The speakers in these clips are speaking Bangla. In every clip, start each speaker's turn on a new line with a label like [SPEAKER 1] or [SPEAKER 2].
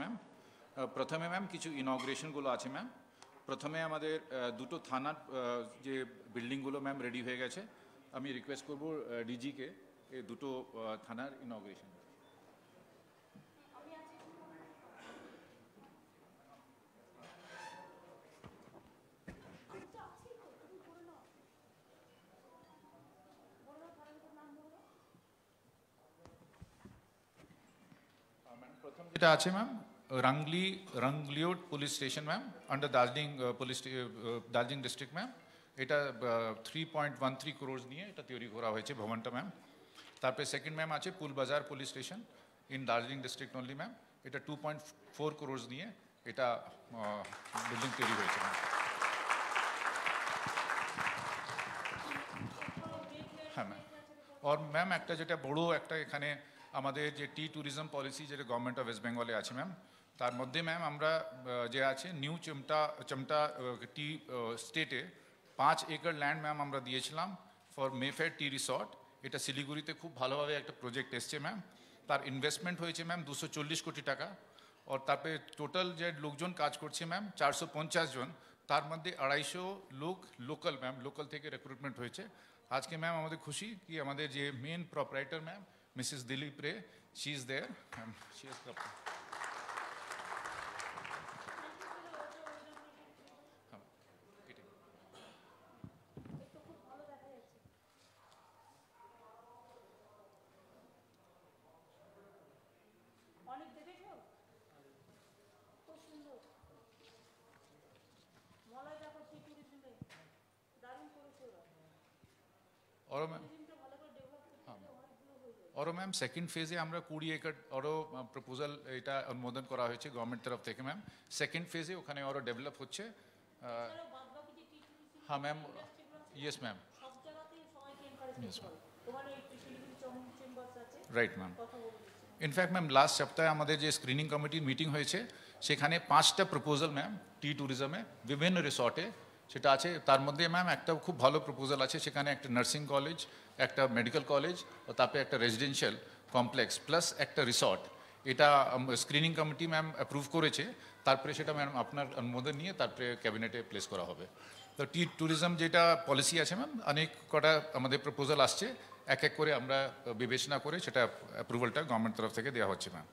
[SPEAKER 1] ম্যাম প্রথমে ম্যাম কিছু ইনগ্রেশনগুলো আছে ম্যাম প্রথমে আমাদের দুটো থানার যে বিল্ডিংগুলো ম্যাম রেডি হয়ে গেছে আমি রিকোয়েস্ট করব ডিজিকে এই দুটো থানার ইনগ্রেশন প্রথম যেটা আছে ma'am Rangli, Rangliot police station, ma'am, under Darjeeling uh, police, uh, Darjeeling district, ma'am. এটা three point one three crores নিয়ে এটা তৈরি করা হয়েছে ভবনটা ম্যাম তারপরে সেকেন্ড ম্যাম আছে Pulbazar police station in Darjeeling district only ma'am এটা টু পয়েন্ট ফোর ক্রোর্স নিয়ে এটা বিল্ডিং তৈরি হয়েছে ম্যাম হ্যাঁ ম্যাম और ম্যাম একটা যেটা বড় একটা এখানে আমাদের যে টি ট্যুরিজম পলিসি যেটা গভর্নমেন্ট অফ ওয়েস্ট বেঙ্গলে আছে ম্যাম তার মধ্যে ম্যাম আমরা যে আছে নিউ চিমটা চিমটা টি স্টেটে 5 একর ল্যান্ড ম্যাম আমরা দিয়েছিলাম ফর মেফে টি রিসর্ট এটা সিলিগুরিতে খুব ভালো ভাবে একটা প্রজেক্ট হচ্ছে ম্যাম তার ইনভেস্টমেন্ট হয়েছে ম্যাম 240 কোটি টাকা আর তারে টোটাল যে লোকজন কাজ করছে ম্যাম 450 জন তার মধ্যে 250 লোক লোকাল ম্যাম লোকাল থেকে রিক্রুটমেন্ট হয়েছে আজকে ম্যাম আমরা খুশি কি আমাদের যে মেইন প্রোপরাইটার ম্যাম মিসেস দিলীপরে she is there she has ট্রপ ম্যাম সেকেন্ড ফেজে আমরা কুড়ি একর আরও প্রপোজাল এটা অনুমোদন করা হয়েছে গভর্নমেন্ট তরফ থেকে ম্যাম সেকেন্ড ফেজে ওখানে আরও ডেভেলপ হচ্ছে হ্যাঁ ma'am yes ma'am right ma'am in fact ma'am last সপ্তাহে আমাদের যে স্ক্রিনিং কমিটির মিটিং হয়েছে সেখানে পাঁচটা প্রপোজাল ম্যাম টি ট্যুরিজমে বিভিন্ন রিসর্টে সেটা আছে তার মধ্যে ম্যাম একটা খুব ভালো প্রপোজাল আছে সেখানে একটা নার্সিং কলেজ একটা মেডিকেল কলেজ ও তারপরে একটা রেজিডেন্সিয়াল কমপ্লেক্স প্লাস একটা রিসর্ট এটা স্ক্রিনিং কমিটি ম্যাম অ্যাপ্রুভ করেছে তারপরে সেটা ম্যাম আপনার অনুমোদন নিয়ে তারপরে ক্যাবিনেটে প্লেস করা হবে তো টি ট্যুরিজম যেটা পলিসি আছে ম্যাম অনেক কটা আমাদের প্রপোজাল আসছে এক এক করে আমরা বিবেচনা করে সেটা অ্যাপ্রুভালটা গভর্নমেন্ট তরফ থেকে দেওয়া হচ্ছে ম্যাম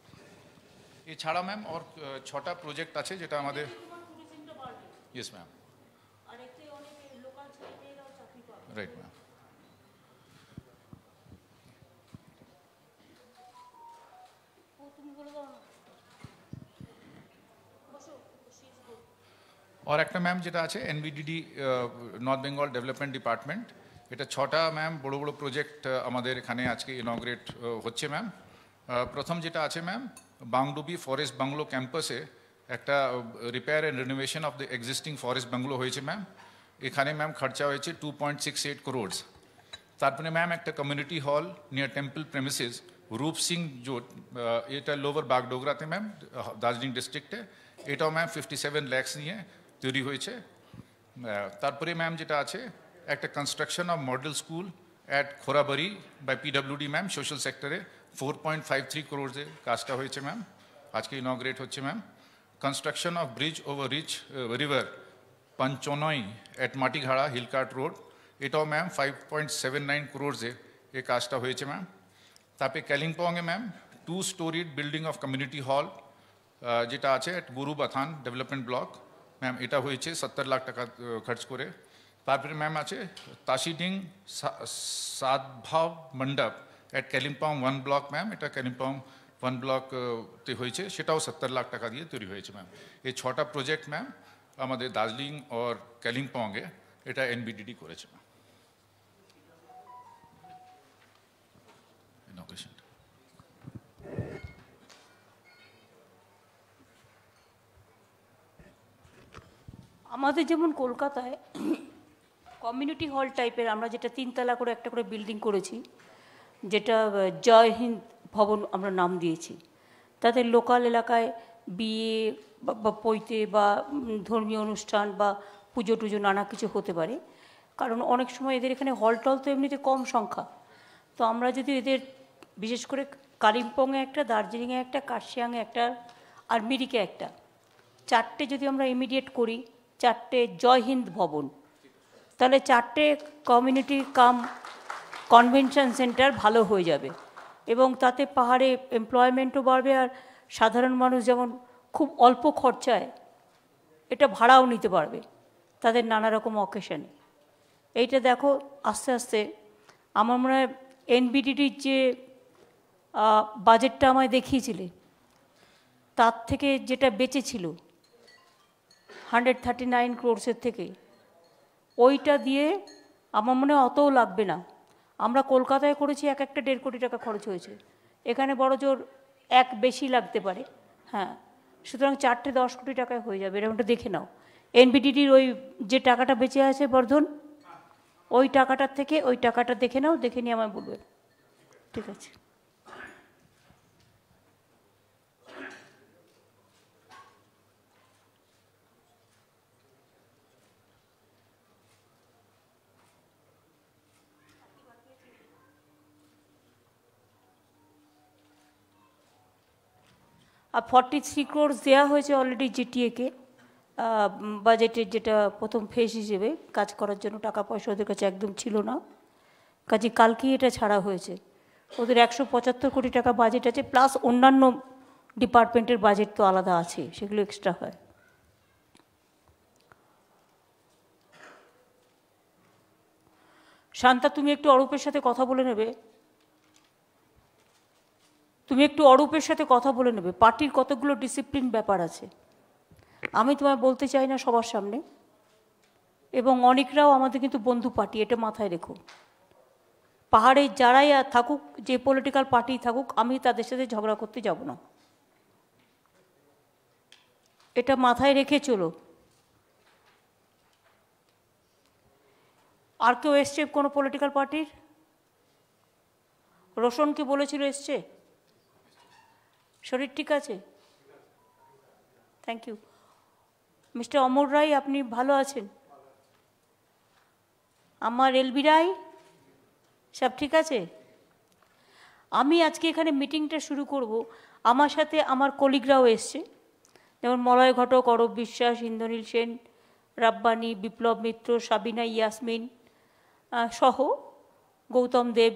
[SPEAKER 1] এছাড়া ম্যাম ওর ছটা প্রজেক্ট আছে যেটা আমাদের ইয়েস ম্যাম Right, ma'am. আর একটা ম্যাম যেটা আছে NBDD North Bengal development department এটা ছটা ম্যাম বড় বড় প্রজেক্ট uh, আমাদের এখানে আজকে ইনগ্রেট uh, হচ্ছে ম্যাম uh, প্রথম যেটা আছে ম্যাম বাংডুবি ফরেস্ট বাংলো ক্যাম্পাসে একটা repair and renovation of the existing forest bungalow হয়েছে ম্যাম এখানে ম্যাম খরচা হয়েছে two point six eight crores তারপরে ম্যাম একটা community hall near temple premises রূপ সিং জোট এটা লোভার বাগডোগরাতে ম্যাম দার্জিলিং ডিস্ট্রিক্টে এটাও ম্যাম ফিফটি সেভেন ল্যাক্স নিয়ে তৈরি হয়েছে তারপরে ম্যাম যেটা আছে একটা construction of model school at Khoribari by PWD ma'am social সেক্টরে ফোর পয়েন্ট ফাইভ থ্রি করোড়ে কাজটা হয়েছে ম্যাম আজকে ইনগ্রেট হচ্ছে ma'am construction of bridge over রিচ রিভার पंचोनई एट मटीघाड़ा हिलकाट cart road ma'am five point seven nine crores ये क्षटा हो मैम तपे कलिम्पंगे ma'am two storied building of community hall जेटा at at Bathan development block ma'am ये हो सत्तर लाख टाक खर्च कर तपर मैम आशीडिंग Sadbhav Mandap at Kalimpong one block ma'am यहाँ कलिम्पंग वन ब्लक होता सत्तर लाख टाक दिए तैरि मैम ये छोटा प्रोजेक्ट मैम আমাদের দার্জিলিং ওর কালিম্পংয়ে এটা এনবিডিডি করেছে
[SPEAKER 2] আমাদের যেমন কলকাতায় কমিউনিটি হল টাইপের আমরা যেটা তিনতলা করে একটা করে বিল্ডিং করেছি যেটা জয় হিন্দ ভবন আমরা নাম দিয়েছি তাতে লোকাল এলাকায় বিয়ে বা পৈতে বা ধর্মীয় অনুষ্ঠান বা পুজো টুজো নানা কিছু হতে পারে কারণ অনেক সময় এদের এখানে হল টল তো এমনিতে কম সংখ্যা তো আমরা যদি এদের বিশেষ করে কালিম্পংয়ে একটা দার্জিলিংয়ে একটা কার্শিয়াংয়ে একটা আর মিরিকে একটা চারটে যদি আমরা ইমিডিয়েট করি চারটে জয় হিন্দ ভবন তাহলে চারটে কমিউনিটি কাম কনভেনশন সেন্টার ভালো হয়ে যাবে এবং তাতে পাহাড়ে এমপ্লয়মেন্টও বাড়বে আর সাধারণ মানুষ যেমন খুব অল্প খরচায় এটা ভাড়াও নিতে পারবে তাদের নানা রকম অকেশানে এইটা দেখো আস্তে আস্তে আমার মনে হয় এনবিডিডির যে বাজেটটা আমায় দেখিয়েছিলে তার থেকে যেটা বেঁচেছিল হান্ড্রেড থার্টি নাইন ক্রোর্সের থেকে ওইটা দিয়ে আমার মনে হয় অতও লাগবে না আমরা কলকাতায় করেছি এক একটা দেড় কোটি টাকা খরচ হয়েছে এখানে বড় জোর এক বেশি লাগতে পারে হ্যাঁ সুতরাং চারটে দশ কোটি টাকায় হয়ে যাবে এরকমটা দেখে নাও এনবিডিটির ওই যে টাকাটা বেঁচে আছে বর্ধন ওই টাকাটার থেকে ওই টাকাটা দেখে নাও দেখে নিয়ে আমায় বলবে ঠিক আছে আর ফর্টি থ্রি ক্রোর্স দেওয়া হয়েছে অলরেডি জিটিএকে বাজেটের যেটা প্রথম ফেস হিসেবে কাজ করার জন্য টাকা পয়সা ওদের কাছে একদম ছিল না কাজে কালকেই এটা ছাড়া হয়েছে ওদের একশো পঁচাত্তর কোটি টাকা বাজেট আছে প্লাস অন্যান্য ডিপার্টমেন্টের বাজেট তো আলাদা আছে সেগুলো এক্সট্রা হয় শান্তা তুমি একটু অরূপের সাথে কথা বলে নেবে তুমি একটু অরূপের সাথে কথা বলে নেবে পার্টির কতগুলো ডিসিপ্লিন ব্যাপার আছে আমি তোমায় বলতে চাই না সবার সামনে এবং অনেকরাও আমাদের কিন্তু বন্ধু পার্টি এটা মাথায় রেখো পাহাড়ে যারাই থাকুক যে পলিটিক্যাল পার্টি থাকুক আমি তাদের সাথে ঝগড়া করতে যাব না এটা মাথায় রেখে চলো আর কেউ এসছে কোনো পলিটিক্যাল পার্টির রোশনকে বলেছিল এসছে শরীর ঠিক আছে thank you mister Amar Roy আপনি ভালো আছেন আমার এলবি রায় সব ঠিক আছে আমি আজকে এখানে মিটিংটা শুরু করব আমার সাথে আমার কলিগরাও এসছে যেমন মলয় ঘটক অরব বিশ্বাস ইন্দ্রনীল সেন রাব্বানি বিপ্লব মিত্র সাবিনা ইয়াসমিন সহ গৌতম দেব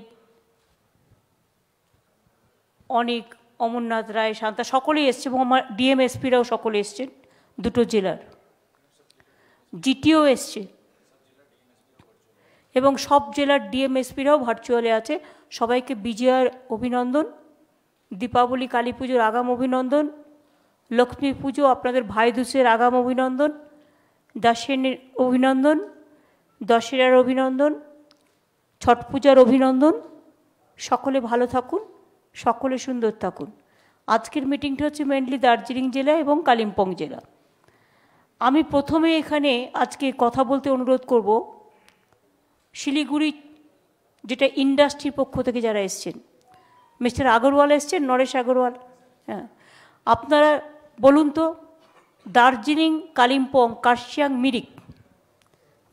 [SPEAKER 2] অনেক অমরনাথ রায় শান্তা সকলেই এসছে এবং আমার ডিএমএসপিরাও সকলে এসছেন দুটো জেলার জিটিও এসছে এবং সব জেলার ডিএমএসপিরাও ভার্চুয়ালে আছে সবাইকে বিজয়ার অভিনন্দন দীপাবলি কালী পুজোর আগাম অভিনন্দন লক্ষ্মী পুজো আপনাদের ভাইদুসের আগাম অভিনন্দন দাসেনের অভিনন্দন দশেরার অভিনন্দন ছট পূজার অভিনন্দন সকলে ভালো থাকুন সকলে সুন্দর থাকুন আজকের মিটিংটা হচ্ছে মেনলি দার্জিলিং জেলা এবং কালিম্পং জেলা আমি প্রথমে এখানে আজকে কথা বলতে অনুরোধ করব শিলিগুড়ি যেটা ইন্ডাস্ট্রির পক্ষ থেকে যারা এসছেন মিস্টার আগরওয়াল এসছেন নরেশ আগরওয়াল হ্যাঁ আপনারা বলুন তো দার্জিলিং কালিম্পং কার্শিয়াং মিরিক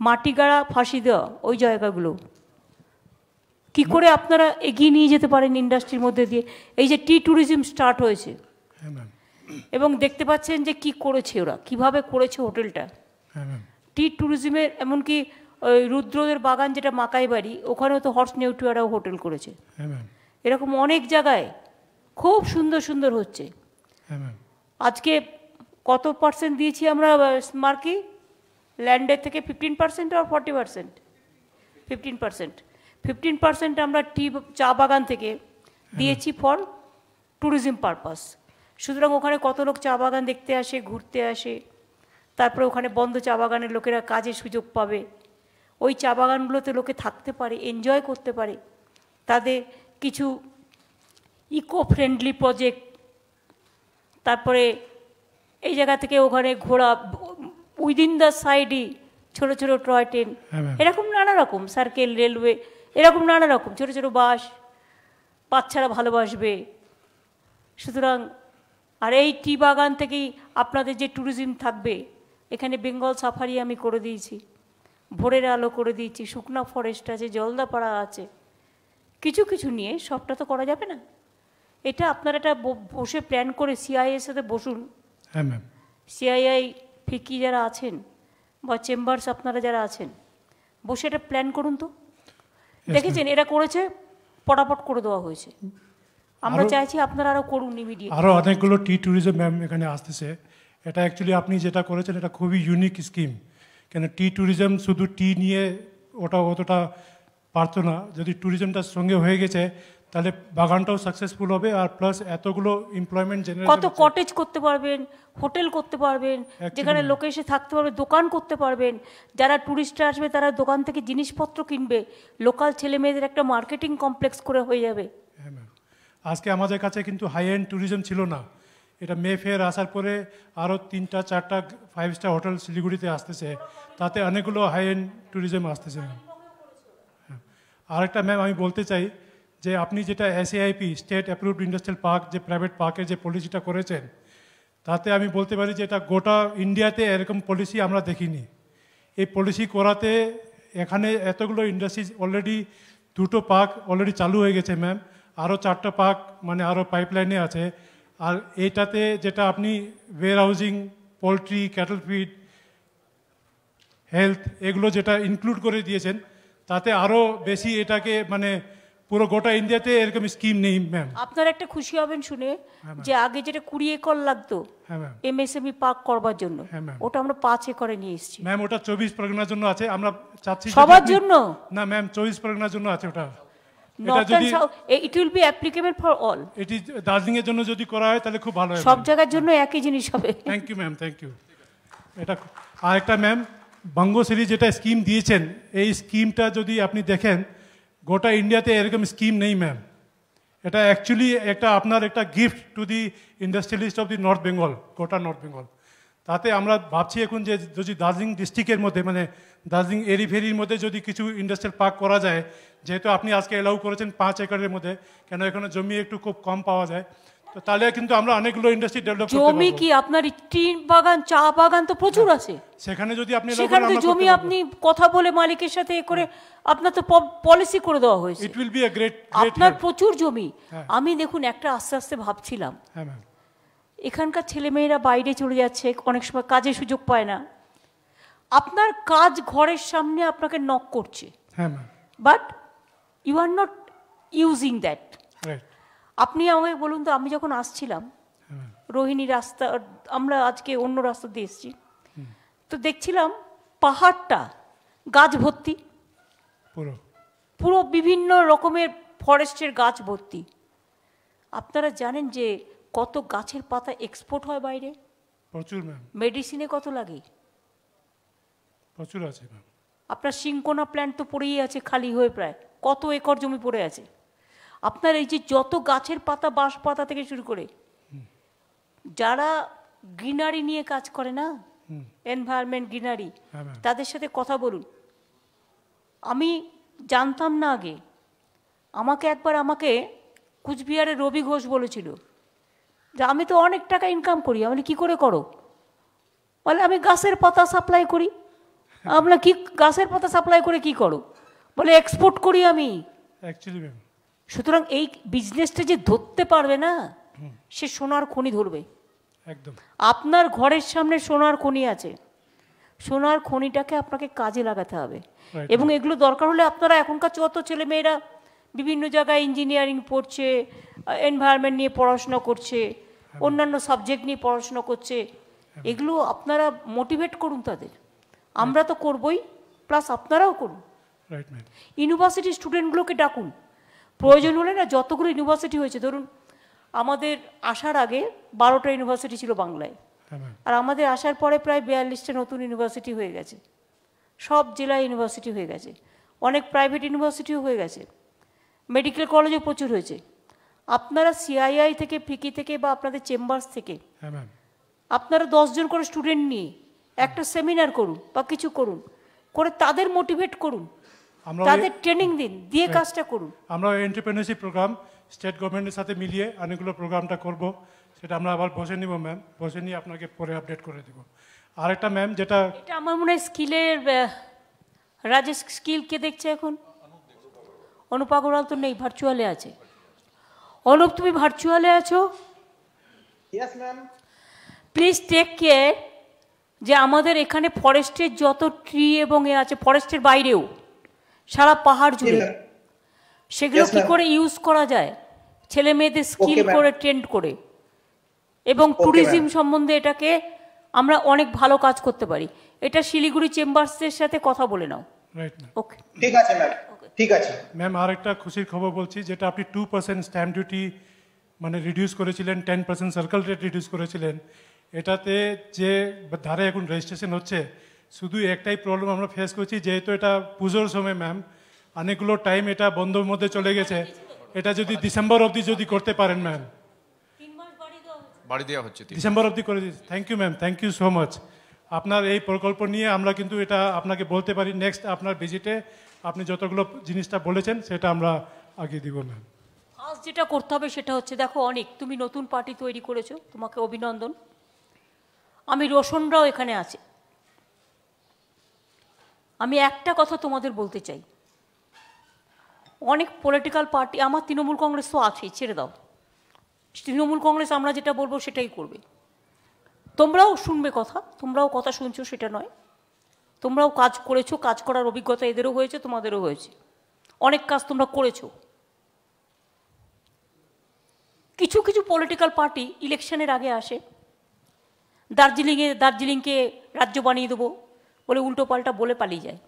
[SPEAKER 2] মাটিগাড়া ফাঁসি দেওয়া ওই জায়গাগুলো কি করে আপনারা এগিয়ে নিয়ে যেতে পারেন ইন্ডাস্ট্রির মধ্যে দিয়ে এই যে টি ট্যুরিজম স্টার্ট হয়েছে হ্যাঁ, এবং দেখতে পাচ্ছেন যে কি করেছে ওরা কিভাবে করেছে হোটেলটা হ্যাঁ, টি ট্যুরিজমের এমনকি ওই রুদ্রদের বাগান যেটা মাকাই বাড়ি ওখানেও তো হর্স নেউটুয়ারাও হোটেল করেছে হ্যাঁ, এরকম অনেক জায়গায় খুব সুন্দর সুন্দর হচ্ছে আজকে কত পার্সেন্ট দিয়েছি আমরা মার্কি ল্যান্ডের থেকে ফিফটিন পার্সেন্ট আর forty percent fifteen percent fifteen percent আমরা টি চা বাগান থেকে দিয়েছি ফর ট্যুরিজম পারপাস সুতরাং ওখানে কত লোক চা বাগান দেখতে আসে ঘুরতে আসে তারপরে ওখানে বন্ধ চা বাগানের লোকেরা কাজের সুযোগ পাবে ওই চা বাগানগুলোতে লোকে থাকতে পারে এনজয় করতে পারে তাদের কিছু ইকো ফ্রেন্ডলি প্রজেক্ট তারপরে এই জায়গা থেকে ওখানে ঘোরা উইদিন দ্য সাইডই ছোট ছোট টয় ট্রেন হ্যাঁ, এরকম নানা রকম সার্কেল রেলওয়ে এরকম নানা রকম ছোটো ছোটো বাস বাচ্চারা ভালোবাসবে সুতরাং আর এই টি বাগান থেকেই আপনাদের যে ট্যুরিজম থাকবে এখানে বেঙ্গল সাফারি আমি করে দিয়েছি ভোরের আলো করে দিয়েছি শুকনা ফরেস্ট আছে জলদাপাড়া আছে কিছু কিছু নিয়ে সবটা তো করা যাবে না এটা আপনারা এটা বসে প্ল্যান করে সিআইএর সাথে বসুন সিআইআই হ্যাঁ, ফিকি যারা আছেন বা চেম্বার্স আপনারা যারা আছেন বসে এটা প্ল্যান করুন তো দেখেছেন এরা করেছে পটাপট করে দেওয়া হয়েছে আমরা চাইছি আপনারা আরও করুন ইমিডিয়েট আরও অনেকগুলো টি
[SPEAKER 3] ট্যুরিজম ম্যাম এখানে আসতেছে এটা অ্যাকচুয়ালি আপনি যেটা করেছেন এটা খুবই ইউনিক স্কিম কেন টি ট্যুরিজম শুধু টি নিয়ে ওটা অতটা পারতো না যদি ট্যুরিজমটার সঙ্গে হয়ে গেছে তাহলে বাগানটাও সাকসেসফুল হবে আর প্লাস এতগুলো এমপ্লয়মেন্ট কত
[SPEAKER 2] কটেজ করতে পারবেন হোটেল করতে পারবেন যেখানে লোকে এসে থাকতে পারবে দোকান করতে পারবেন যারা ট্যুরিস্টরা আসবে তারা দোকান থেকে জিনিসপত্র কিনবে লোকাল ছেলে মেয়েদের একটা মার্কেটিং কমপ্লেক্স করে হয়ে যাবে হ্যাঁ ম্যাম
[SPEAKER 3] আজকে আমাদের কাছে কিন্তু হাই এন্ড ট্যুরিজম ছিল না এটা মে ফেয়ার আসার পরে আরও তিনটা চারটা ফাইভ স্টার হোটেল শিলিগুড়িতে আসতেছে তাতে অনেকগুলো হাই এন্ড ট্যুরিজম আসতেছে ম্যাম আরেকটা ম্যাম আমি বলতে চাই যে আপনি যেটা SAIP state approved industrial park যে প্রাইভেট পার্কের যে পলিসিটা করেছেন তাতে আমি বলতে পারি যে এটা গোটা ইন্ডিয়াতে এরকম পলিসি আমরা দেখিনি এই পলিসি করাতে এখানে এতগুলো ইন্ডাস্ট্রিজ অলরেডি দুটো পার্ক অলরেডি চালু হয়ে গেছে ম্যাম আরও চারটা পার্ক মানে আরও পাইপলাইনে আছে আর এইটাতে যেটা আপনি warehousing poultry cattle feed health এগুলো যেটা ইনক্লুড করে দিয়েছেন তাতে আরও বেশি এটাকে মানে পুরো গোটা ইন্ডিয়াতে এরকম স্কিম নেই ম্যাম
[SPEAKER 2] আপনার একটা খুশি হবেন শুনে হ্যাঁ, যে আগে যেটা কুড়ি একর লাগতো এমএসএমই হ্যাঁ, পার্ক e করবার জন্য হ্যাঁ, ওটা আমরা পাঁচ একরে নিয়ে এসেছি
[SPEAKER 3] ম্যাম ওটা চব্বিশ পরগনার জন্য আছে আমরা চাচ্ছি সবার জন্য না ম্যাম চব্বিশ পরগনার জন্য আছে ওটা ইট বি ফর অল জন্য যদি করা হয় তাহলে খুব ভালো হয় সব
[SPEAKER 2] জায়গার জন্য একই জিনিস
[SPEAKER 3] thank you ma'am thank you এটা আর একটা ম্যাম বঙ্গ যেটা স্কিম দিয়েছেন এই স্কিমটা যদি আপনি দেখেন গোটা ইন্ডিয়াতে এরকম স্কিম নেই ম্যাম এটা অ্যাকচুয়ালি একটা আপনার একটা gift to the industrialist of the North Bengal গোটা নর্থ বেঙ্গল তাতে আমরা ভাবছি এখন যে যদি দার্জিলিং ডিস্ট্রিক্টের মধ্যে মানে দার্জিলিং এরি ফেরির মধ্যে যদি কিছু ইন্ডাস্ট্রিয়াল পার্ক করা যায় যেহেতু আপনি আজকে অ্যালাউ করেছেন পাঁচ একরের মধ্যে কেন এখানে জমি একটু খুব কম পাওয়া যায় তাহলে কিন্তু আমরা অনেকগুলো ইন্ডাস্ট্রি ডেভেলপ জমি
[SPEAKER 2] কি আপনার টিন বাগান চা বাগান তো প্রচুর হ্যাঁ। আছে সেখানে যদি আপনি সেখানে জমি আপনি কথা বলে মালিকের সাথে এ করে হ্যাঁ। আপনার তো পলিসি করে দেওয়া হয়েছে it will be a great আপনার প্রচুর জমি হ্যাঁ। আমি দেখুন একটা আস্তে আস্তে ভাবছিলাম এখানকার ছেলেমেয়েরা বাইরে চলে যাচ্ছে অনেক সময় কাজের সুযোগ পায় না আপনার কাজ ঘরের সামনে আপনাকে নক করছে হ্যাঁ but you are not using that আপনি আমাকে বলুন তো আমি যখন আসছিলাম রোহিণী রাস্তা আমরা আজকে অন্য রাস্তা দিয়ে এসেছি তো দেখছিলাম পাহাড়টা গাছ ভর্তি পুরো পুরো বিভিন্ন রকমের ফরেস্টের গাছ ভর্তি আপনারা জানেন যে কত গাছের পাতা এক্সপোর্ট হয় বাইরে প্রচুর ম্যাম মেডিসিনে কত লাগে
[SPEAKER 3] প্রচুর আছে ম্যাম
[SPEAKER 2] আপনার সিংকোনা প্ল্যান্ট তো পড়েই আছে খালি হয়ে প্রায় কত একর জমি পড়ে আছে আপনার এই যে যত গাছের পাতা বাঁশ পাতা থেকে শুরু করে যারা গ্রিনারি নিয়ে কাজ করে না এনভায়রনমেন্ট গ্রিনারি হ্যাঁ, হ্যাঁ। তাদের সাথে কথা বলুন আমি জানতাম না আগে আমাকে একবার আমাকে কুচবিহারে রবি ঘোষ বলেছিল যে আমি তো অনেক টাকা ইনকাম করি আমি কি করে করো বলে আমি গাছের পাতা সাপ্লাই করি হ্যাঁ। আপনার কি গাছের পাতা সাপ্লাই করে কি করো বলে এক্সপোর্ট করি আমি অ্যাকচুয়ালি সুতরাং এই বিজনেসটা যে ধরতে পারবে না সে সোনার খনি ধরবে একদম আপনার ঘরের সামনে সোনার খনি আছে সোনার খনিটাকে আপনাকে কাজে লাগাতে হবে এবং এগুলো দরকার হলে আপনারা এখনকার যত ছেলেমেয়েরা বিভিন্ন জায়গায় ইঞ্জিনিয়ারিং পড়ছে এনভায়রনমেন্ট নিয়ে পড়াশোনা করছে অন্যান্য সাবজেক্ট নিয়ে পড়াশোনা করছে এগুলো আপনারা মোটিভেট করুন তাদের আমরা তো করবই প্লাস আপনারাও করুন ইউনিভার্সিটি স্টুডেন্টগুলোকে ডাকুন প্রয়োজন হলে না যতগুলো ইউনিভার্সিটি হয়েছে ধরুন আমাদের আসার আগে বারোটা ইউনিভার্সিটি ছিল বাংলায় হ্যাঁ। আর আমাদের আসার পরে প্রায় বিয়াল্লিশটা নতুন ইউনিভার্সিটি হয়ে গেছে সব জেলায় ইউনিভার্সিটি হয়ে গেছে অনেক প্রাইভেট ইউনিভার্সিটিও হয়ে গেছে মেডিকেল কলেজও প্রচুর হয়েছে আপনারা সিআইআই থেকে ফিকি থেকে বা আপনাদের চেম্বার্স থেকে হ্যাঁ, আপনারা দশজন করে স্টুডেন্ট নিয়ে একটা সেমিনার করুন বা কিছু করুন করে তাদের মোটিভেট করুন তাদের ট্রেনিং দিন দিয়ে হ্যাঁ। কাজটা করুন
[SPEAKER 3] আমরা এন্টারপ্রেনারশিপ প্রোগ্রাম স্টেট গভর্নমেন্টের সাথে মিলিয়ে অনেকগুলো প্রোগ্রামটা করব সেটা আমরা আবার বসে নিব ম্যাম বসে নিয়ে আপনাকে পরে আপডেট করে দেব আরেকটা ম্যাম যেটা
[SPEAKER 2] এটা আমার মনে হয় স্কিলের রাজেশ স্কিল কে দেখছে এখন অনুপ আগরওয়াল তো নেই ভার্চুয়ালে আছে অনুপ তুমি ভার্চুয়ালে আছো yes ma'am please take care যে আমাদের এখানে ফরেস্টের যত ট্রি এবং এ আছে ফরেস্টের বাইরেও সারা পাহাড় জুড়ে সেগুলো কি করে ইউজ করা যায় ছেলে মেয়েদের স্কিল করে ট্রেন্ড করে এবং ট্যুরিজম সম্বন্ধে এটাকে আমরা অনেক ভালো কাজ করতে পারি এটা শিলিগুড়ি চেম্বার্সের সাথে কথা বলে নাও রাইট ওকে
[SPEAKER 3] ঠিক আছে ম্যাম ঠিক আছে ম্যাম আরেকটা খুশির খবর বলছি যেটা আপনি টু পার্সেন্ট স্ট্যাম্প ডিউটি মানে রিডিউস করেছিলেন ten percent circle rate reduce করেছিলেন এটাতে যে ধারে এখন রেজিস্ট্রেশন হচ্ছে শুধু একটাই প্রবলেম আমরা ফেস করছি যেহেতু এটা পুজোর সময় ম্যাম অনেকগুলো টাইম এটা বন্ধর মধ্যে চলে গেছে এটা যদি ডিসেম্বর অবধি যদি করতে পারেন ম্যাম
[SPEAKER 1] বাড়ি দেওয়া হচ্ছে ডিসেম্বর অবধি
[SPEAKER 3] করে দিচ্ছি thank you ma'am thank you so much আপনার এই প্রকল্প নিয়ে আমরা কিন্তু এটা আপনাকে বলতে পারি নেক্সট আপনার ভিজিটে আপনি যতগুলো জিনিসটা বলেছেন সেটা আমরা আগিয়ে দিব ম্যাম
[SPEAKER 2] ফার্স্ট যেটা করতে হবে সেটা হচ্ছে দেখো অনেক তুমি নতুন পার্টি তৈরি করেছো তোমাকে অভিনন্দন আমি রোশনরাও এখানে আছে আমি একটা কথা তোমাদের বলতে চাই অনেক পলিটিক্যাল পার্টি আমার তৃণমূল কংগ্রেস তো আছেই ছেড়ে দাও তৃণমূল কংগ্রেস আমরা যেটা বলবো সেটাই করবে তোমরাও শুনবে কথা তোমরাও কথা শুনছো সেটা নয় তোমরাও কাজ করেছো কাজ করার অভিজ্ঞতা এদেরও হয়েছে তোমাদেরও হয়েছে অনেক কাজ তোমরা করেছো কিছু কিছু পলিটিক্যাল পার্টি ইলেকশনের আগে আসে দার্জিলিংয়ে দার্জিলিংকে রাজ্য বানিয়ে দেবো বলে উল্টো পাল্টা বলে পালিয়ে যায়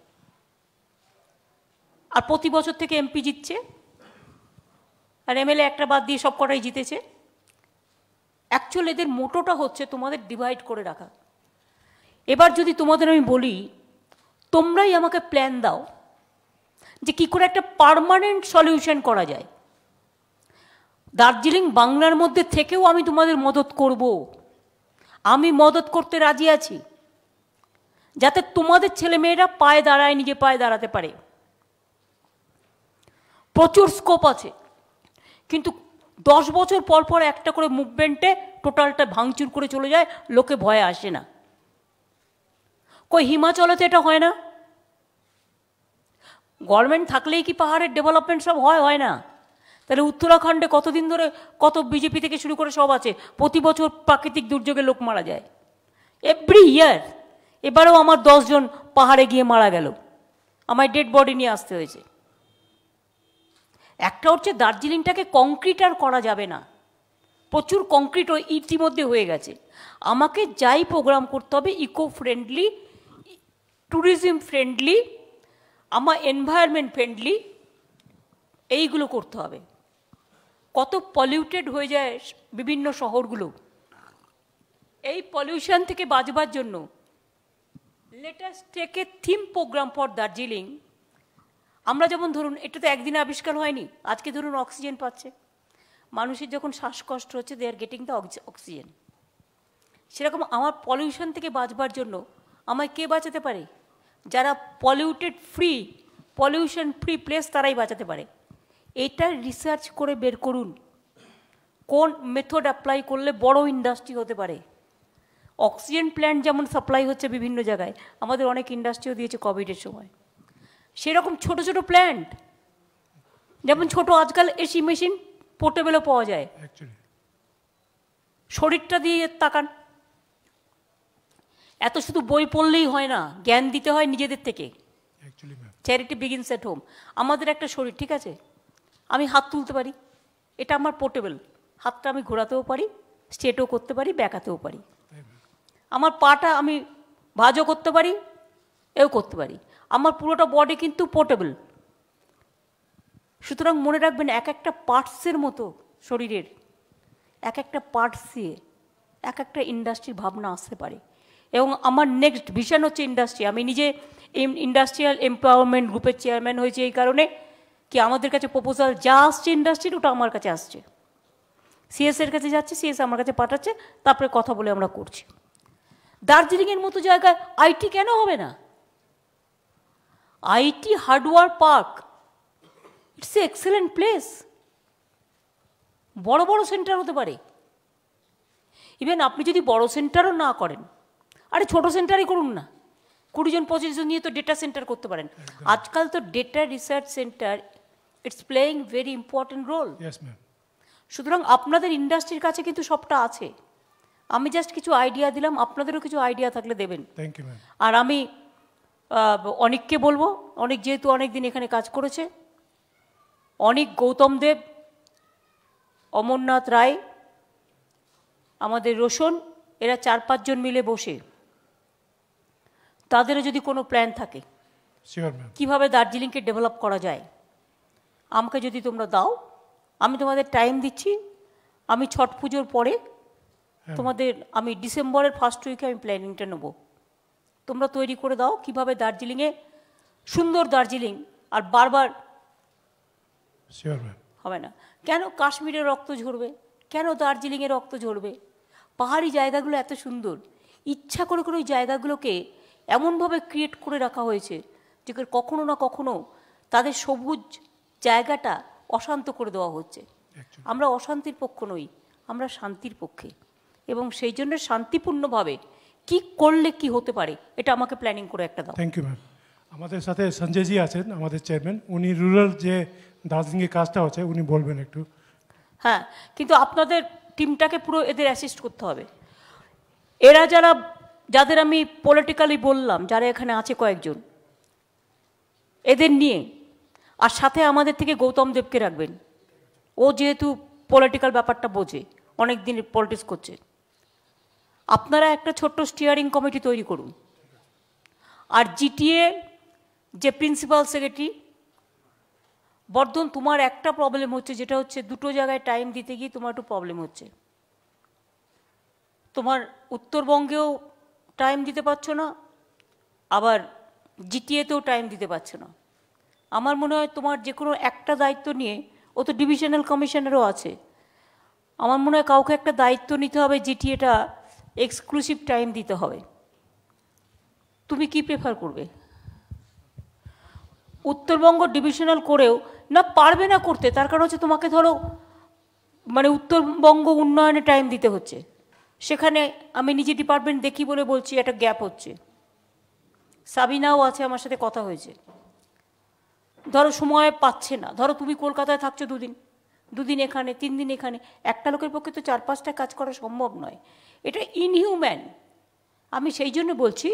[SPEAKER 2] আর প্রতি বছর থেকে এমপি জিতছে আর এমএলএ একটা বাদ দিয়ে সব কটাই জিতেছে অ্যাকচুয়াল এদের মোটোটা হচ্ছে তোমাদের ডিভাইড করে রাখা এবার যদি তোমাদের আমি বলি তোমরাই আমাকে প্ল্যান দাও যে কী করে একটা পারমানেন্ট সলিউশন করা যায় দার্জিলিং বাংলার মধ্যে থেকেও আমি তোমাদের মদত করব আমি মদত করতে রাজি আছি যাতে তোমাদের ছেলে মেয়েরা পায়ে দাঁড়ায় নিজে পায়ে দাঁড়াতে পারে প্রচুর স্কোপ আছে কিন্তু দশ বছর পর পর একটা করে মুভমেন্টে টোটালটা ভাঙচুর করে চলে যায় লোকে ভয়ে আসে না কই হিমাচলে তো এটা হয় না গভর্নমেন্ট থাকলেই কি পাহাড়ের ডেভেলপমেন্ট সব হয় হয় না তাহলে উত্তরাখণ্ডে কতদিন ধরে কত বিজেপি থেকে শুরু করে সব আছে প্রতি বছর প্রাকৃতিক দুর্যোগে লোক মারা যায় এভরি ইয়ার এবারেও আমার দশজন পাহাড়ে গিয়ে মারা গেল আমায় ডেড বডি নিয়ে আসতে হয়েছে একটা হচ্ছে দার্জিলিংটাকে কংক্রিট আর করা যাবে না প্রচুর কংক্রিট ওই ইতিমধ্যে হয়ে গেছে আমাকে যাই প্রোগ্রাম করতে হবে ইকো ফ্রেন্ডলি ট্যুরিজম ফ্রেন্ডলি আমার এনভায়রনমেন্ট ফ্রেন্ডলি এইগুলো করতে হবে কত পলিউটেড হয়ে যায় বিভিন্ন শহরগুলো এই পলিউশন থেকে বাঁচবার জন্য let us take a theme programme for Darjeeling আমরা যেমন ধরুন এটা তো একদিনে আবিষ্কার হয়নি আজকে ধরুন অক্সিজেন পাচ্ছে মানুষের যখন শ্বাসকষ্ট হচ্ছে they are getting the oxygen সেরকম আমার পলিউশন থেকে বাঁচবার জন্য আমায় কে বাঁচাতে পারে যারা polluted free pollution free place তারাই বাঁচাতে পারে এটা রিসার্চ করে বের করুন কোন মেথড অ্যাপ্লাই করলে বড় ইন্ডাস্ট্রি হতে পারে অক্সিজেন প্ল্যান্ট যেমন সাপ্লাই হচ্ছে বিভিন্ন জায়গায় আমাদের অনেক ইন্ডাস্ট্রিও দিয়েছে কোভিডের সময় সেরকম ছোট ছোট প্ল্যান্ট যেমন ছোট আজকাল এসি মেশিন পোর্টেবেলও পাওয়া যায় শরীরটা দিয়ে তাকান এত শুধু বই পড়লেই হয় না জ্ঞান দিতে হয় নিজেদের থেকে চ্যারিটি বিগিনস এট হোম আমাদের একটা শরীর ঠিক আছে আমি হাত তুলতে পারি এটা আমার পোর্টেবল হাতটা আমি ঘোরাতেও পারি স্ট্রেটও করতে পারি ব্যাকাতেও পারি আমার পাটা আমি ভাজও করতে পারি এও করতে পারি আমার পুরোটা বডি কিন্তু পোর্টেবল সুতরাং মনে রাখবেন এক একটা পার্টসের মতো শরীরের এক একটা পার্টস দিয়ে এক একটা ইন্ডাস্ট্রির ভাবনা আসতে পারে এবং আমার নেক্সট ভিশন হচ্ছে ইন্ডাস্ট্রি আমি নিজে ইন্ডাস্ট্রিয়াল এমপাওয়ারমেন্ট গ্রুপের চেয়ারম্যান হয়েছি এই কারণে কি আমাদের কাছে প্রপোজাল যা আসছে ইন্ডাস্ট্রির ওটা আমার কাছে আসছে সিএস এর কাছে যাচ্ছে সিএস আমার কাছে পাঠাচ্ছে তারপরে কথা বলে আমরা করছি দার্জিলিংয়ের মতো জায়গায় আইটি কেন হবে না IT hardware park it's a excellent place বড় বড় সেন্টার হতে পারে ইভেন আপনি যদি বড় সেন্টারও না করেন আরে ছোট সেন্টারই করুন না কুড়িজন পঁচিশ জন নিয়ে তো ডেটা সেন্টার করতে পারেন আজকাল তো data research centre it's playing very important role সুতরাং আপনাদের ইন্ডাস্ট্রির কাছে কিন্তু সবটা আছে আমি জাস্ট কিছু আইডিয়া দিলাম আপনাদেরও কিছু আইডিয়া থাকলে দেবেন আর আমি অনেককে বলবো অনেক যেহেতু অনেক দিন এখানে কাজ করেছে অনেক গৌতম দেব অমরনাথ রায় আমাদের রোশন এরা চার পাঁচজন মিলে বসে তাদেরও যদি কোনো প্ল্যান থাকে কিভাবে দার্জিলিংকে ডেভেলপ করা যায় আমাকে যদি তোমরা দাও আমি তোমাদের টাইম দিচ্ছি আমি ছট পুজোর পরে তোমাদের আমি ডিসেম্বরের ফার্স্ট উইকে আমি প্ল্যানিংটা নেবো তোমরা তৈরি করে দাও কিভাবে দার্জিলিংয়ে সুন্দর দার্জিলিং আর বারবার হবে না কেন কাশ্মীরের রক্ত ঝরবে কেন দার্জিলিংয়ে রক্ত ঝরবে পাহাড়ি জায়গাগুলো এত সুন্দর ইচ্ছা করে করে ওই জায়গাগুলোকে এমনভাবে ক্রিয়েট করে রাখা হয়েছে যে কখনো না কখনো তাদের সবুজ জায়গাটা অশান্ত করে দেওয়া হচ্ছে আমরা অশান্তির পক্ষ নই আমরা শান্তির পক্ষে এবং সেই জন্য শান্তিপূর্ণভাবে কি করলে কি হতে পারে এটা আমাকে প্ল্যানিং করে একটা দাও থ্যাংক ইউ
[SPEAKER 3] ম্যাম আমাদের সাথে সঞ্জয়জি আছেন আমাদের চেয়ারম্যান উনি রুরাল যে দার্জিলিংয়ে কাজটা হচ্ছে উনি বলবেন একটু
[SPEAKER 2] হ্যাঁ কিন্তু আপনাদের টিমটাকে পুরো এদের অ্যাসিস্ট করতে হবে এরা যারা যাদের আমি পলিটিক্যালি বললাম যারা এখানে আছে কয়েকজন এদের নিয়ে আর সাথে আমাদের থেকে গৌতম দেবকে রাখবেন ও যেহেতু পলিটিক্যাল ব্যাপারটা বোঝে অনেক দিন পলিটিক্স করছে আপনারা একটা ছোট্ট স্টিয়ারিং কমিটি তৈরি করুন আর জিটিএ যে প্রিন্সিপাল সেক্রেটারি বর্ধন তোমার একটা প্রবলেম হচ্ছে যেটা হচ্ছে দুটো জায়গায় টাইম দিতে গিয়ে তোমার একটু প্রবলেম হচ্ছে তোমার উত্তরবঙ্গেও টাইম দিতে পারছো না আবার জিটিএতেও টাইম দিতে পারছো না আমার মনে হয় তোমার যে কোনো একটা দায়িত্ব নিয়ে ও তো ডিভিশনাল কমিশনারও আছে আমার মনে হয় কাউকে একটা দায়িত্ব নিতে হবে জিটিএটা এক্সক্লুসিভ টাইম দিতে হবে তুমি কি প্রেফার করবে উত্তরবঙ্গ ডিভিশনাল করেও না পারবে না করতে তার কারণ হচ্ছে তোমাকে ধরো মানে উত্তরবঙ্গ উন্নয়নে টাইম দিতে হচ্ছে সেখানে আমি নিজে ডিপার্টমেন্ট দেখি বলে বলছি একটা গ্যাপ হচ্ছে সাবিনাও আছে আমার সাথে কথা হয়েছে ধরো সময় পাচ্ছে না ধরো তুমি কলকাতায় থাকছো দুদিন দুদিন এখানে তিন দিন এখানে একটা লোকের পক্ষে তো চার পাঁচটা কাজ করা সম্ভব নয় এটা ইনহিউম্যান আমি সেই জন্য বলছি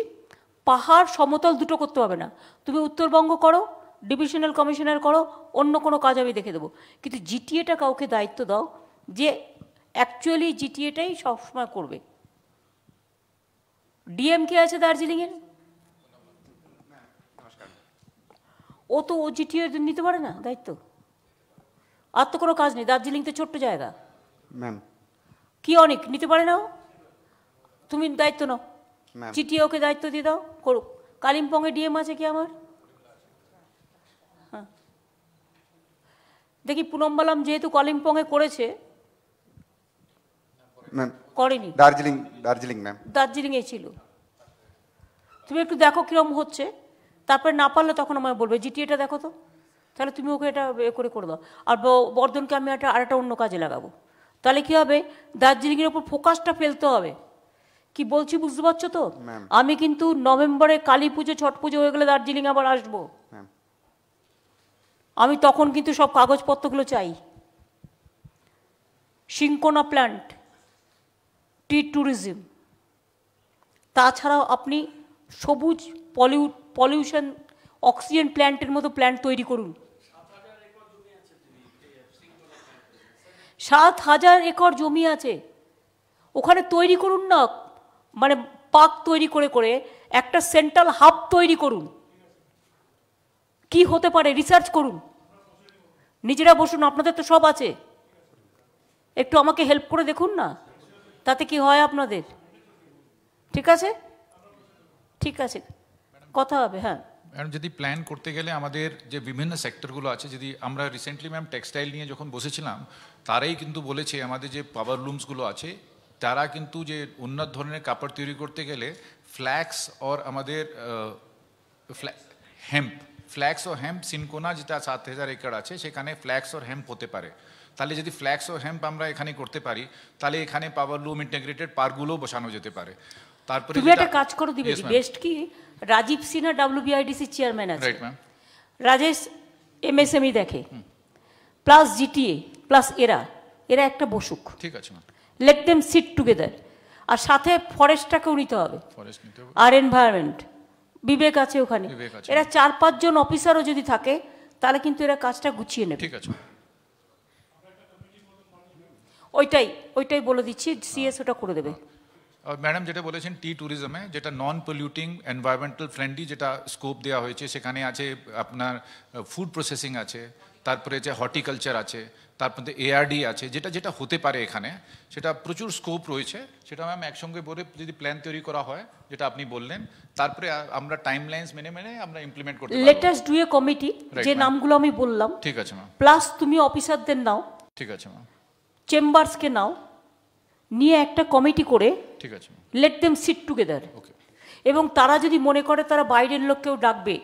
[SPEAKER 2] পাহাড় সমতল দুটো করতে হবে না তুমি উত্তরবঙ্গ করো ডিভিশনাল কমিশনার করো অন্য কোনো কাজ আমি দেখে দেবো কিন্তু জিটিএটা কাউকে দায়িত্ব দাও যে অ্যাকচুয়ালি জিটিএটাই সবসময় করবে ডিএম কে আছে দার্জিলিংয়ের ও তো ও জিটিএ নিতে পারে না দায়িত্ব আর তো কোনো কাজ নেই দার্জিলিং তো ছোট্ট জায়গা ম্যাম কি অনেক নিতে পারে না ও তুমি দায়িত্ব নাও চিঠি ওকে দায়িত্ব দিয়ে দাও করুক কালিম্পংয়ে ডিএম আছে কি আমার হ্যাঁ দেখি পুনম্বালাম যেহেতু কালিম্পংয়ে করেছে করেনি দার্জিলিং দার্জিলিং ম্যাম দার্জিলিংয়ে ছিল তুমি একটু দেখো কীরকম হচ্ছে তারপরে না পারলে তখন আমায় বলবে জিটিএটা দেখো তো তাহলে তুমি ওকে এটা এ করে করে দাও আর বর্ধনকে আমি একটা আরেকটা অন্য কাজে লাগাবো তাহলে কী হবে দার্জিলিংয়ের ওপর ফোকাসটা ফেলতে হবে কি বলছি বুঝতে পারছো তো আমি কিন্তু নভেম্বরে কালী পুজো ছট পুজো হয়ে গেলে দার্জিলিং আবার আসবো আমি তখন কিন্তু সব কাগজপত্রগুলো চাই সিঙ্কোনা প্ল্যান্ট টি ট্যুরিজম তাছাড়াও আপনি সবুজ পলিউ পলিউশন অক্সিজেন প্ল্যান্টের মতো প্ল্যান্ট তৈরি করুন সাত হাজার একর জমি আছে ওখানে তৈরি করুন না মানে পাক তৈরি করে করে একটা সেন্ট্রাল হাব তৈরি করুন কি হতে পারে রিসার্চ করুন নিজেরা বসুন আপনাদের তো সব আছে একটু আমাকে হেল্প করে দেখুন না তাতে কি হয় আপনাদের ঠিক আছে ঠিক আছে কথা হবে হ্যাঁ
[SPEAKER 1] ম্যাডাম যদি প্ল্যান করতে গেলে আমাদের যে বিভিন্ন সেক্টরগুলো আছে যদি আমরা রিসেন্টলি ম্যাম টেক্সটাইল নিয়ে যখন বসেছিলাম তারাই কিন্তু বলেছে আমাদের যে পাওয়ার লুমসগুলো আছে তারা কিন্তু যে উন্নত ধরনের কাপড় তৈরি করতে গেলে ফ্ল্যাক্স ওর আমাদের হেম্প ফ্ল্যাক্স ও হেম্প সিনকোনা যেটা সাত হাজার একর আছে সেখানে ফ্ল্যাক্স ওর হেম্প হতে পারে তাহলে যদি ফ্ল্যাক্স ও হেম্প আমরা এখানে করতে পারি তাহলে এখানে পাওয়ার লুম ইন্টিগ্রেটেড পার্কগুলোও বসানো যেতে পারে
[SPEAKER 2] তারপরে তুমি একটা কাজ করো দিবে বেস্ট কি রাজীব সিনহা ডাব্লিউবিআইডিসি চেয়ারম্যান আছে right ma'am Rajesh MSME e দেখে প্লাস জিটিএ প্লাস এরা এরা একটা বসুক ঠিক আছে ma'am let them sit together আর সাথে ফরেস্টটাকেও নিতে হবে আর এনভায়রনমেন্ট বিবেক আছে ওখানে এরা চার পাঁচজন অফিসারও যদি থাকে তাহলে কিন্তু এরা কাজটা গুছিয়ে নেবে ঠিক আছে ওইটাই ওইটাই বলে দিচ্ছি সিএস ওটা করে দেবে ম্যাডাম যেটা বলেছেন
[SPEAKER 1] টি ট্যুরিজমে যেটা নন পলিউটিং এনভায়রনমেন্টাল ফ্রেন্ডলি যেটা স্কোপ দেওয়া হয়েছে সেখানে আছে আপনার ফুড প্রসেসিং আছে তারপরে যে হর্টিকালচার আছে তার মধ্যে এআরডি আছে যেটা যেটা হতে পারে এখানে সেটা প্রচুর স্কোপ রয়েছে সেটা ম্যাম একসঙ্গে বলে যদি প্ল্যান তৈরি করা হয় যেটা আপনি বললেন তারপরে আমরা টাইম লাইন্স মেনে মেনে আমরা ইমপ্লিমেন্ট করতে লেটেস্ট ডু
[SPEAKER 2] এ কমিটি যে নামগুলো আমি বললাম ঠিক আছে ম্যাম প্লাস তুমি অফিসারদের নাও ঠিক আছে ম্যাম চেম্বার্সকে নাও নিয়ে একটা কমিটি করে ঠিক আছে লেট দেম সিট টুগেদার এবং তারা যদি মনে করে তারা বাইরের লোককেও ডাকবে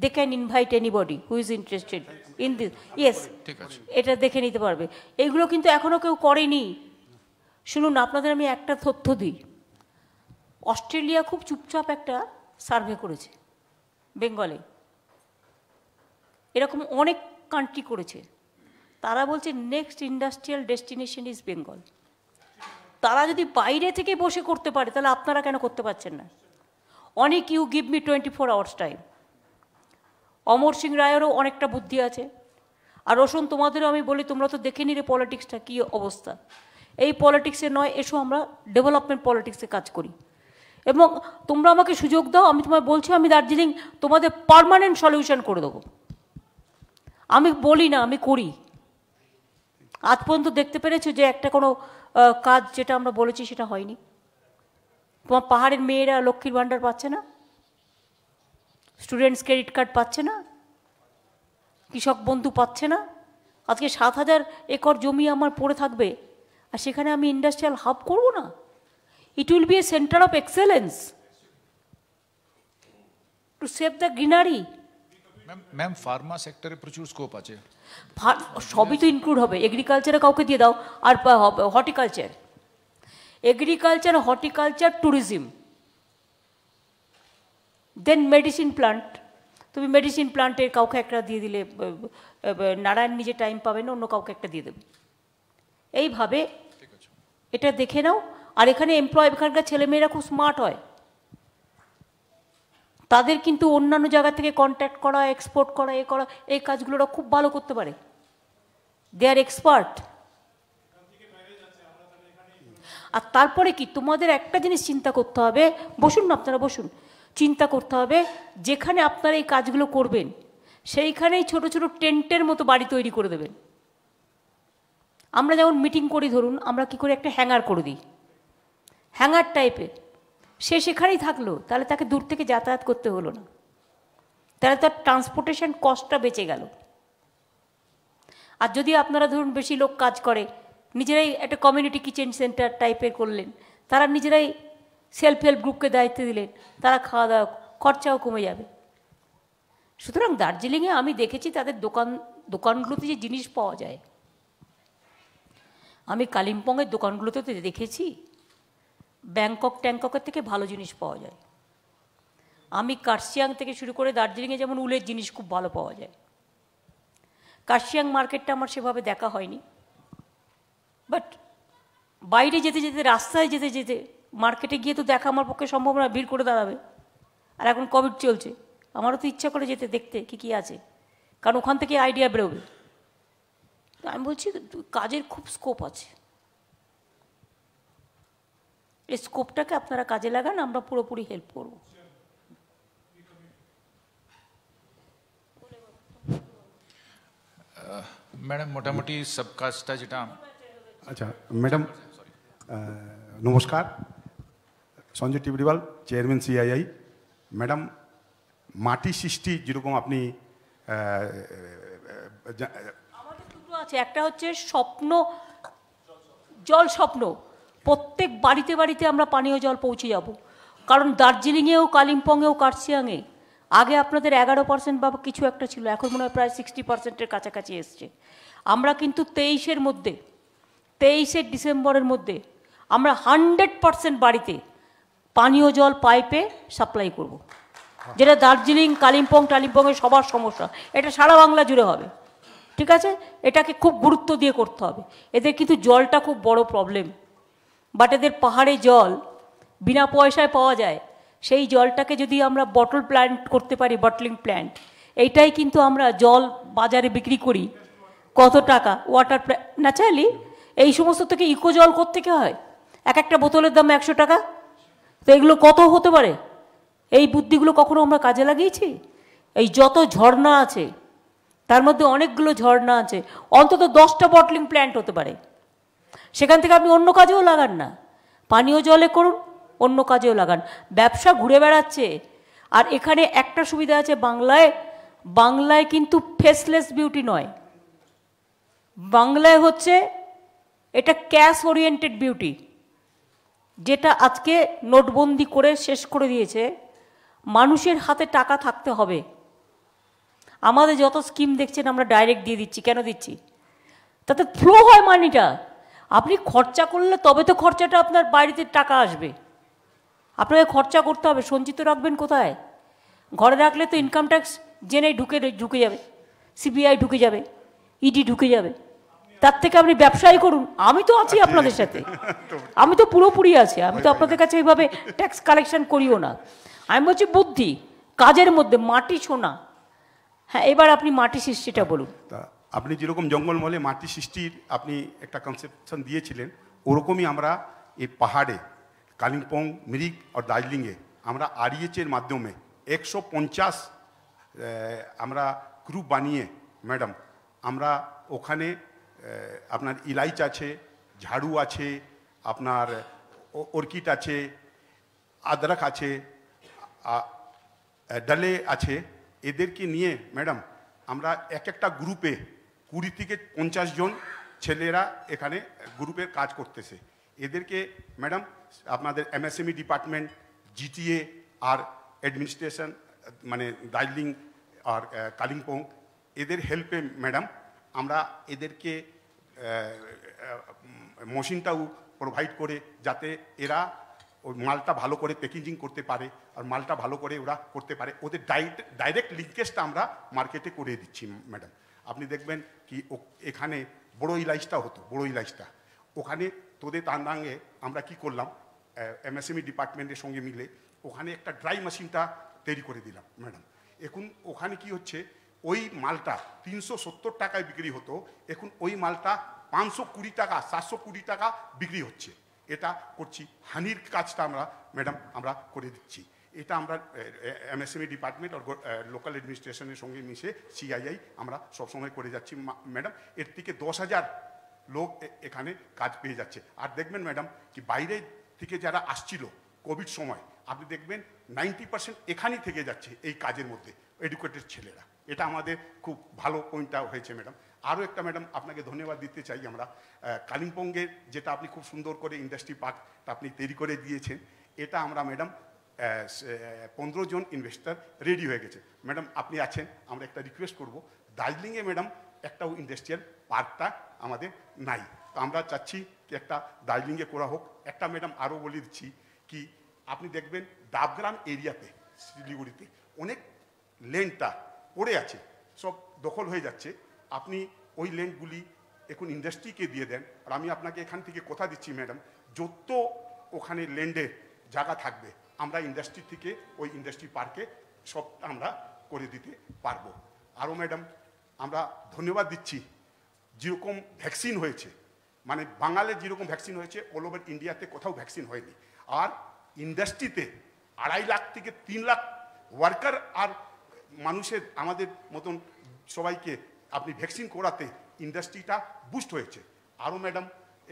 [SPEAKER 2] they can invite anybody who is interested in this yes এটা দেখে নিতে পারবে এইগুলো কিন্তু এখনও কেউ করেনি শুনুন আপনাদের আমি একটা তথ্য দিই অস্ট্রেলিয়া খুব চুপচাপ একটা সার্ভে করেছে বেঙ্গলে এরকম অনেক কান্ট্রি করেছে তারা বলছে next industrial destination is Bengal তারা যদি বাইরে থেকে বসে করতে পারে তাহলে আপনারা কেন করতে পারছেন না অনেক you give me twenty four hours time Amar Singh রায়েরও অনেকটা বুদ্ধি আছে আর রসুন তোমাদেরও আমি বলি তোমরা তো দেখে নিলে পলিটিক্সটা কী অবস্থা এই পলিটিক্সে নয় এসো আমরা ডেভেলপমেন্ট পলিটিক্সে কাজ করি এবং তোমরা আমাকে সুযোগ দাও আমি তোমায় বলছি আমি দার্জিলিং তোমাদের পারমানেন্ট সলিউশন করে দেবো আমি বলি না আমি করি আজ পর্যন্ত দেখতে পেরেছো যে একটা কোনো কাজ যেটা আমরা বলেছি সেটা হয়নি তোমার পাহাড়ের মেয়েরা লক্ষ্মীর ভাণ্ডার পাচ্ছে না স্টুডেন্টস ক্রেডিট কার্ড পাচ্ছে না কৃষক বন্ধু পাচ্ছে না আজকে সাত হাজার একর জমি আমার পড়ে থাকবে আর সেখানে আমি ইন্ডাস্ট্রিয়াল হাব করব না it will be a centre of excellence to save the greenery ma'am pharma সেক্টরে প্রচুর স্কোপ আছে সবই তো ইনক্লুড হবে এগ্রিকালচারে কাউকে দিয়ে দাও আর horticulture agriculture horticulture tourism then medicine plant তুমি মেডিসিন প্লান্টের কাউকে একটা দিয়ে দিলে নারায়ণ নিজে টাইম পাবে না অন্য কাউকে একটা দিয়ে দেবে এইভাবে এটা দেখে নাও আর এখানে এমপ্লয় এখানকার ছেলেমেয়েরা খুব স্মার্ট হয় তাদের কিন্তু অন্যান্য জায়গা থেকে কন্ট্যাক্ট করা এক্সপোর্ট করা এ করা এই কাজগুলো ওরা খুব ভালো করতে পারে দে আর এক্সপার্ট আর তারপরে কি তোমাদের একটা জিনিস চিন্তা করতে হবে বসুন না আপনারা বসুন চিন্তা করতে হবে যেখানে আপনারা এই কাজগুলো করবেন সেইখানেই ছোট ছোট টেন্টের মতো বাড়ি তৈরি করে দেবেন আমরা যেমন মিটিং করি ধরুন আমরা কি করে একটা হ্যাঙ্গার করে দিই হ্যাঙ্গার টাইপের সে সেখানেই থাকলো তাহলে তাকে দূর থেকে যাতায়াত করতে হলো না তাহলে তার ট্রান্সপোর্টেশন কস্টটা বেঁচে গেল আর যদি আপনারা ধরুন বেশি লোক কাজ করে নিজেরাই একটা কমিউনিটি কিচেন সেন্টার টাইপের করলেন তারা নিজেরাই সেলফ হেল্প গ্রুপকে দায়িত্ব দিলেন তারা খাওয়া দাওয়া খরচাও কমে যাবে সুতরাং দার্জিলিংয়ে আমি দেখেছি তাদের দোকান দোকানগুলোতে যে জিনিস পাওয়া যায় আমি কালিম্পংয়ের দোকানগুলোতে তো দেখেছি ব্যাংকক ট্যাংককের থেকে ভালো জিনিস পাওয়া যায় আমি কার্সিয়াং থেকে শুরু করে দার্জিলিংয়ে যেমন উলের জিনিস খুব ভালো পাওয়া যায় কার্সিয়াং মার্কেটটা আমার সেভাবে দেখা হয়নি বাট বাইরে যেতে যেতে রাস্তায় যেতে যেতে মার্কেটে গিয়ে তো দেখা আমার পক্ষে সম্ভব না ভিড় করে দাঁড়াবে আর এখন কোভিড চলছে আমারও তো ইচ্ছা করে যেতে দেখতে কি কি আছে কারণ ওখান থেকে আইডিয়া বেরোবে আমি বলছি কাজের খুব স্কোপ আছে এই স্কোপটাকে আপনারা কাজে লাগান আমরা পুরোপুরি হেল্প করব
[SPEAKER 1] ম্যাডাম মোটামুটি সব কাজটা যেটা
[SPEAKER 4] আচ্ছা ম্যাডাম নমস্কার Sanjay Tibriwal chairman CII madam মাটি সৃষ্টি যেরকম আপনি
[SPEAKER 2] আছে একটা হচ্ছে স্বপ্ন জল স্বপ্ন প্রত্যেক বাড়িতে বাড়িতে আমরা পানীয় জল পৌঁছে যাব কারণ দার্জিলিংয়েও কালিম্পংয়েও কার্সিয়াংয়ে আগে আপনাদের এগারো পার্সেন্ট বা কিছু একটা ছিল এখন মনে হয় প্রায় সিক্সটি পার্সেন্টের কাছাকাছি এসছে আমরা কিন্তু তেইশের মধ্যে তেইশে ডিসেম্বরের মধ্যে আমরা হান্ড্রেড পার্সেন্ট বাড়িতে পানীয় জল পাইপে সাপ্লাই করব। যেটা দার্জিলিং কালিম্পং টালিম্পংয়ের সবার সমস্যা এটা সারা বাংলা জুড়ে হবে ঠিক আছে এটাকে খুব গুরুত্ব দিয়ে করতে হবে এদের কিন্তু জলটা খুব বড় প্রবলেম বাট এদের পাহাড়ে জল বিনা পয়সায় পাওয়া যায় সেই জলটাকে যদি আমরা বটল প্ল্যান্ট করতে পারি বটলিং প্ল্যান্ট এইটাই কিন্তু আমরা জল বাজারে বিক্রি করি কত টাকা ওয়াটার ন্যাচারালি এই সমস্ত থেকে ইকো জল থেকে হয় এক একটা বোতলের দাম একশো টাকা তো এগুলো কত হতে পারে এই বুদ্ধিগুলো কখনো আমরা কাজে লাগিয়েছি এই যত ঝর্ণা আছে তার মধ্যে অনেকগুলো ঝর্ণা আছে অন্তত দশটা বটলিং প্ল্যান্ট হতে পারে সেখান থেকে আপনি অন্য কাজেও লাগান না পানীয় জলে করুন অন্য কাজেও লাগান ব্যবসা ঘুরে বেড়াচ্ছে আর এখানে একটা সুবিধা আছে বাংলায় বাংলায় কিন্তু ফেসলেস বিউটি নয় বাংলায় হচ্ছে এটা ক্যাশ ওরিয়েন্টেড বিউটি যেটা আজকে নোটবন্দি করে শেষ করে দিয়েছে মানুষের হাতে টাকা থাকতে হবে আমাদের যত স্কিম দেখছেন আমরা ডাইরেক্ট দিয়ে দিচ্ছি কেন দিচ্ছি তাতে ফ্লো হয় মানিটা আপনি খরচা করলে তবে তো খরচাটা আপনার বাড়িতে টাকা আসবে আপনাকে খরচা করতে হবে সঞ্চিত রাখবেন কোথায় ঘরে রাখলে তো ইনকাম ট্যাক্স জেনে ঢুকে ঢুকে যাবে সিবিআই ঢুকে যাবে ইডি e ঢুকে যাবে তার থেকে আপনি ব্যবসায় করুন আমি তো আছি আপনাদের সাথে আমি তো পুরোপুরি আছি আমি তো আপনাদের কাছে এইভাবে ট্যাক্স কালেকশন করিও না আমি বলছি বুদ্ধি কাজের মধ্যে মাটি সোনা হ্যাঁ এবার আপনি মাটি সৃষ্টিটা বলুন আপনি যেরকম জঙ্গলমহলে মাটি সৃষ্টির আপনি একটা
[SPEAKER 4] কনসেপশন দিয়েছিলেন ওরকমই আমরা এই পাহাড়ে কালিম্পং মিরিক আর দার্জিলিংয়ে আমরা আরইএচের e মাধ্যমে একশো পঞ্চাশ আমরা গ্রুপ বানিয়ে ম্যাডাম আমরা ওখানে আপনার ইলাইচ আছে ঝাড়ু আছে আপনার অর্কিড আছে আদরক আছে ডালে আছে এদেরকে নিয়ে ম্যাডাম আমরা এক একটা গ্রুপে কুড়ি থেকে পঞ্চাশ জন ছেলেরা এখানে গ্রুপের কাজ করতেছে এদেরকে ম্যাডাম আপনাদের এমএসএমই ডিপার্টমেন্ট জিটিএ আর অ্যাডমিনিস্ট্রেশন মানে দার্জিলিং আর কালিম্পং এদের হেল্পে ম্যাডাম আমরা এদেরকে মেশিনটাও প্রোভাইড করে যাতে এরা ওই মালটা ভালো করে প্যাকেজিং করতে পারে আর মালটা ভালো করে ওরা করতে পারে ওদের ডাইরেক্ট ডাইরেক্ট লিঙ্কেজটা আমরা মার্কেটে করে দিচ্ছি ম্যাডাম আপনি দেখবেন কি এখানে বড় ইলাইচটা হতো বড় ইলাইচটা ওখানে তোদের তান্দাঙ্গে আমরা কি করলাম এমএসএমই e ডিপার্টমেন্টের সঙ্গে মিলে ওখানে একটা ড্রাই মেশিনটা তৈরি করে দিলাম ম্যাডাম এখন ওখানে কি হচ্ছে ওই মালটা তিনশো সত্তর টাকায় বিক্রি হতো এখন ওই মালটা পাঁচশো কুড়ি টাকা সাতশো কুড়ি টাকা বিক্রি হচ্ছে এটা করছি হানির কাজটা আমরা ম্যাডাম আমরা করে দিচ্ছি এটা আমরা এমএসএমই ডিপার্টমেন্ট আর লোকাল অ্যাডমিনিস্ট্রেশনের সঙ্গে মিশে সিআইআই আমরা সবসময় করে যাচ্ছি ম্যাডাম এর থেকে দশ হাজার লোক এখানে কাজ পেয়ে যাচ্ছে আর দেখবেন ম্যাডাম কি বাইরে থেকে যারা আসছিল কোভিড সময় আপনি দেখবেন নাইনটি পার্সেন্ট এখানেই থেকে যাচ্ছে এই কাজের মধ্যে এডুকেটেড ছেলেরা এটা আমাদের খুব ভালো পয়েন্টটা হয়েছে ম্যাডাম আরও একটা ম্যাডাম আপনাকে ধন্যবাদ দিতে চাই আমরা কালিম্পংয়ের যেটা আপনি খুব সুন্দর করে ইন্ডাস্ট্রি পার্কটা আপনি তৈরি করে দিয়েছেন এটা আমরা ম্যাডাম পনেরো জন ইনভেস্টার রেডি হয়ে গেছে ম্যাডাম আপনি আছেন আমরা একটা রিকোয়েস্ট করব দার্জিলিংয়ে ম্যাডাম একটাও ইন্ডাস্ট্রিয়াল পার্কটা আমাদের নাই তো আমরা চাচ্ছি কি একটা দার্জিলিংয়ে করা হোক একটা ম্যাডাম আরও বলে দিচ্ছি কি আপনি দেখবেন ডাবগ্রাম এরিয়াতে শিলিগুড়িতে অনেক লেনটা পড়ে আছে সব দখল হয়ে যাচ্ছে আপনি ওই ল্যান্ডগুলি এখন ইন্ডাস্ট্রিকে দিয়ে দেন আর আমি আপনাকে এখান থেকে কথা দিচ্ছি ম্যাডাম যত ওখানে ল্যান্ডের জায়গা থাকবে আমরা ইন্ডাস্ট্রি থেকে ওই ইন্ডাস্ট্রি পার্কে সব আমরা করে দিতে পারবো আরও ম্যাডাম আমরা ধন্যবাদ দিচ্ছি যেরকম ভ্যাকসিন হয়েছে মানে বাঙালে যেরকম ভ্যাকসিন হয়েছে অল ওভার ইন্ডিয়াতে কোথাও ভ্যাকসিন হয়নি আর ইন্ডাস্ট্রিতে আড়াই লাখ থেকে তিন লাখ ওয়ার্কার আর মানুষের আমাদের মতন সবাইকে আপনি ভ্যাকসিন করাতে ইন্ডাস্ট্রিটা বুস্ট হয়েছে আরও ম্যাডাম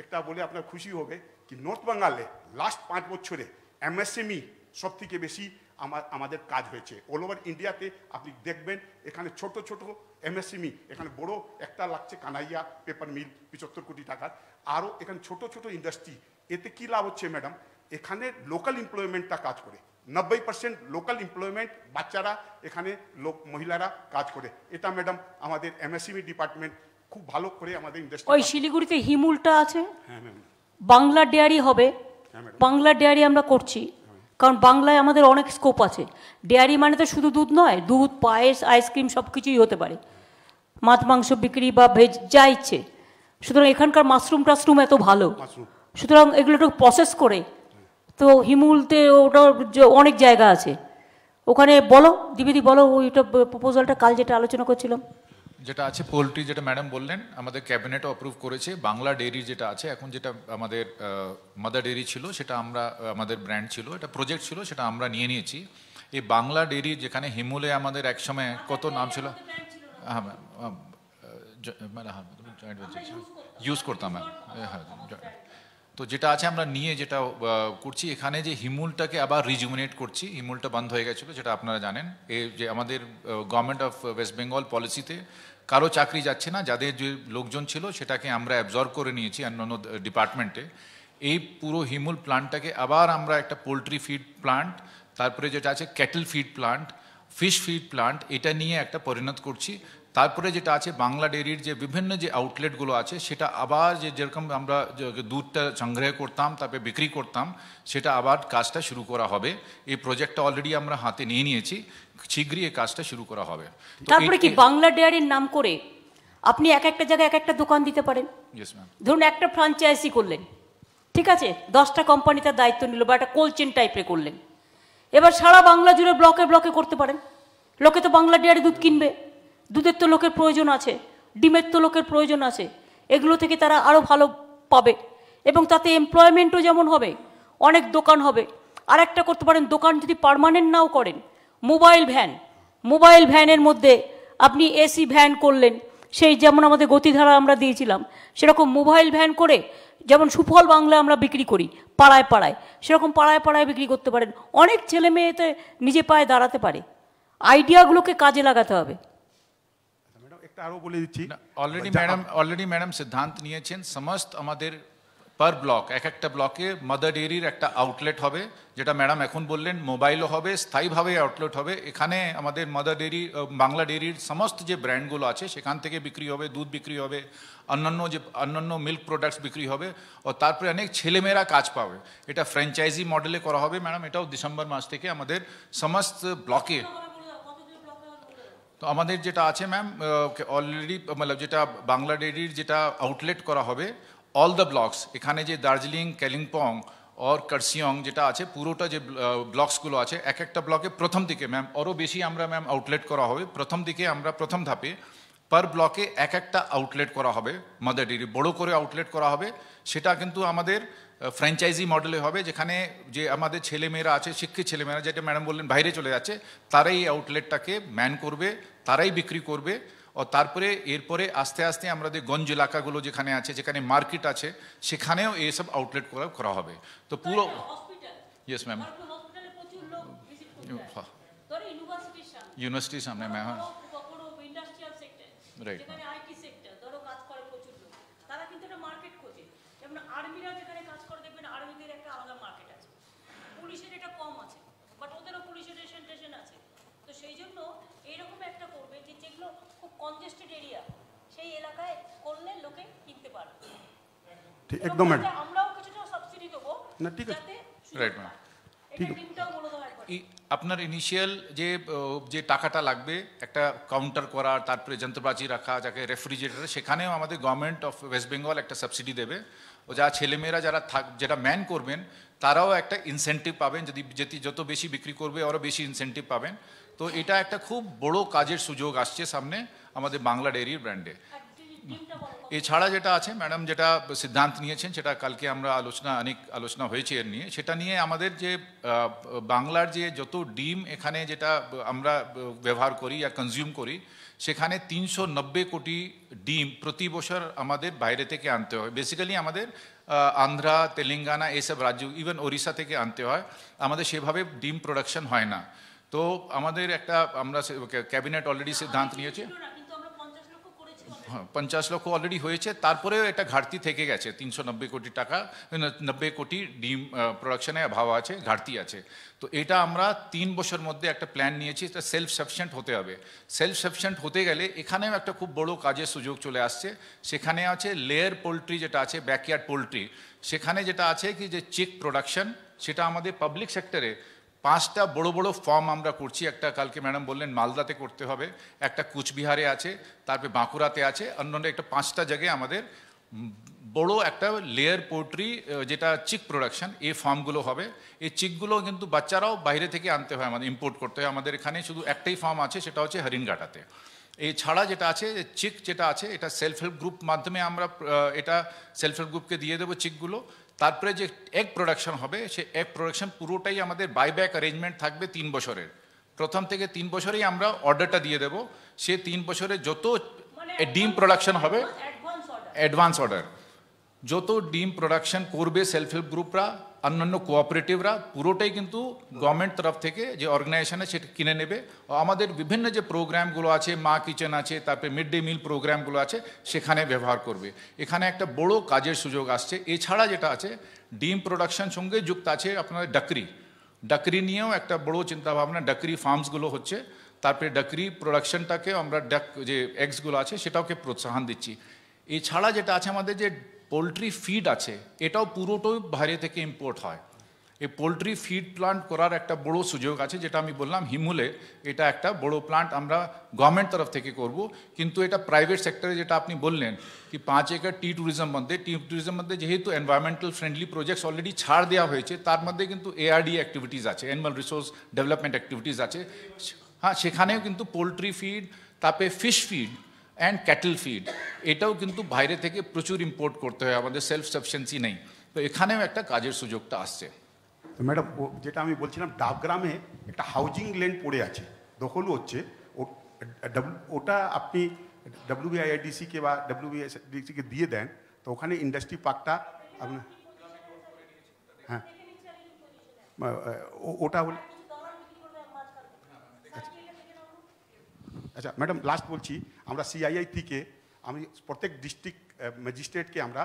[SPEAKER 4] একটা বলে আপনার খুশি হবে কি নর্থ বাঙ্গালে লাস্ট পাঁচ বছরে এমএসএমই e সব থেকে বেশি আমার আমাদের কাজ হয়েছে অল ওভার ইন্ডিয়াতে আপনি দেখবেন এখানে ছোট ছোট এমএসএমই e, এখানে বড় একটা লাগছে কানাইয়া পেপার মিল পঁচাত্তর কোটি টাকার আরও এখানে ছোট ছোট ইন্ডাস্ট্রি এতে কি লাভ হচ্ছে ম্যাডাম এখানে লোকাল এমপ্লয়মেন্টটা কাজ করে নব্বই পার্সেন্ট লোকাল এমপ্লয়মেন্ট বাচ্চারা এখানে লোক মহিলারা কাজ করে এটা ম্যাডাম আমাদের এমএসএমই ডিপার্টমেন্ট e খুব ভালো করে আমাদের ইন্ডাস্ট্রি ওই
[SPEAKER 2] শিলিগুড়িতে হিমুলটা আছে হ্যাঁ ম্যাম বাংলা ডেয়ারি হবে হ্যাঁ, বাংলা ডেয়ারি আমরা করছি হ্যাঁ, কারণ বাংলায় আমাদের অনেক স্কোপ আছে ডেয়ারি মানে তো শুধু দুধ নয় দুধ পায়েস আইসক্রিম সব কিছুই হতে পারে মাছ মাংস বিক্রি বা ভেজ যা ইচ্ছে সুতরাং এখানকার মাশরুম টাশরুম এত ভালো সুতরাং এগুলো একটু প্রসেস করে তো হিমুলতে ওটা অনেক জায়গা আছে ওখানে বলো দিবিদি বলো ওইটা প্রপোজালটা কাল যেটা আলোচনা করছিলাম
[SPEAKER 1] যেটা আছে পোলট্রি যেটা ম্যাডাম বললেন আমাদের ক্যাবিনেটও অ্যাপ্রুভ করেছে বাংলা ডেয়ারি যেটা আছে এখন যেটা আমাদের মাদার ডেয়ারি ছিল সেটা আমরা আমাদের ব্র্যান্ড ছিল এটা প্রজেক্ট ছিল সেটা আমরা নিয়ে নিয়েছি এই বাংলা ডেয়ারি যেখানে হিমুলে আমাদের এক সময় কত নাম ছিল হ্যাঁ ম্যাম মানে, ইউজ করতাম ম্যাম হ্যাঁ তো যেটা আছে আমরা নিয়ে যেটা করছি এখানে যে হিমুলটাকে আবার রিজুমিনেট করছি হিমুলটা বন্ধ হয়ে গেছিলো যেটা আপনারা জানেন এ যে আমাদের গভর্নমেন্ট অফ ওয়েস্ট বেঙ্গল পলিসিতে কারো চাকরি যাচ্ছে না যাদের যে লোকজন ছিল সেটাকে আমরা অ্যাবজর্ব করে নিয়েছি অন্যান্য ডিপার্টমেন্টে এই পুরো হিমুল প্লান্টটাকে আবার আমরা একটা পোলট্রি ফিড প্লান্ট তারপরে যেটা আছে cattle feed plant fish feed plant এটা নিয়ে একটা পরিণত করছি তারপরে যেটা আছে বাংলা ডেয়ারির যে বিভিন্ন যে আউটলেটগুলো আছে সেটা আবার যে যেরকম আমরা দুধটা সংগ্রহ করতাম তারপরে বিক্রি করতাম সেটা আবার কাজটা শুরু করা হবে এই প্রজেক্টটা অলরেডি আমরা হাতে নিয়ে নিয়েছি শীঘ্রই এই কাজটা শুরু করা হবে তারপরে কি বাংলা
[SPEAKER 2] ডেয়ারির নাম করে আপনি এক একটা জায়গায় এক একটা দোকান দিতে পারেন ধরুন একটা ফ্রাঞ্চাইজি করলেন ঠিক আছে দশটা কোম্পানি তার দায়িত্ব নিল বা একটা কোলচেন চেন করলেন এবার সারা বাংলা জুড়ে ব্লকে ব্লকে করতে পারেন লোকে তো বাংলা ডেয়ারি দুধ কিনবে দুধের তো লোকের প্রয়োজন আছে ডিমের তো লোকের প্রয়োজন আছে এগুলো থেকে তারা আরও ভালো পাবে এবং তাতে এমপ্লয়মেন্টও যেমন হবে অনেক দোকান হবে আর একটা করতে পারেন দোকান যদি পারমানেন্ট নাও করেন মোবাইল ভ্যান মোবাইল ভ্যানের মধ্যে আপনি এসি ভ্যান করলেন সেই যেমন আমাদের গতিধারা আমরা দিয়েছিলাম সেরকম মোবাইল ভ্যান করে যেমন সুফল বাংলা আমরা বিক্রি করি পাড়ায় পাড়ায় সেরকম পাড়ায় পাড়ায় বিক্রি করতে পারেন অনেক ছেলে মেয়েতে নিজে পায়ে দাঁড়াতে পারে আইডিয়াগুলোকে কাজে লাগাতে হবে
[SPEAKER 4] একটা আরও বলে
[SPEAKER 1] দিচ্ছি অলরেডি ম্যাডাম অলরেডি ম্যাডাম সিদ্ধান্ত নিয়েছেন সমস্ত আমাদের পার ব্লক এক একটা ব্লকে মাদার ডেয়ারির একটা আউটলেট হবে যেটা ম্যাডাম এখন বললেন মোবাইলও হবে স্থায়ীভাবে আউটলেট হবে এখানে আমাদের মাদার ডেয়ারি বাংলা ডেয়ারির সমস্ত যে ব্র্যান্ডগুলো আছে সেখান থেকে বিক্রি হবে দুধ বিক্রি হবে অন্যান্য যে অন্যান্য মিল্ক প্রোডাক্টস বিক্রি হবে ও তারপরে অনেক ছেলেমেয়েরা কাজ পাবে এটা ফ্র্যাঞ্চাইজি মডেলে করা হবে ম্যাডাম এটাও ডিসেম্বর মাস থেকে আমাদের সমস্ত ব্লকে তো আমাদের যেটা আছে ম্যাম অলরেডি মানে যেটা বাংলা ডেরির যেটা আউটলেট করা হবে অল দ্য ব্লকস এখানে যে দার্জিলিং কালিম্পং অর কার্সিয়ং যেটা আছে পুরোটা যে ব্লকসগুলো আছে এক একটা ব্লকে প্রথম দিকে ম্যাম আরও বেশি আমরা ম্যাম আউটলেট করা হবে প্রথম দিকে আমরা প্রথম ধাপে পার ব্লকে এক একটা আউটলেট করা হবে মাদার ডেরি বড়ো করে আউটলেট করা হবে সেটা কিন্তু আমাদের ফ্র্যাঞ্চাইজি মডেলে হবে যেখানে যে আমাদের ছেলেমেয়েরা আছে শিক্ষিত ছেলেমেয়েরা যেটা ম্যাডাম বললেন বাইরে চলে যাচ্ছে তারাই এই আউটলেটটাকে ম্যান করবে তারাই বিক্রি করবে ও তারপরে এরপরে আস্তে আস্তে আমাদের গঞ্জ এলাকাগুলো যেখানে আছে যেখানে মার্কেট আছে সেখানেও এইসব আউটলেট করা করা হবে তো পুরো ইয়েস ম্যাম ইউনিভার্সিটির সামনে ম্যাম
[SPEAKER 2] রাইট আর্মিরা যেখানে ভালো মার্কেট আছে পুলিশের এটা কম আছে বাট ওদেরও পুলিশের রেশন টেশন আছে তো সেই জন্য এইরকম একটা করবে যে যেগুলো খুব কনজেস্টেড এরিয়া সেই এলাকায় করলে লোকে কিনতে পারবে একদম আমরাও কিছুটা সাবসিডি দেবো না ঠিক আছে রাইট ঠিক
[SPEAKER 1] আপনার ইনিশিয়াল যে যে টাকাটা লাগবে একটা কাউন্টার করা তারপরে যন্ত্রপাতি রাখা যাকে রেফ্রিজারেটার সেখানেও আমাদের গভর্নমেন্ট অফ ওয়েস্ট বেঙ্গল একটা সাবসিডি দেবে ও যা ছেলেমেয়েরা যারা থাক যেটা ম্যান করবেন তারাও একটা ইনসেন্টিভ পাবেন যদি যেটি যত বেশি বিক্রি করবে আরও বেশি ইনসেন্টিভ পাবেন তো এটা একটা খুব বড় কাজের সুযোগ আসছে সামনে আমাদের বাংলা ডেয়ারির ব্র্যান্ডে এছাড়া যেটা আছে ম্যাডাম যেটা সিদ্ধান্ত নিয়েছেন সেটা কালকে আমরা আলোচনা অনেক আলোচনা হয়েছে এর নিয়ে সেটা নিয়ে আমাদের যে বাংলার যে যত ডিম এখানে যেটা আমরা ব্যবহার করি আর কনজিউম করি সেখানে তিনশো কোটি ডিম প্রতি বছর আমাদের বাইরে থেকে আনতে হয় বেসিক্যালি আমাদের আন্ধ্রা তেলেঙ্গানা এইসব রাজ্য ইভেন ওড়িশা থেকে আনতে হয় আমাদের সেভাবে ডিম প্রোডাকশন হয় না তো আমাদের একটা আমরা ক্যাবিনেট অলরেডি সিদ্ধান্ত নিয়েছে হ্যাঁ, পঞ্চাশ লক্ষ অলরেডি হয়েছে তারপরেও এটা ঘাটতি থেকে গেছে তিনশো নব্বই কোটি টাকা নব্বই কোটি ডিম প্রোডাকশানে অভাব আছে ঘাটতি আছে তো এটা আমরা তিন বছর মধ্যে একটা প্ল্যান নিয়েছি এটা সেলফ সাফিসিয়েন্ট হতে হবে সেলফ সাফিসিয়েন্ট হতে গেলে এখানেও একটা খুব বড় কাজের সুযোগ চলে আসছে সেখানে আছে লেয়ার পোলট্রি যেটা আছে ব্যাকয়ার্ড পোলট্রি সেখানে যেটা আছে কি যে চেক প্রোডাকশন সেটা আমাদের পাবলিক সেক্টরে পাঁচটা বড় বড় ফর্ম আমরা করছি একটা কালকে ম্যাডাম বললেন মালদাতে করতে হবে একটা কুচবিহারে আছে তারপরে বাঁকুড়াতে আছে অন্যান্য একটা পাঁচটা জায়গায় আমাদের বড় একটা লেয়ার পোল্ট্রি যেটা চিক প্রোডাকশন এই ফার্মগুলো হবে এই চিকগুলো কিন্তু বাচ্চারাও বাইরে থেকে আনতে হয় আমাদের ইম্পোর্ট করতে হয় আমাদের এখানে শুধু একটাই ফার্ম আছে সেটা হচ্ছে হরিণঘাটাতে এছাড়া যেটা আছে চিক যেটা আছে এটা সেলফ হেল্প গ্রুপ মাধ্যমে আমরা এটা সেলফ হেল্প গ্রুপকে দিয়ে দেবো চিকগুলো তারপরে যে এক প্রোডাকশন হবে সে এক প্রোডাকশন পুরোটাই আমাদের বাইব্যাক অ্যারেঞ্জমেন্ট থাকবে তিন বছরের প্রথম থেকে তিন বছরেই আমরা অর্ডারটা দিয়ে দেব সে তিন বছরে যত মানে ডিম প্রোডাকশন হবে অ্যাডভান্স অর্ডার যত ডিম প্রোডাকশন করবে সেলফ হেল্প গ্রুপরা অন্যান্য কোঅপারেটিভরা পুরোটাই কিন্তু গভর্নমেন্ট তরফ থেকে যে অর্গানাইজেশন আছে সেটা কিনে নেবে আমাদের বিভিন্ন যে প্রোগ্রামগুলো আছে মা কিচেন আছে তারপরে মিড ডে মিল প্রোগ্রামগুলো আছে সেখানে ব্যবহার করবে এখানে একটা বড় কাজের সুযোগ আসছে এছাড়া যেটা আছে ডিম প্রোডাকশন সঙ্গে যুক্ত আছে আপনার ডাকরি ডাকরি নিয়েও একটা বড় চিন্তাভাবনা ডাকরি ফার্মসগুলো হচ্ছে তারপরে ডাকরি প্রোডাকশনটাকে আমরা ডাক যে এক্সগুলো আছে সেটাকে প্রোৎসাহন দিচ্ছি এছাড়া যেটা আছে আমাদের যে পোলট্রি ফিড আছে এটাও পুরোটাই বাইরে থেকে ইম্পোর্ট হয় এই পোলট্রি ফিড প্লান্ট করার একটা বড় সুযোগ আছে যেটা আমি বললাম হিমুলে এটা একটা বড় প্লান্ট আমরা গভর্নমেন্ট তরফ থেকে করব কিন্তু এটা প্রাইভেট সেক্টরে যেটা আপনি বললেন কি পাঁচ একর টি ট্যুরিজম মধ্যে টি ট্যুরিজম মধ্যে যেহেতু এনভায়রনমেন্টাল ফ্রেন্ডলি প্রজেক্টস অলরেডি ছাড় দেওয়া হয়েছে তার মধ্যে কিন্তু এআরডি অ্যাক্টিভিটিস আছে অ্যানিমাল রিসোর্স ডেভেলপমেন্ট অ্যাক্টিভিটিস আছে হ্যাঁ সেখানেও কিন্তু পোলট্রি ফিড তারপরে fish feed and cattle feed এটাও কিন্তু বাইরে থেকে প্রচুর ইম্পোর্ট করতে হয় আমাদের সেলফ সাফিসিয়েন্সি নেই তো এখানেও একটা কাজের সুযোগটা আসছে
[SPEAKER 5] ম্যাডাম
[SPEAKER 4] যেটা আমি বলছিলাম ডাবগ্রামে একটা হাউজিং ল্যান্ড পড়ে আছে দখল হচ্ছে ওটা আপনি ডব্লিউবিআইআইডিসিকে বা ডব্লিউবিআইডিসিকে দিয়ে দেন তো ওখানে ইন্ডাস্ট্রি পার্কটা আপনার হ্যাঁ ওটা হলে আচ্ছা ম্যাডাম লাস্ট বলছি আমরা সিআইআই থেকে আমি প্রত্যেক ডিস্ট্রিক্ট ম্যাজিস্ট্রেটকে আমরা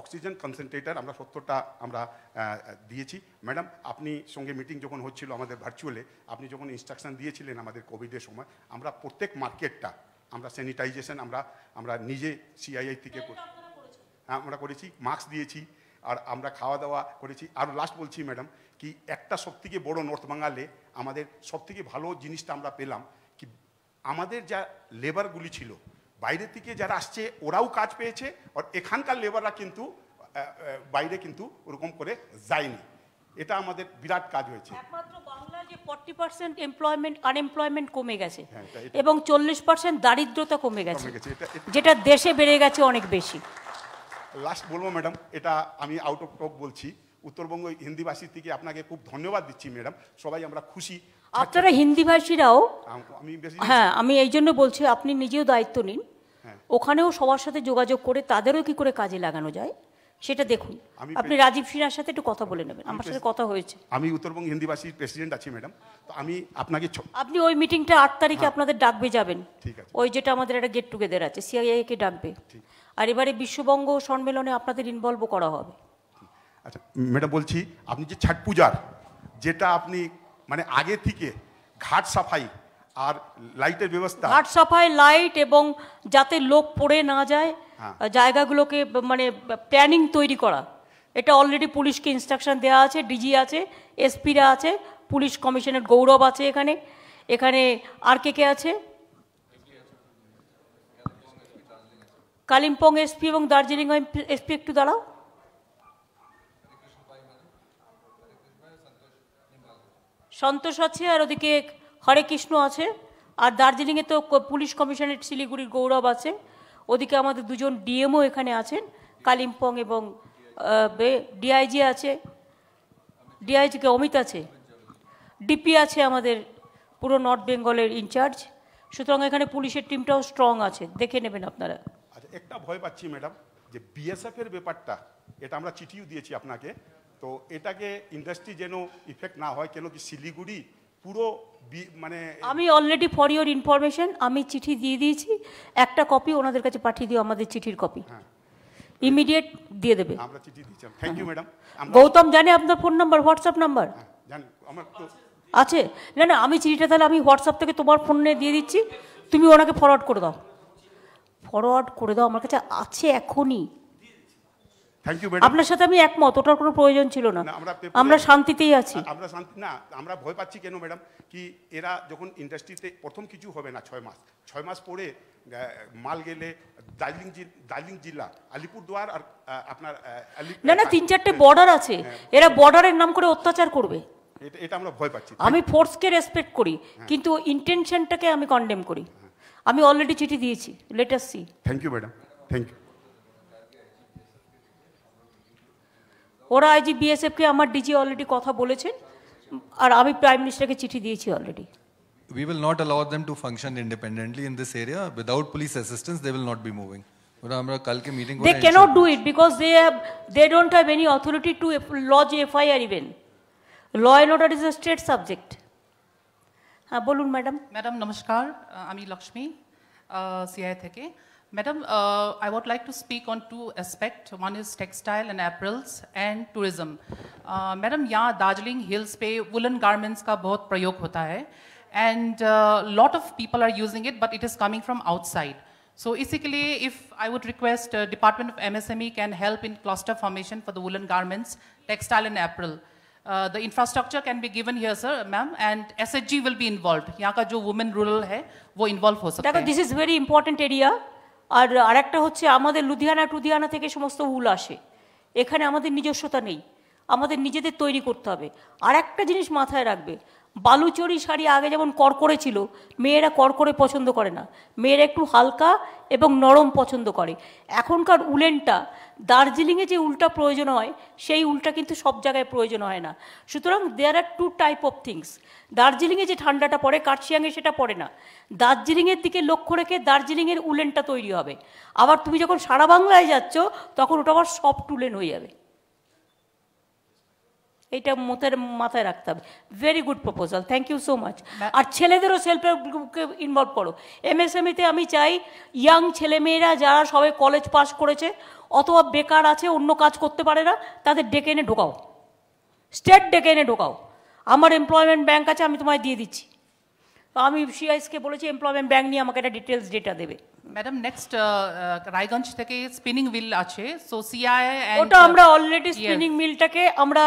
[SPEAKER 4] অক্সিজেন কনসেন্ট্রেটার আমরা সত্তরটা আমরা দিয়েছি ম্যাডাম আপনি সঙ্গে মিটিং যখন হচ্ছিল আমাদের ভার্চুয়ালে আপনি যখন ইনস্ট্রাকশান দিয়েছিলেন আমাদের কোভিডের সময় আমরা প্রত্যেক মার্কেটটা আমরা স্যানিটাইজেশন আমরা আমরা নিজে সিআইআই থেকে হ্যাঁ, আমরা করেছি মাস্ক দিয়েছি আর আমরা খাওয়া দাওয়া করেছি আর লাস্ট বলছি ম্যাডাম কি একটা সবথেকে বড় নর্থ বাঙালে আমাদের সবথেকে ভালো জিনিসটা আমরা পেলাম আমাদের যা লেবারগুলি ছিল বাইরে থেকে যারা আসছে ওরাও কাজ পেয়েছে আর এখানকার লেবাররা কিন্তু বাইরে কিন্তু ওরকম করে যায়নি এটা আমাদের বিরাট কাজ হয়েছে
[SPEAKER 2] ফর্টি পার্সেন্ট এমপ্লয়মেন্ট আনএমপ্লয়মেন্ট কমে গেছে হ্যাঁ, এবং চল্লিশ পার্সেন্ট দারিদ্রতা কমে গেছে যেটা দেশে বেড়ে গেছে অনেক বেশি
[SPEAKER 4] লাস্ট বলবো ম্যাডাম এটা আমি আউট অফ টপ বলছি উত্তরবঙ্গ হিন্দিবাসীর থেকে আপনাকে খুব ধন্যবাদ দিচ্ছি ম্যাডাম সবাই
[SPEAKER 2] আমরা খুশি আপনারা হিন্দি ভাষীরাও হ্যাঁ আমি এই জন্য বলছি আপনি নিজেও দায়িত্ব নিন হ্যাঁ। ওখানেও সবার সাথে যোগাযোগ করে তাদেরও কি করে কাজে লাগানো যায় সেটা দেখুন আপনি রাজীব সিনহার সাথে একটু কথা বলে নেবেন আমার সাথে কথা হয়েছে
[SPEAKER 4] আমি উত্তরবঙ্গ হিন্দি ভাষীর প্রেসিডেন্ট আছি ম্যাডাম তো আমি আপনাকে
[SPEAKER 2] আপনি ওই মিটিংটা আট তারিখে হ্যাঁ। আপনাদের ডাকবে যাবেন ওই যেটা আমাদের একটা গেট টুগেদার আছে সিআইআই কে ডাকবে আর এবারে বিশ্ববঙ্গ সম্মেলনে আপনাদের ইনভলভ করা হবে
[SPEAKER 4] আচ্ছা ম্যাডাম বলছি আপনি যে ছট পূজার যেটা আপনি মানে আগে থেকে ঘাট সাফাই আর লাইটের ব্যবস্থা ঘাট
[SPEAKER 2] সাফাই লাইট এবং যাতে লোক পড়ে না যায় হ্যাঁ। জায়গাগুলোকে মানে প্ল্যানিং তৈরি করা এটা অলরেডি পুলিশকে ইনস্ট্রাকশন দেওয়া আছে ডিজি আছে এসপিরা আছে পুলিশ কমিশনের গৌরব আছে এখানে এখানে আর কে কে আছে কালিম্পং এসপি এবং দার্জিলিং এসপি একটু দাঁড়াও সন্তোষ আছে আর ওদিকে হরে কৃষ্ণ আছে আর দার্জিলিংয়ে তো পুলিশ কমিশনের শিলিগুড়ির গৌরব আছে ওদিকে আমাদের দুজন ডিএমও এখানে আছেন কালিম্পং এবং ডিআইজি আছে ডিআইজিকে অমিত আছে ডিপি আছে আমাদের পুরো নর্থ বেঙ্গলের ইনচার্জ সুতরাং এখানে পুলিশের টিমটাও স্ট্রং আছে দেখে নেবেন আপনারা
[SPEAKER 4] আচ্ছা একটা ভয় পাচ্ছি ম্যাডাম যে বিএসএফ এর ব্যাপারটা এটা আমরা চিঠিও দিয়েছি আপনাকে তো এটাকে ইন্ডাস্ট্রি যেন ইফেক্ট না হয় কেন কি শিলিগুড়ি
[SPEAKER 2] পুরো মানে আমি অলরেডি ফর ইওর ইনফরমেশন আমি চিঠি দিয়ে দিয়েছি একটা কপি ওনাদের কাছে পাঠিয়ে দিও আমাদের চিঠির কপি ইমিডিয়েট হ্যাঁ। দিয়ে দেবে আমরা চিঠি দিয়েছি থ্যাংক ইউ ম্যাডাম গৌতম জানে আপনার ফোন নাম্বার হোয়াটসঅ্যাপ নাম্বার
[SPEAKER 4] জানি আমার তো
[SPEAKER 2] আছে না না আমি চিঠিটা তাহলে আমি হোয়াটসঅ্যাপ থেকে তোমার ফোনে দিয়ে দিচ্ছি তুমি ওনাকে ফরওয়ার্ড করে দাও ফরওয়ার্ড করে দাও আমার কাছে আছে এখনই থ্যাংক ইউ ম্যাডাম আপনার সাথে আমি একমত ওটার কোনো প্রয়োজন ছিল না আমরা শান্তিতেই আছি আমরা
[SPEAKER 4] শান্তি না আমরা ভয় পাচ্ছি কেন ম্যাডাম কি এরা যখন ইন্ডাস্ট্রিতে প্রথম কিছু হবে না ছয় মাস ছয় মাস পরে মাল গেলে দার্জিলিং দার্জিলিং জেলা আলিপুরদুয়ার আর আপনার
[SPEAKER 2] না না তিন চারটে বর্ডার হ্যাঁ। আছে হ্যাঁ। এরা বর্ডারের নাম করে অত্যাচার করবে
[SPEAKER 4] এটা আমরা ভয় পাচ্ছি আমি
[SPEAKER 2] ফোর্সকে রেসপেক্ট করি হ্যাঁ। কিন্তু ইন্টেনশনটাকে আমি কন্ডেম করি আমি অলরেডি চিঠি দিয়েছি লেটার সি
[SPEAKER 4] thank you madam thank you
[SPEAKER 2] ওরা আইজি বিএসএফকে আমার ডিজি অলরেডি কথা বলেছেন আর আমি প্রাইম মিনিস্টারকে চিঠি দিয়েছি already
[SPEAKER 6] we will not allow them to function independently in this area without police assistance they will not be moving they cannot
[SPEAKER 2] do it because they have they don't have any authority to lodge fir even law and order is a state subject
[SPEAKER 7] হ্যাঁ বলুন ম্যাডাম ম্যাডাম নমস্কার আমি লক্ষ্মী সিআই থেকে Madam, uh, I would like to speak on two aspects. One is textile and apparels and tourism. Uh, Madam, yeah, Darjeeling Hills pe woolen garments ka bahut prayog hota hai. And a uh, lot of people are using it, but it is coming from outside. So basically, if I would request Department of MSME can help in cluster formation for the woolen garments, textile and apparel. the infrastructure can be given here, sir, ma'am, and SHG will be involved. Yaka jo women rural hai, wo involve ho sakte. Dada, this is very important
[SPEAKER 2] area. আর আরেকটা হচ্ছে আমাদের লুধিয়ানা টুধিয়ানা থেকে সমস্ত উল আসে এখানে আমাদের নিজস্বতা নেই আমাদের নিজেদের তৈরি করতে হবে আর একটা জিনিস মাথায় রাখবে বালুচরি শাড়ি আগে যেমন করকরে ছিল মেয়েরা করকরে পছন্দ করে না মেয়েরা একটু হালকা এবং নরম পছন্দ করে এখনকার উলেনটা দার্জিলিংয়ে যে উলটা প্রয়োজন হয় সেই উলটা কিন্তু সব জায়গায় প্রয়োজন হয় না সুতরাং there are two type of things দার্জিলিংয়ে যে ঠান্ডাটা পড়ে কার্শিয়াংয়ে সেটা পড়ে না দার্জিলিংয়ের দিকে লক্ষ্য রেখে দার্জিলিংয়ের উলেনটা তৈরি হবে আবার তুমি যখন সারা বাংলায় যাচ্ছ তখন ওটা আবার সফট উলেন হয়ে যাবে এটা মতের মাথায় রাখতে হবে very good proposal thank you so much আর ছেলেদেরও সেলফ হেল্প গ্রুপকে ইনভলভ করো এমএসএমইতে e আমি চাই ইয়াং ছেলেমেয়েরা যারা সবাই কলেজ পাস করেছে অথবা বেকার আছে অন্য কাজ করতে পারে না তাদের ডেকে এনে ঢোকাও স্টেট ডেকে এনে ঢোকাও আমার এমপ্লয়মেন্ট ব্যাঙ্ক আছে আমি তোমায় দিয়ে দিচ্ছি আমি সিআইসকে বলেছি এমপ্লয়মেন্ট ব্যাঙ্ক নিয়ে আমাকে একটা ডিটেলস ডেটা দেবে madam next uh,
[SPEAKER 7] uh, Raiganj থেকে স্পিনিং মিল আছে সো
[SPEAKER 2] সিআই ওটা uh, আমরা অলরেডি স্পিনিং মিলটাকে আমরা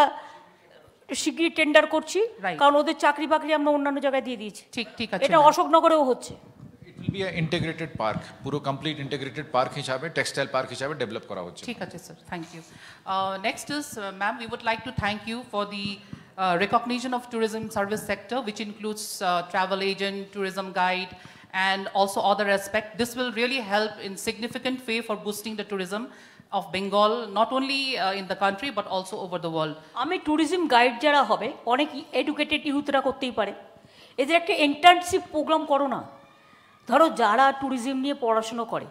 [SPEAKER 2] শিগগিরই টেন্ডার করছি কারণ ওদের চাকরি বাকরি আমরা অন্যান্য জায়গায় দিয়ে দিয়েছি ঠিক ঠিক আছে এটা অশোকনগরেও হচ্ছে
[SPEAKER 1] it will be a integrated park পুরো কমপ্লিট ইন্টিগ্রেটেড পার্ক হিসাবে টেক্সটাইল পার্ক হিসাবে ডেভেলপ করা হচ্ছে
[SPEAKER 7] ঠিক আছে sir thank you next is ma'am we would like to thank you for the recognition of tourism service sector which includes uh, travel agent tourism guide and also other aspect this will really help in significant way for boosting the tourism of Bengal, not only uh,
[SPEAKER 2] in the country but also over the world. আমি ট্যুরিজম গাইড যারা হবে অনেক এডুকেটেড ইউথরা করতেই পারে এদের একটা ইন্টার্নশিপ প্রোগ্রাম করো না ধরো যারা ট্যুরিজম নিয়ে পড়াশোনা করে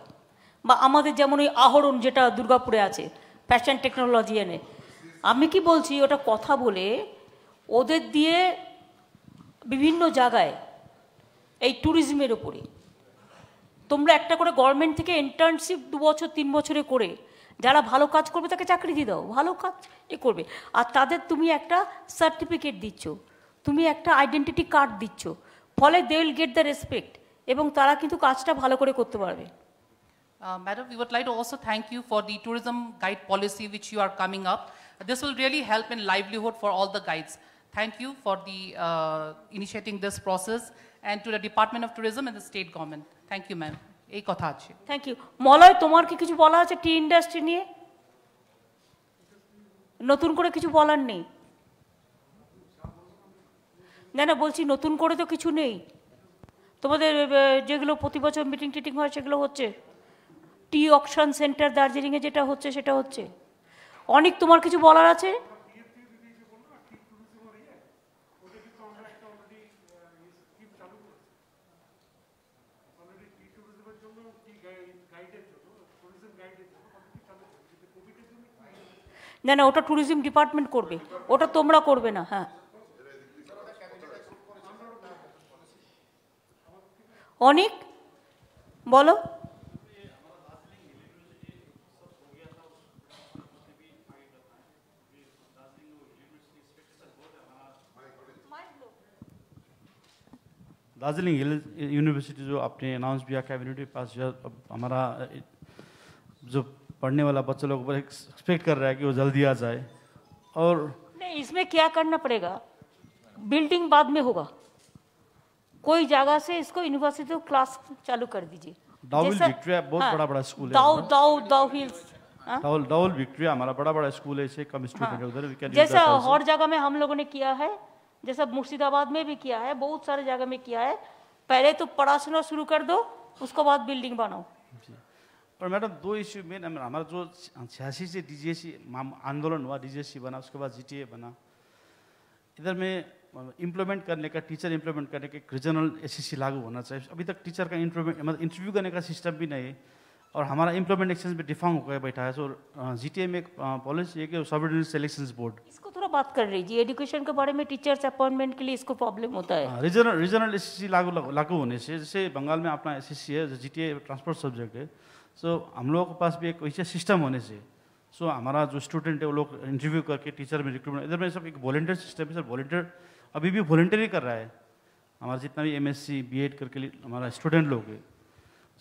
[SPEAKER 2] বা আমাদের যেমন ওই আহরণ যেটা দুর্গাপুরে আছে ফ্যাশন টেকনোলজি এনে আমি কি বলছি ওটা কথা বলে ওদের দিয়ে বিভিন্ন জায়গায় এই টুরিজমের ওপরে তোমরা একটা করে গভর্নমেন্ট থেকে ইন্টার্নশিপ দু বছর তিন বছরে করে যারা ভালো কাজ করবে তাকে চাকরি দিয়ে দাও ভালো কাজ এ করবে আর তাদের তুমি একটা সার্টিফিকেট দিচ্ছ তুমি একটা আইডেন্টিটি কার্ড দিচ্ছ ফলে they will get the respect এবং তারা কিন্তু কাজটা ভালো করে করতে পারবে
[SPEAKER 7] madam you like also thank you for the tourism guide policy which you are coming up this will really help in livelihood for all the guides thank you for the initiating this process and to the department of tourism and the state government thank you ma'am এই কথা আছে
[SPEAKER 2] থ্যাংক ইউ মলয় তোমার কি কিছু বলা আছে টি ইন্ডাস্ট্রি নিয়ে নতুন করে কিছু বলার নেই না না বলছি নতুন করে তো কিছু নেই তোমাদের যেগুলো প্রতি বছর মিটিং টিটিং হয় সেগুলো হচ্ছে টি অকশন সেন্টার দার্জিলিংয়ে যেটা হচ্ছে সেটা হচ্ছে অনেক তোমার কিছু বলার আছে না না অটো ট্যুরিজম ডিপার্টমেন্ট করবে ওটা তোমরা করবে না হ্যাঁ অনেক বলো
[SPEAKER 8] দাজলিং হিল ইউনিভার্সিটি যেটা আপনারা अनाउंस বিয় ক্যাবিনেটরি পাশ যা আমরা যে पढ़ने वाला बच्चा लोग एक्सपेक्ट कर रहा है कि वो जल्दी आ जाए और
[SPEAKER 2] नहीं इसमें क्या करना पड़ेगा बिल्डिंग बाद में होगा कोई जगह से इसको यूनिवर्सिटी क्लास तो चालू कर दीजिए डाउल विक्ट्रिया बहुत हाँ, बड़ा बड़ा स्कूल है दाउ दाउ दाउ हिल्स
[SPEAKER 8] डाउल विक्ट्रिया हमारा बड़ा बड़ा स्कूल है इसे कम स्टूडेंट हाँ। है उधर जैसा हर
[SPEAKER 2] जगह में हम लोगों ने किया है जैसा मुर्शिदाबाद में भी किया है बहुत सारे जगह में किया है पहले तो पढ़ाशना शुरू कर दो उसके बाद बिल्डिंग बनाओ
[SPEAKER 8] और मैडम दो इश्यू मेन हमारा जो छियासी से डीजीएसी e आंदोलन हुआ डीजीएसी e बना उसके बाद जीटीए बना इधर में इम्प्लीमेंट करने का टीचर इम्प्लीमेंट करने का रीजनल एसएससी लागू होना चाहिए अभी तक टीचर का इम्प्लीमेंट मतलब इंटरव्यू करने का सिस्टम भी नहीं है और हमारा इम्प्लीमेंट एक्सचेंज भी डिफॉर्म होकर बैठा है सो जी टी में एक पॉलिसी है कि सब सेलेक्शन बोर्ड इसको
[SPEAKER 2] थोड़ा बात कर लीजिए एजुकेशन के बारे में टीचर्स अपॉइंटमेंट के लिए इसको प्रॉब्लम होता है
[SPEAKER 8] रीजनल रीजनल एस लागू लागू होने से जैसे बंगाल में अपना एस e है जी ट्रांसपोर्ट सब्जेक्ट है सो हम लोगों के पास भी एक वैसे सिस्टम होने से सो हमारा जो स्टूडेंट है वो लोग इंटरव्यू करके टीचर में रिक्रूटमेंट इधर में सब एक वॉलेंटियर सिस्टम है सर वॉलेंटियर अभी भी वॉलेंटियर कर रहा है हमारा जितना भी एम एस करके हमारा स्टूडेंट लोग है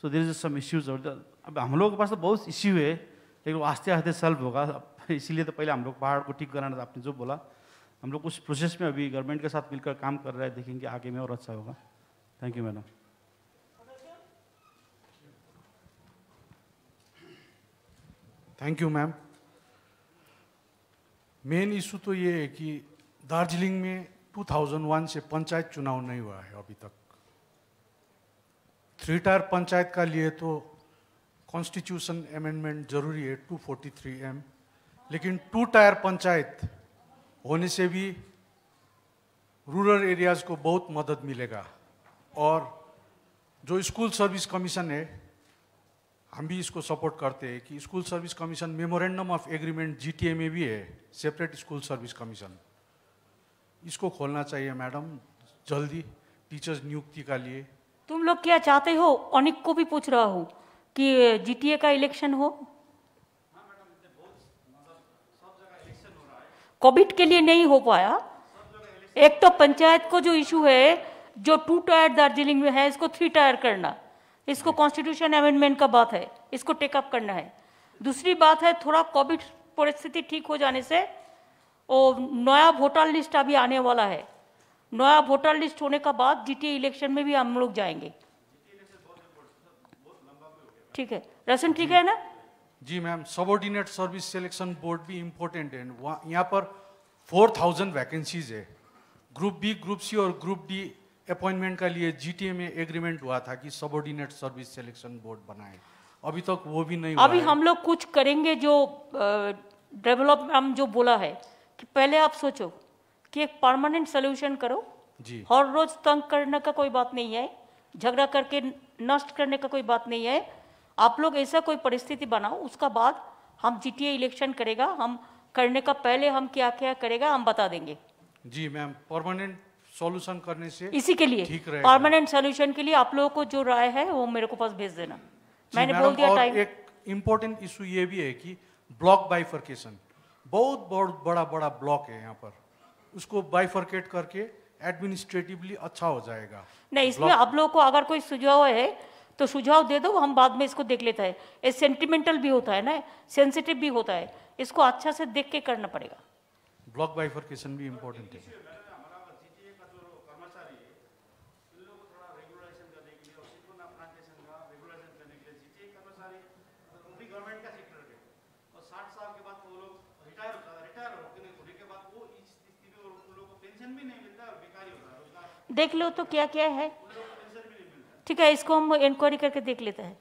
[SPEAKER 8] सो देर इज सम इश्यूज अब हम लोगों के पास तो बहुत इश्यू है लेकिन वो आस्ते आस्ते सॉल्व होगा इसीलिए तो पहले हम लोग पहाड़ को ठीक कराना था आपने जो बोला हम लोग उस प्रोसेस में अभी गवर्नमेंट के साथ मिलकर काम कर रहे हैं देखेंगे आगे में और अच्छा होगा thank you madam
[SPEAKER 9] thank you ma'am main issue तो ये है कि दार्जिलिंग में 2001 से पंचायत चुनाव नहीं हुआ है अभी तक थ्री टायर पंचायत का लिए तो कॉन्स्टिट्यूशन अमेंडमेंट जरूरी है 243 एम लेकिन टू टायर पंचायत होने से भी रूरल एरियाज़ को बहुत मदद मिलेगा और जो स्कूल सर्विस कमीशन है हम भी इसको सपोर्ट करते हैं कि school service commission memorandum of agreement GTA में भी है सेपरेट स्कूल सर्विस कमीशन इसको खोलना चाहिए मैडम जल्दी टीचर्स नियुक्ति का लिए
[SPEAKER 2] तुम लोग क्या चाहते हो अनिक को भी पूछ रहा हूँ कि जीटीए का इलेक्शन हो कोविड के लिए नहीं हो पाया एक तो पंचायत को जो इशू है जो टू टायर दार्जिलिंग में है इसको थ्री टायर करना इसको कॉन्स्टिट्यूशन अमेंडमेंट का बात है इसको टेकअप करना है दूसरी बात है थोड़ा कोविड परिस्थिति ठीक हो जाने से वो नया वोटर लिस्ट अभी आने वाला है नया वोटर लिस्ट होने का बाद जी इलेक्शन में भी हम लोग जाएंगे ठीक है रसन ठीक है ना
[SPEAKER 9] जी ma'am subordinate service selection board भी इम्पोर्टेंट है यहाँ पर 4000 वैकेंसीज है ग्रुप बी ग्रुप सी और ग्रुप डी अपॉइंटमेंट का लिए जीटीए में एग्रीमेंट हुआ था कि सबोर्डिनेट सर्विस सिलेक्शन बोर्ड बनाए अभी तक तो वो भी नहीं अभी हम
[SPEAKER 2] लोग कुछ करेंगे जो डेवलप हम जो बोला है कि पहले आप सोचो कि एक परमानेंट सोल्यूशन करो जी हर रोज तंग करने का कोई बात नहीं है झगड़ा करके नष्ट करने का कोई बात नहीं है आप लोग ऐसा कोई परिस्थिति बनाओ उसका बाद हम जीटीए इलेक्शन करेगा हम करने का पहले हम क्या क्या करेगा हम बता देंगे
[SPEAKER 9] जी मैम परमानेंट सॉल्यूशन करने से इसी के लिए ठीक रहे परमानेंट
[SPEAKER 2] सोल्यूशन के लिए आप लोगों को जो राय है वो मेरे को पास भेज देना मैंने बोल दिया टाइम
[SPEAKER 9] एक इम्पोर्टेंट इशू ये भी है कि ब्लॉक बाइफर्केशन बहुत बहुत बड़ा बड़ा ब्लॉक है यहाँ पर उसको बाइफर्केट करके एडमिनिस्ट्रेटिवली अच्छा हो जाएगा नहीं इसमें आप
[SPEAKER 2] लोगों को अगर कोई सुझाव है तो सुझाव दे दो हम बाद में इसको देख लेता है ये सेंटिमेंटल भी होता है ना सेंसिटिव भी होता है इसको अच्छा से देख के करना पड़ेगा ब्लॉक बाइफर्केशन भी इम्पोर्टेंट है देख लो तो क्या क्या है ठीक है इसको हम इंक्वायरी करके देख लेते हैं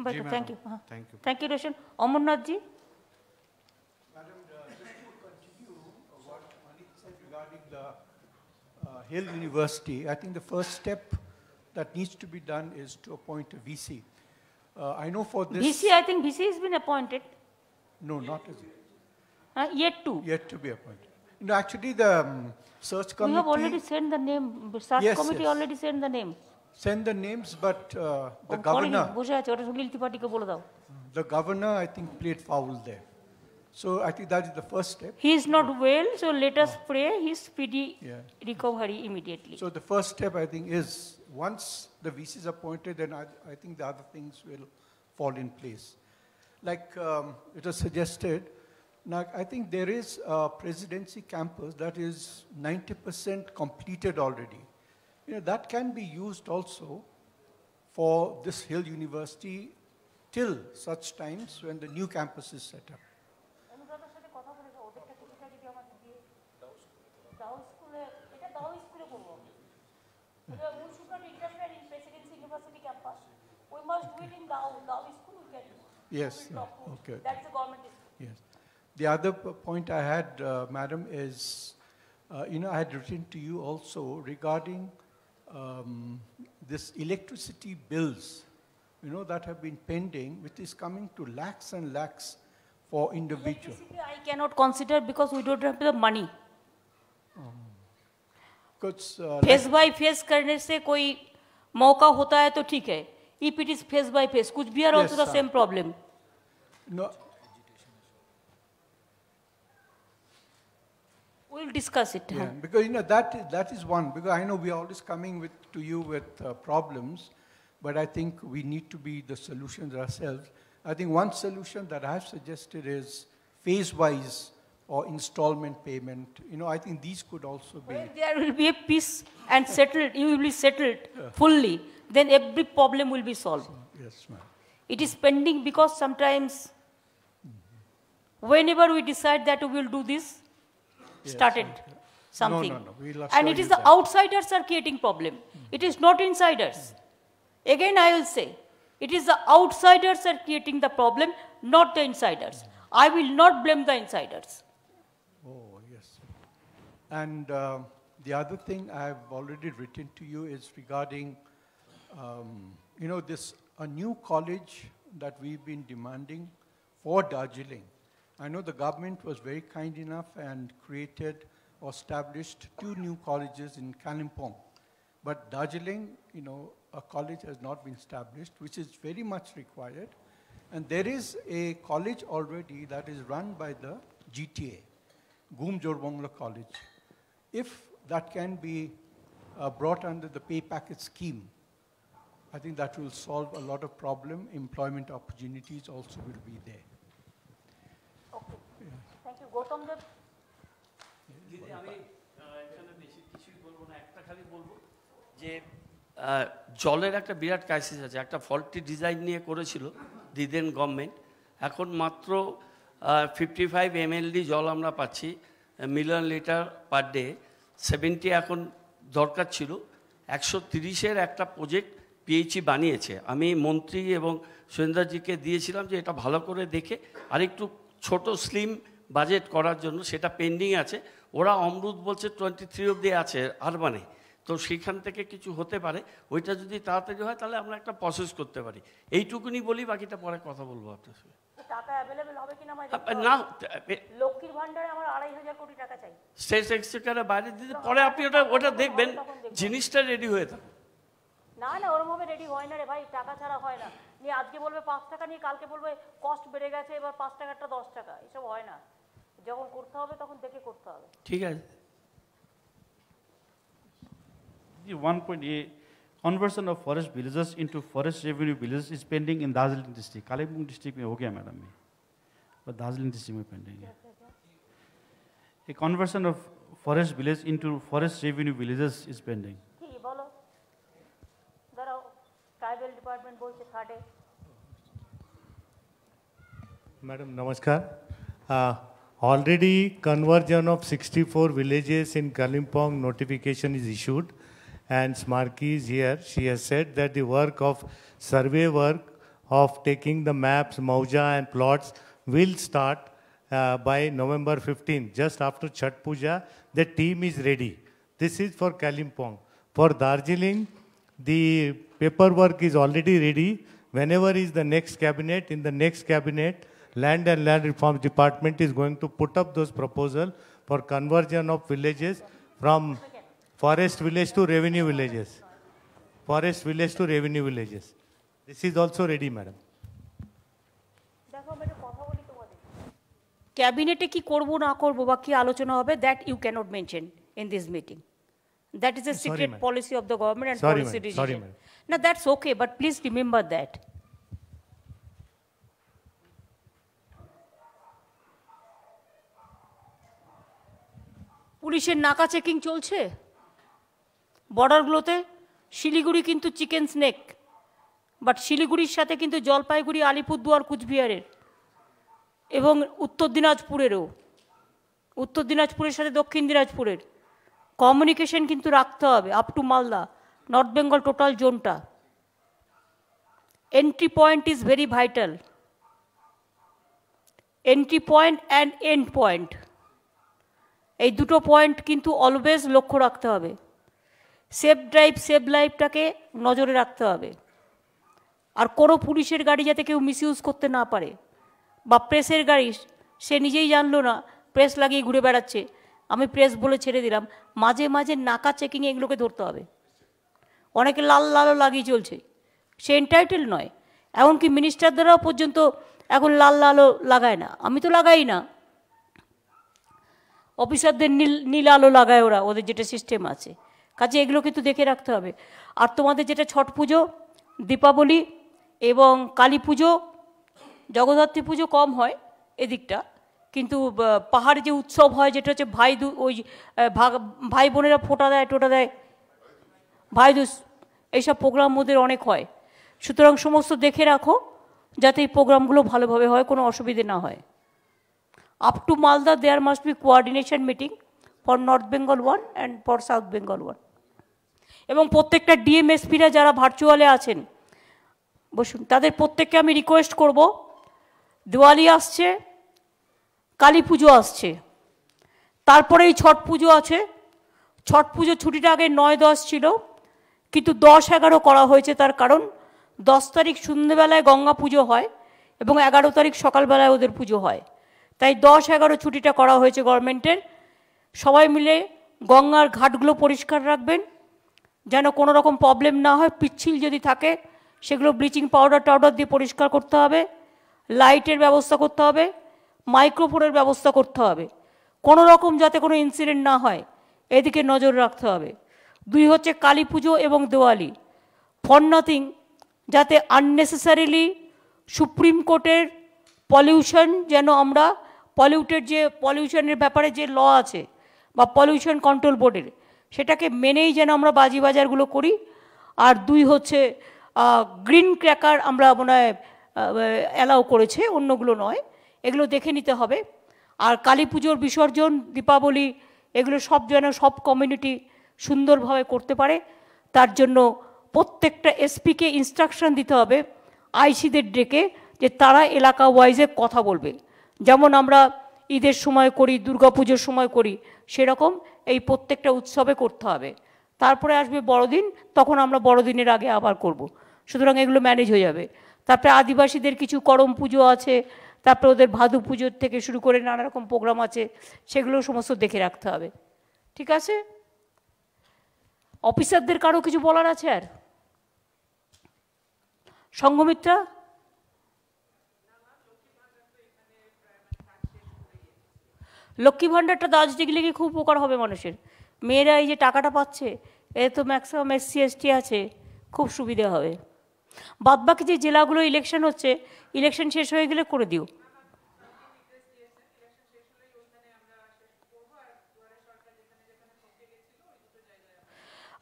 [SPEAKER 2] बताओ थैंक यू हाँ thank you Roshan Amarnath ji
[SPEAKER 10] Hill University, I think the first step that needs to be done is to appoint a VC. Uh, I know for this... VC,
[SPEAKER 2] I think VC has been appointed.
[SPEAKER 10] No, not as yet. Uh, yet to. Yet to be appointed. No, actually the um, search committee. We have already
[SPEAKER 2] sent the name. Search yes, committee yes. already sent the name.
[SPEAKER 10] Send the names, but uh, the governor. The governor, I think, played foul there. So I think that is the
[SPEAKER 2] first step. He is not well, so let us oh. pray his speedy yeah. recovery immediately. So
[SPEAKER 10] the first step, I think, is once the VC is appointed, then I, I think the other things will fall in place. Like um, it was suggested, now, I think there is a presidency campus that is 90% completed already. You know, that can be used also for this Hill University till such times when the new campus is set up.
[SPEAKER 2] Yes. Okay. That's the government
[SPEAKER 10] the other point I had, uh, madam, is, uh, you know, I had written to you also regarding um, this electricity bills, you know, that have been pending, which is coming to lakhs and lakhs for individuals.
[SPEAKER 2] I cannot consider because we don't have the money.
[SPEAKER 10] Face um,
[SPEAKER 2] by uh, face, करने से कोई मौका होता है तो ठीक है इफ इट इज फेस कुछ भी are also the same problem We'll discuss it. Yeah,
[SPEAKER 10] because you know that that is one. Because I know we are always coming with to you with uh, problems, but I think we need to be the solutions ourselves. I think one solution that I have suggested is phase-wise
[SPEAKER 2] or installment payment.
[SPEAKER 10] You know, I think these could also be. Well,
[SPEAKER 2] there will be a peace and settled. You will be settled yeah. fully. Then every problem will be solved. Yes, ma'am. It is pending because sometimes, mm -hmm. whenever we decide that we will do this, yes, started something. No, no, no. We'll and it is the that. outsiders are creating problem. Mm. It is not insiders. Mm. Again, I will say, it is the outsiders are creating the problem, not the insiders. Mm. I will not blame the insiders.
[SPEAKER 10] Oh, yes. And uh, the other thing I've already written to you is regarding, um, you know, this, a new college that we've been demanding for Darjeeling. I know the government was very kind enough and created or established two new colleges in Kalimpong. But Darjeeling, you know, a college has not been established, which is very much required. And there is a college already that is run by the GTA, Goom Jorbongla College. If that can be uh, brought under the pay packet scheme, I think that will solve a lot of problem. Employment opportunities also will be there.
[SPEAKER 8] Gautam Deb আমি এখানে বেশি কিছুই বলবো না একটা খালি বলবো যে জলের একটা বিরাট ক্রাইসিস আছে একটা ফল্টি ডিজাইন নিয়ে করেছিল দিদেন গভর্নমেন্ট এখন মাত্র ফিফটি ফাইভ এমএলডি জল আমরা পাচ্ছি million litre per day seventy এখন দরকার ছিল একশো তিরিশের একটা প্রজেক্ট পিএইচই e বানিয়েছে আমি মন্ত্রী এবং সুরেন্দ্রজিকে দিয়েছিলাম যে এটা ভালো করে দেখে আরেকটু ছোট স্লিম বাজেট করার জন্য সেটা পেন্ডিং আছে ওরা অমরুদ বলছে টোয়েন্টি থ্রি অব্দি আছে আরবানে তো সেখান থেকে কিছু হতে পারে ওইটা যদি তাড়াতাড়ি হয় তাহলে আমরা একটা প্রসেস করতে পারি এইটুকুনি বলি বাকিটা পরে কথা বলবো আপনার সঙ্গে
[SPEAKER 2] না লক্ষ্মীর আমার আড়াই হাজার টাকা
[SPEAKER 8] চাই বাইরে দিতে পরে আপনি ওটা ওটা দেখবেন জিনিসটা রেডি হয়ে
[SPEAKER 2] না না রেডি হয় না রে ভাই টাকা ছাড়া হয় না নিয়ে আজকে বলবে পাঁচ টাকা নিয়ে কালকে বলবে কস্ট বেড়ে গেছে এবার পাঁচ টাকাটা দশ টাকা এসব হয় না যখন করতে হবে তখন
[SPEAKER 8] দেখে করতে হবে ঠিক আছে জি one point A conversion of forest villages into forest revenue villages is pending in Darjeeling district Kalimpong district में हो गया मैडम ये पर दार्जिलिंग डिस्ट्रिक्ट में पेंडिंग है a conversion of forest village into forest revenue villages is pending
[SPEAKER 2] ठीक है बोलो দাঁড়াও ट्राइबल डिपार्टमेंट बोलते खाटे
[SPEAKER 11] मैडम नमस्कार Already conversion of 64 villages in Kalimpong notification is issued and Smarki is here. She has said that the work of survey work of taking the maps, Mauja and plots will start uh, by November 15, just after Chhat Puja. The team is ready. This is for Kalimpong. For Darjeeling, the paperwork is already ready. Whenever is the next cabinet, in the next cabinet, land and land reforms department is going to put up those proposal for conversion of villages from forest village to revenue villages. Forest village to revenue villages. This is also ready, madam.
[SPEAKER 2] Cabinet ki korbo na korbo baki alochona hobe that you cannot mention in this meeting. That is a secret policy of the government and policy decision. now that's okay, but please remember that. পুলিশের নাকা চেকিং চলছে বর্ডারগুলোতে শিলিগুড়ি কিন্তু চিকেন স্নেক বাট শিলিগুড়ির সাথে কিন্তু জলপাইগুড়ি আলিপুরদুয়ার কুচবিহারের এবং উত্তর দিনাজপুরেরও উত্তর দিনাজপুরের সাথে দক্ষিণ দিনাজপুরের কমিউনিকেশন কিন্তু রাখতে হবে up to Malda north Bengal total জোনটা entry point is very vital entry point and end point এই দুটো পয়েন্ট কিন্তু অলওয়েজ লক্ষ্য রাখতে হবে সেফ ড্রাইভ সেফ লাইফটাকে নজরে রাখতে হবে আর কোনো পুলিশের গাড়ি যাতে কেউ মিসইউজ করতে না পারে বা প্রেসের গাড়ি সে নিজেই জানলো না প্রেস লাগিয়ে ঘুরে বেড়াচ্ছে আমি প্রেস বলে ছেড়ে দিলাম মাঝে মাঝে নাকা চেকিং এগুলোকে ধরতে হবে অনেকে লাল লালও লাগিয়ে চলছে সে এন্টাইটেল নয় এমনকি মিনিস্টার দ্বারাও পর্যন্ত এখন লাল লালও লাগায় না আমি তো লাগাই না অফিসারদের নীল নীল আলো লাগায় ওরা ওদের যেটা সিস্টেম আছে কাজে এগুলো কিন্তু দেখে রাখতে হবে আর তোমাদের যেটা ছট পুজো দীপাবলি এবং কালী পুজো জগদ্ধাত্রী পুজো কম হয় এদিকটা কিন্তু পাহাড়ে যে উৎসব হয় যেটা হচ্ছে ভাই দু ওই ভাই বোনেরা ফোটা দেয় টোটা দেয় ভাই দু এইসব প্রোগ্রাম ওদের অনেক হয় সুতরাং সমস্ত দেখে রাখো যাতে এই প্রোগ্রামগুলো ভালোভাবে হয় কোনো অসুবিধে না হয় Up to Malda, there must be coordination meeting for North Bengal one and for South Bengal one. এবং প্রত্যেকটা ডিএমএসপিরা যারা ভার্চুয়ালে আছেন বসুন তাদের প্রত্যেককে আমি রিকোয়েস্ট করব দিওয়ালি আসছে কালী পুজো আসছে তারপরে এই ছট পুজো আছে ছট পুজো ছুটিটা আগে নয় দশ ছিল কিন্তু দশ এগারো করা হয়েছে তার কারণ দশ তারিখ সন্ধেবেলায় গঙ্গা পুজো হয় এবং এগারো তারিখ সকালবেলায় ওদের পুজো হয় তাই দশ এগারো ছুটিটা করা হয়েছে গভর্নমেন্টের সবাই মিলে গঙ্গার ঘাটগুলো পরিষ্কার রাখবেন যেন কোনো রকম প্রবলেম না হয় পিচ্ছিল যদি থাকে সেগুলো ব্লিচিং পাউডার টাউডার দিয়ে পরিষ্কার করতে হবে লাইটের ব্যবস্থা করতে হবে মাইক্রোফোনের ব্যবস্থা করতে হবে কোনো রকম যাতে কোনো ইনসিডেন্ট না হয় এদিকে নজর রাখতে হবে দুই হচ্ছে কালী পুজো এবং দেওয়ালি ফর নাথিং যাতে আননেসেসারিলি সুপ্রিম কোর্টের পলিউশন যেন আমরা পলিউটেড যে পলিউশনের ব্যাপারে যে ল আছে বা পলিউশন কন্ট্রোল বোর্ডের সেটাকে মেনেই যেন আমরা বাজি বাজারগুলো করি আর দুই হচ্ছে গ্রিন ক্র্যাকার আমরা মনে হয় অ্যালাউ করেছে অন্যগুলো নয় এগুলো দেখে নিতে হবে আর কালী পুজোর বিসর্জন দীপাবলি এগুলো সব যেন সব কমিউনিটি সুন্দরভাবে করতে পারে তার জন্য প্রত্যেকটা এসপিকে ইনস্ট্রাকশন দিতে হবে আইসিদের ডেকে যে তারা এলাকা ওয়াইজে কথা বলবে যেমন আমরা ঈদের সময় করি দুর্গাপুজোর সময় করি সেরকম এই প্রত্যেকটা উৎসবে করতে হবে তারপরে আসবে বড়দিন তখন আমরা বড়দিনের আগে আবার করব। সুতরাং এগুলো ম্যানেজ হয়ে যাবে তারপরে আদিবাসীদের কিছু করম পুজো আছে তারপরে ওদের ভাদু পুজোর থেকে শুরু করে নানা রকম প্রোগ্রাম আছে সেগুলো সমস্ত দেখে রাখতে হবে ঠিক আছে অফিসারদের কারো কিছু বলার আছে আর সঙ্গমিত্রা লক্ষ্মী ভাণ্ডারটা দাজ ডিগলে কি খুব উপকার হবে মানুষের মেয়েরা এই যে টাকাটা পাচ্ছে এ তো ম্যাক্সিমাম এসসি এসটি আছে খুব সুবিধে হবে বাদবাকি যে জেলাগুলো ইলেকশন হচ্ছে ইলেকশন শেষ হয়ে গেলে করে দিও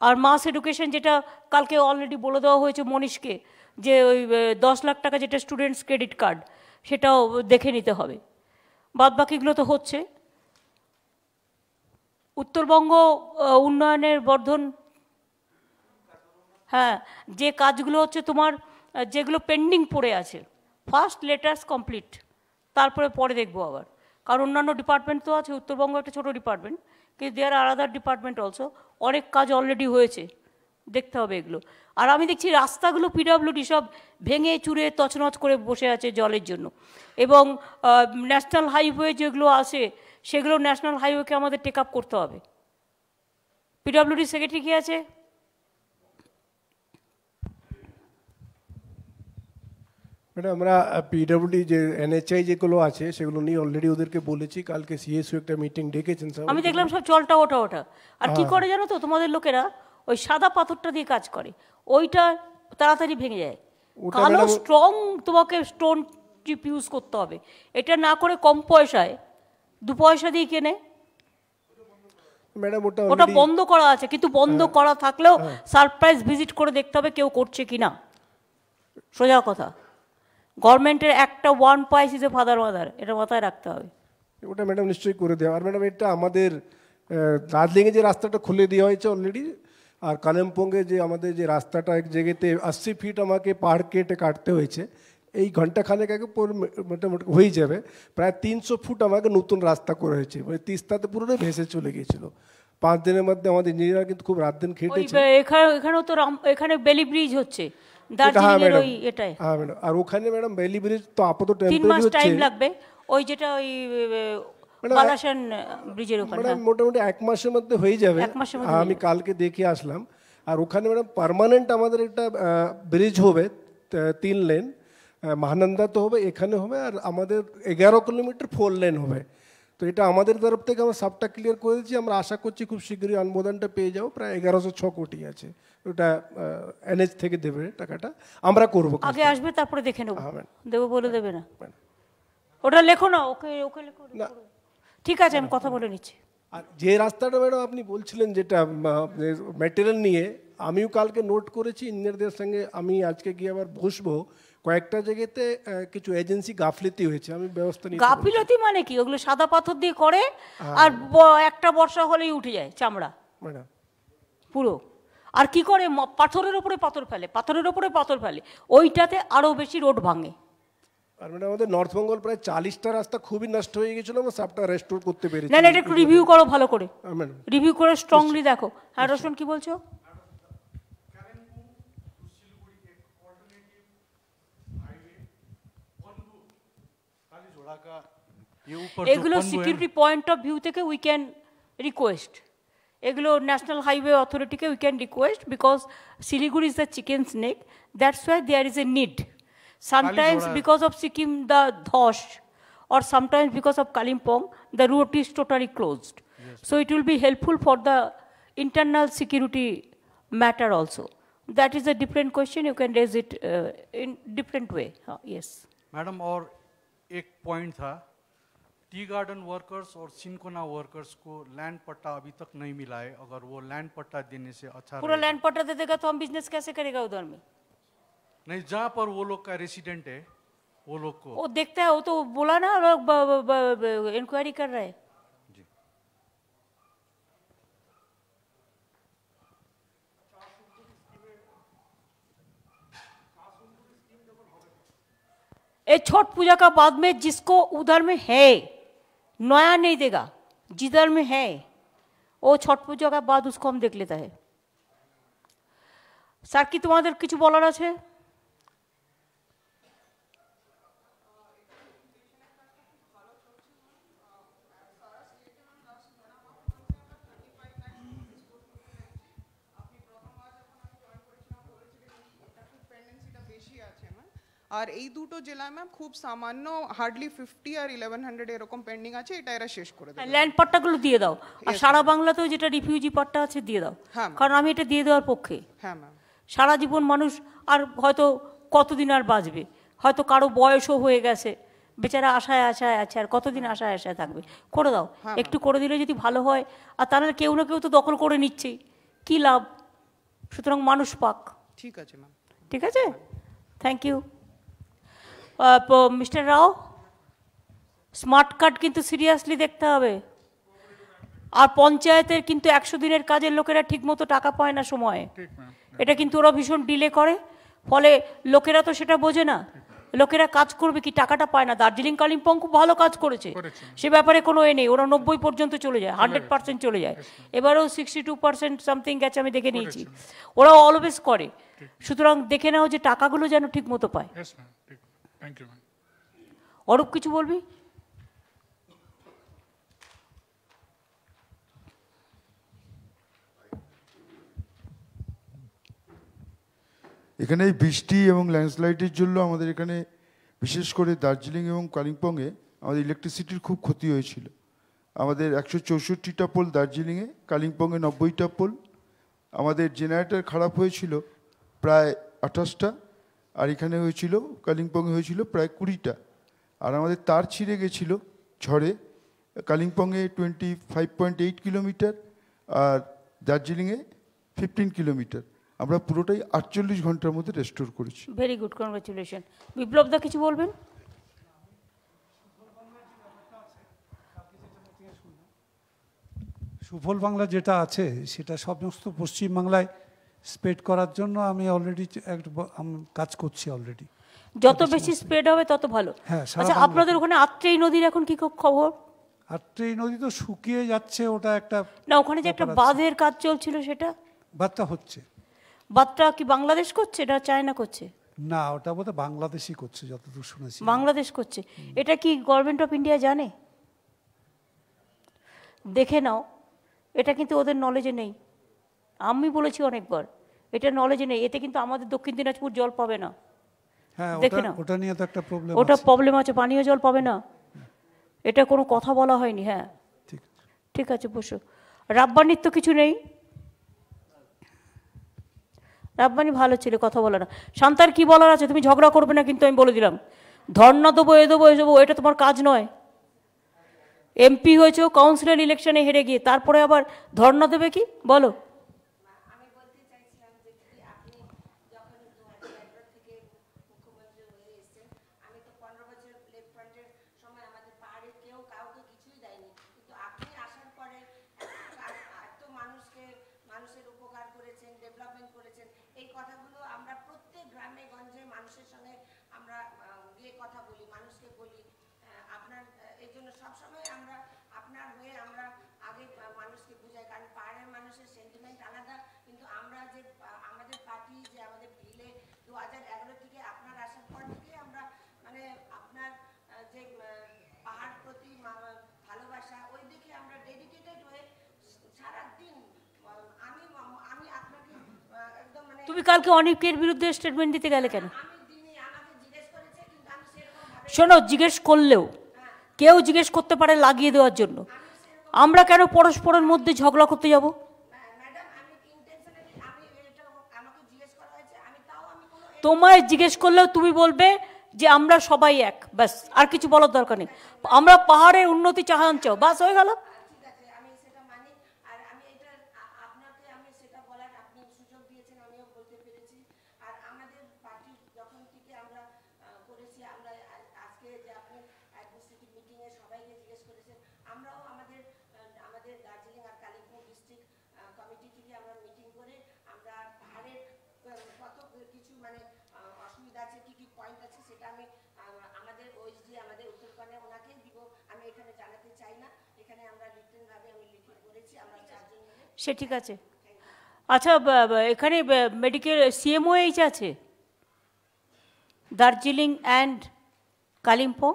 [SPEAKER 2] আর মাস এডুকেশন যেটা কালকে অলরেডি বলে দেওয়া হয়েছে মনীষকে যে ওই দশ লাখ টাকা যেটা স্টুডেন্টস ক্রেডিট কার্ড সেটাও দেখে নিতে হবে বাদবাকিগুলো তো হচ্ছে উত্তরবঙ্গ উন্নয়নের বর্ধন হ্যাঁ যে কাজগুলো হচ্ছে তোমার যেগুলো পেন্ডিং পড়ে আছে ফার্স্ট লেটার্স কমপ্লিট তারপরে পরে দেখবো আবার কারণ অন্যান্য ডিপার্টমেন্ট তো আছে উত্তরবঙ্গ একটা ছোটো ডিপার্টমেন্ট কিন্তু দেয়ার আর আদার ডিপার্টমেন্ট অলসো অনেক কাজ অলরেডি হয়েছে দেখতে হবে এগুলো আর আমি দেখছি রাস্তাগুলো পিডাব্লিউডি সব ভেঙে চুরে তছনছ করে বসে আছে জলের জন্য এবং ন্যাশনাল হাইওয়ে যেগুলো আছে সেগুলো ন্যাশনাল হাইওয়েকে আমাদের টেক আপ করতে হবে পিডব্লিউডি সেক্রেটারি কি আছে
[SPEAKER 5] ম্যাডাম আমরা পিডব্লিউডি যে এনএচআই যেগুলো আছে সেগুলো নিয়ে অলরেডি ওদেরকে বলেছি কালকে সিএসইউ একটা মিটিং ডেকেছেন স্যার আমি দেখলাম সব
[SPEAKER 2] চলটা ওটা ওটা আর কি হ্যাঁ। করে জানো তো তোমাদের লোকেরা ওই সাদা পাথরটা দিয়ে কাজ করে ওইটা তাড়াতাড়ি ভেঙে যায় কালো স্ট্রং তোমাকে স্টোন চিপ ইউজ করতে হবে এটা না করে কম পয়সায় দু পয়সা দিয়ে কেনে
[SPEAKER 5] ম্যাডাম ওটা ওটা বন্ধ
[SPEAKER 2] করা আছে কিন্তু বন্ধ হ্যাঁ। করা থাকলেও সারপ্রাইজ হ্যাঁ। ভিজিট করে দেখতে হবে কেউ করছে কি না সোজা কথা গভর্নমেন্টের একটা ওয়ান পয়েস ইজ এ ফাদার মাদার এটা মাথায় রাখতে হবে
[SPEAKER 5] ওটা ম্যাডাম নিশ্চয়ই করে দেওয়া আর ম্যাডাম এটা আমাদের দার্জিলিংয়ে যে রাস্তাটা খুলে দেওয়া হয়েছে অলরেডি আর কালিম্পংয়ে যে আমাদের যে রাস্তাটা এক জায়গাতে আশি ফিট আমাকে পাহাড় কেটে কাটতে হয়েছে এই ঘন্টা খানেক আগে মোটামুটি হয়ে যাবে প্রায় তিনশো ফুট আমাকে নতুন রাস্তা করে হয়েছে মানে তিস্তাতে পুরোটাই ভেসে চলে গিয়েছিল পাঁচ দিনের মধ্যে আমাদের ইঞ্জিনিয়ার কিন্তু খুব রাত দিন খেটেছে
[SPEAKER 2] এখানেও তো এখানে বেলি ব্রিজ হচ্ছে হ্যাঁ
[SPEAKER 5] হ্যাঁ আর ওখানে ম্যাডাম বেলি ব্রিজ তো আপাতত টেম্পোরারি হচ্ছে
[SPEAKER 2] লাগবে ওই যেটা ওই
[SPEAKER 5] মোটামুটি এক মাসের মধ্যে হয়ে যাবে আমি কালকে দেখে আসলাম আর ওখানে ম্যাডাম পার্মানেন্ট আমাদের একটা ব্রিজ হবে তিন লেন মহানন্দা তো হবে এখানে হবে আর আমাদের এগারো কিলোমিটার ফোর লেন হবে তো এটা আমাদের তরফ থেকে আমরা সাবটা ক্লিয়ার করে দিচ্ছি আমরা আশা করছি খুব শীঘ্রই অনুমোদনটা পেয়ে যাবো প্রায় এগারোশো ছ কোটি আছে ওটা এনএচ থেকে দেবে টাকাটা আমরা করব
[SPEAKER 2] আগে আসবে তারপরে দেখে নেব হ্যাঁ, দেবো বলে দেবে না ওটা লেখো না ওকে ওকে লেখো না ঠিক আছে আমি কথা বলে নিচ্ছি
[SPEAKER 5] আর যে রাস্তাটা ম্যাডাম আপনি বলছিলেন যেটা ম্যাটেরিয়াল নিয়ে আমিও কালকে নোট করেছি ইঞ্জিনিয়ারদের সঙ্গে আমি আজকে গিয়ে আবার বসবো কয়েকটা জায়গাতে কিছু এজেন্সি গাফলিতি হয়েছে আমি ব্যবস্থা নিই গাফিলতি
[SPEAKER 2] মানে কি ওগুলো সাদা পাথর দিয়ে করে হ্যাঁ। আর একটা বর্ষা হলেই উঠে যায় চামড়া ম্যাডাম মানে? পুরো আর কি করে পাথরের ওপরে পাথর ফেলে পাথরের ওপরে পাথর ফেলে ওইটাতে আরও বেশি রোড ভাঙে আর
[SPEAKER 5] ম্যাডাম মানে আমাদের নর্থ বেঙ্গল প্রায় চাল্লিশটা রাস্তা খুবই নষ্ট হয়ে গেছিল আমরা সবটা রেস্টোর করতে পেরেছি না না এটা একটু রিভিউ
[SPEAKER 2] করো ভালো করে রিভিউ মানে? করে স্ট্রংলি আচ্ছা। দেখো হ্যাঁ আচ্ছা। রোশন কি বলছো এগুলো সিকিউরিটি পয়েন্ট অফ ভিউ থেকে উই ক্যান রিকোয়েস্ট এগুলো ন্যাশনাল হাইওয়ে অথরিটিকে we can request because Siliguri is the chicken's neck that's why there is a need sometimes because of Sikkim the Dhosh or sometimes because of Kalimpong the route is totally closed. So it will be helpful for the internal security matter also. That is a different question. You can raise it uh, in different way. Uh, yes. Madam, or एक पॉइंट था
[SPEAKER 9] टी गार्डन वर्कर्स और सिंकोना वर्कर्स को लैंड पट्टा अभी तक नहीं मिला है अगर वो लैंड पट्टा देने से अच्छा पूरा लैंड
[SPEAKER 2] पट्टा दे देगा तो हम बिजनेस कैसे करेगा उधर में
[SPEAKER 9] नहीं जहाँ पर वो लोग का रेसिडेंट है वो लोग को वो
[SPEAKER 2] देखता है वो तो बोला ना लोग इंक्वायरी कर रहे हैं ये छठ पूजा का बाद में जिसको उधर में है नया नहीं देगा जिधर में है वो छठ पूजा का बाद उसको हम देख लेता है सर की तुम्हारे किच बोलार आ
[SPEAKER 7] আর এই দুটো জেলায় ম্যাম খুব সামান্য হার্ডলি ফিফটি আর ইলেভেন হান্ড্রেড এরকম পেন্ডিং আছে এটা এরা শেষ করে দেয়
[SPEAKER 2] ল্যান্ড পাট্টাগুলো দিয়ে দাও আর সারা বাংলাতেও যেটা রিফিউজি পাট্টা আছে দিয়ে দাও হ্যাঁ, কারণ আমি এটা দিয়ে দেওয়ার পক্ষে হ্যাঁ ম্যাম সারা জীবন মানুষ আর হয়তো কতদিন আর বাঁচবে হয়তো কারো বয়সও হয়ে গেছে বেচারা আশায় আশায় আছে আর কতদিন হ্যাঁ। আশায় আশায় থাকবে করে দাও হ্যাঁ, একটু করে দিলে যদি ভালো হয় আর তাহলে কেউ না কেউ তো দখল করে নিচ্ছেই কি লাভ সুতরাং মানুষ পাক ঠিক আছে ম্যাম ঠিক আছে thank you mister Rao smart card কিন্তু সিরিয়াসলি দেখতে হবে আর পঞ্চায়েতের কিন্তু একশো দিনের কাজের লোকেরা ঠিকমতো টাকা পায় না সময়ে এটা কিন্তু ওরা ভীষণ ডিলে করে ফলে লোকেরা তো সেটা বোঝে না লোকেরা কাজ করবে কি টাকাটা পায় না দার্জিলিং কালিম্পং খুব ভালো কাজ করেছে সে ব্যাপারে কোনো এ নেই ওরা নব্বই পর্যন্ত চলে যায় হান্ড্রেড পার্সেন্ট চলে যায় এবারেও সিক্সটি টু পার্সেন্ট সামথিং গেছে আমি দেখে নিয়েছি ওরা অলওয়েজ করে সুতরাং দেখে নাও যে টাকাগুলো যেন ঠিক মতো পায় থ্যাংক অরূপ কিছু বলবি
[SPEAKER 4] এখানে বৃষ্টি এবং ল্যান্ডস্লাইডের জন্য আমাদের এখানে বিশেষ করে দার্জিলিং এবং কালিম্পংয়ে আমাদের ইলেকট্রিসিটির খুব ক্ষতি হয়েছিল আমাদের একশো চৌষট্টিটা পোল দার্জিলিংয়ে কালিম্পংয়ে নব্বইটা পোল আমাদের জেনারেটার খারাপ হয়েছিল প্রায় আঠাশটা আর এখানে হয়েছিল কালিম্পংয়ে হয়েছিল প্রায় কুড়িটা আর আমাদের তার ছিঁড়ে গেছিল ঝড়ে কালিম্পংয়ে twenty five point eight kilometre আর দার্জিলিংয়ে ফিফটিন কিলোমিটার আমরা পুরোটাই আটচল্লিশ ঘন্টার মধ্যে রেস্টোর করেছি
[SPEAKER 2] very good congratulation Biplab da কিছু বলবেন
[SPEAKER 3] সুফল বাংলা যেটা আছে সেটা সমস্ত পশ্চিমবাংলায় স্প্রেড করার জন্য আমি অলরেডি কাজ করছি অলরেডি
[SPEAKER 2] যত বেশি স্প্রেড হবে তত ভালো হ্যাঁ, আচ্ছা আপনাদের ওখানে আত্রেই নদীর এখন কি খবর আত্রেই নদী তো
[SPEAKER 3] শুকিয়ে যাচ্ছে ওটা একটা না ওখানে যে একটা বাঁধের
[SPEAKER 2] কাজ চলছিল সেটা বাঁধটা হচ্ছে বাঁধটা কি বাংলাদেশ করছে না চায়না করছে
[SPEAKER 3] না ওটা বলতে বাংলাদেশই করছে যতদূর
[SPEAKER 2] শুনেছি বাংলাদেশ করছে এটা কি গভর্নমেন্ট অফ ইন্ডিয়া জানে দেখে নাও এটা কিন্তু ওদের নলেজে নেই আমি বলেছি অনেকবার এটা নলেজ নেই এতে কিন্তু আমাদের দক্ষিণ দিনাজপুর জল পাবে না
[SPEAKER 3] হ্যাঁ, দেখে না ওটা নিয়ে তো একটা প্রবলেম ওটা
[SPEAKER 2] প্রবলেম আছে পানীয় জল পাবে না হ্যাঁ। এটা কোনো কথা বলা হয়নি হ্যাঁ ঠিক আছে বসো রাব্বানির তো কিছু নেই রাব্বানি ভালো ছিল কথা বলে না শান্তার কি বলার আছে তুমি ঝগড়া করবে না কিন্তু আমি বলে দিলাম ধর্ণা দেবো এ দেবো এ দেবো এটা তোমার কাজ নয় এমপি হয়েছে কাউন্সিলর ইলেকশনে হেরে গিয়ে তারপরে আবার ধর্ণা দেবে কি বলো তুমি কালকে অনেকের বিরুদ্ধে স্টেটমেন্ট দিতে গেলে কেন শোনো জিজ্ঞেস করলেও কেউ জিজ্ঞেস করতে পারে লাগিয়ে দেওয়ার জন্য আমরা কেন পরস্পরের মধ্যে ঝগড়া করতে যাব তোমায় জিজ্ঞেস করলেও তুমি বলবে যে আমরা সবাই এক ব্যাস আর কিছু বলার দরকার নেই আমরা পাহাড়ে উন্নতি চাহান চাও বাস হয়ে গেলাম সে ঠিক আছে আচ্ছা এখানে মেডিকেল সিএমওএইচ আছে দার্জিলিং অ্যান্ড কালিম্পং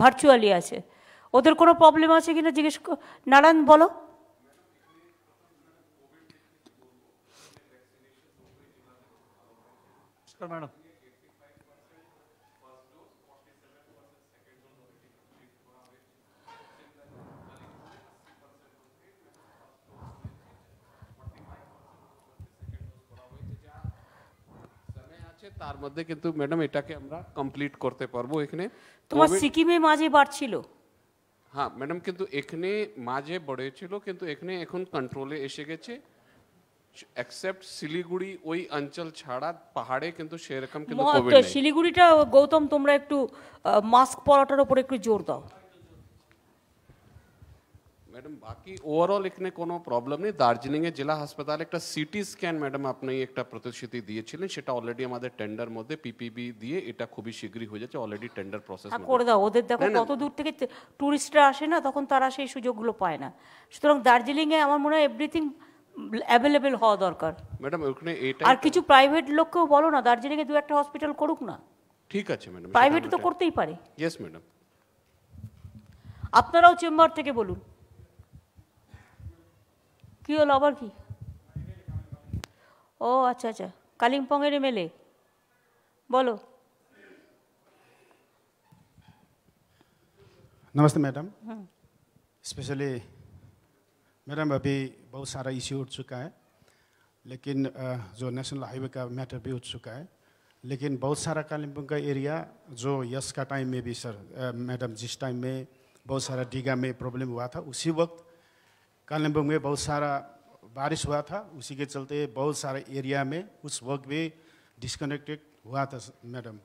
[SPEAKER 2] ভার্চুয়ালি আছে ওদের কোনো প্রবলেম আছে কিনা জিজ্ঞেস নারায়ণ বলো
[SPEAKER 9] ম্যাডাম তার মধ্যে
[SPEAKER 1] কিন্তু ম্যাডাম এটাকে আমরা কমপ্লিট করতে পারবো এখানে
[SPEAKER 2] তোমার
[SPEAKER 9] সিকিমে মাঝে বাড়ছিল
[SPEAKER 1] হ্যাঁ ম্যাডাম কিন্তু এখানে মাঝে বড়েছিল কিন্তু এখানে এখন কন্ট্রোলে এসে গেছে এক্সেপ্ট শিলিগুড়ি ওই অঞ্চল ছাড়া পাহাড়ে কিন্তু সেরকম কিন্তু
[SPEAKER 2] শিলিগুড়িটা গৌতম তোমরা একটু মাস্ক পরাটার উপর একটু জোর দাও
[SPEAKER 1] ম্যাডাম বাকি ওভারঅল এখানে কোনো প্রবলেম নেই দার্জিলিংয়ে জেলা হাসপাতালে একটা সিটি স্ক্যান ম্যাডাম আপনি একটা প্রতিশ্রুতি দিয়েছিলেন সেটা অলরেডি আমাদের টেন্ডার মধ্যে পিপিবি দিয়ে এটা খুবই শীঘ্রই হয়ে যাচ্ছে অলরেডি টেন্ডার প্রসেস করে দাও
[SPEAKER 2] ওদের দেখো কত দূর থেকে ট্যুরিস্টরা আসে না তখন তারা সেই সুযোগগুলো পায় না সুতরাং দার্জিলিংয়ে আমার মনে হয় এভরিথিং অ্যাভেলেবেল হওয়া দরকার ম্যাডাম ওখানে এটা আর কিছু প্রাইভেট লোককেও বলো না দার্জিলিংয়ে দু একটা হসপিটাল করুক না
[SPEAKER 9] ঠিক আছে ম্যাডাম প্রাইভেটে তো করতেই পারে ইয়েস ম্যাডাম
[SPEAKER 2] আপনারাও চেম্বার থেকে বলুন কিও লবর কি ও আচ্ছা আচ্ছা কালিম্পংয়ের এমএলএ বলো
[SPEAKER 12] नमस्ते मैडम स्पेशली हम्म। मैडम अभी बहुत सारा इश्यू उठ चुका है लेकिन जो नेशनल हाईवे का मैटर भी उठ चुका है लेकिन बहुत सारा कालिम्पोंग का एरिया जो यश का टाइम में भी सर मैडम जिस टाइम में बहुत सारा डीगा में प्रॉब्लम हुआ था उसी वक्त कालिम्पोंग में बहुत सारा बारिश हुआ था उसी के चलते बहुत सारे एरिया में उस वक्त भी डिस्कनेक्टेड हुआ था मैडम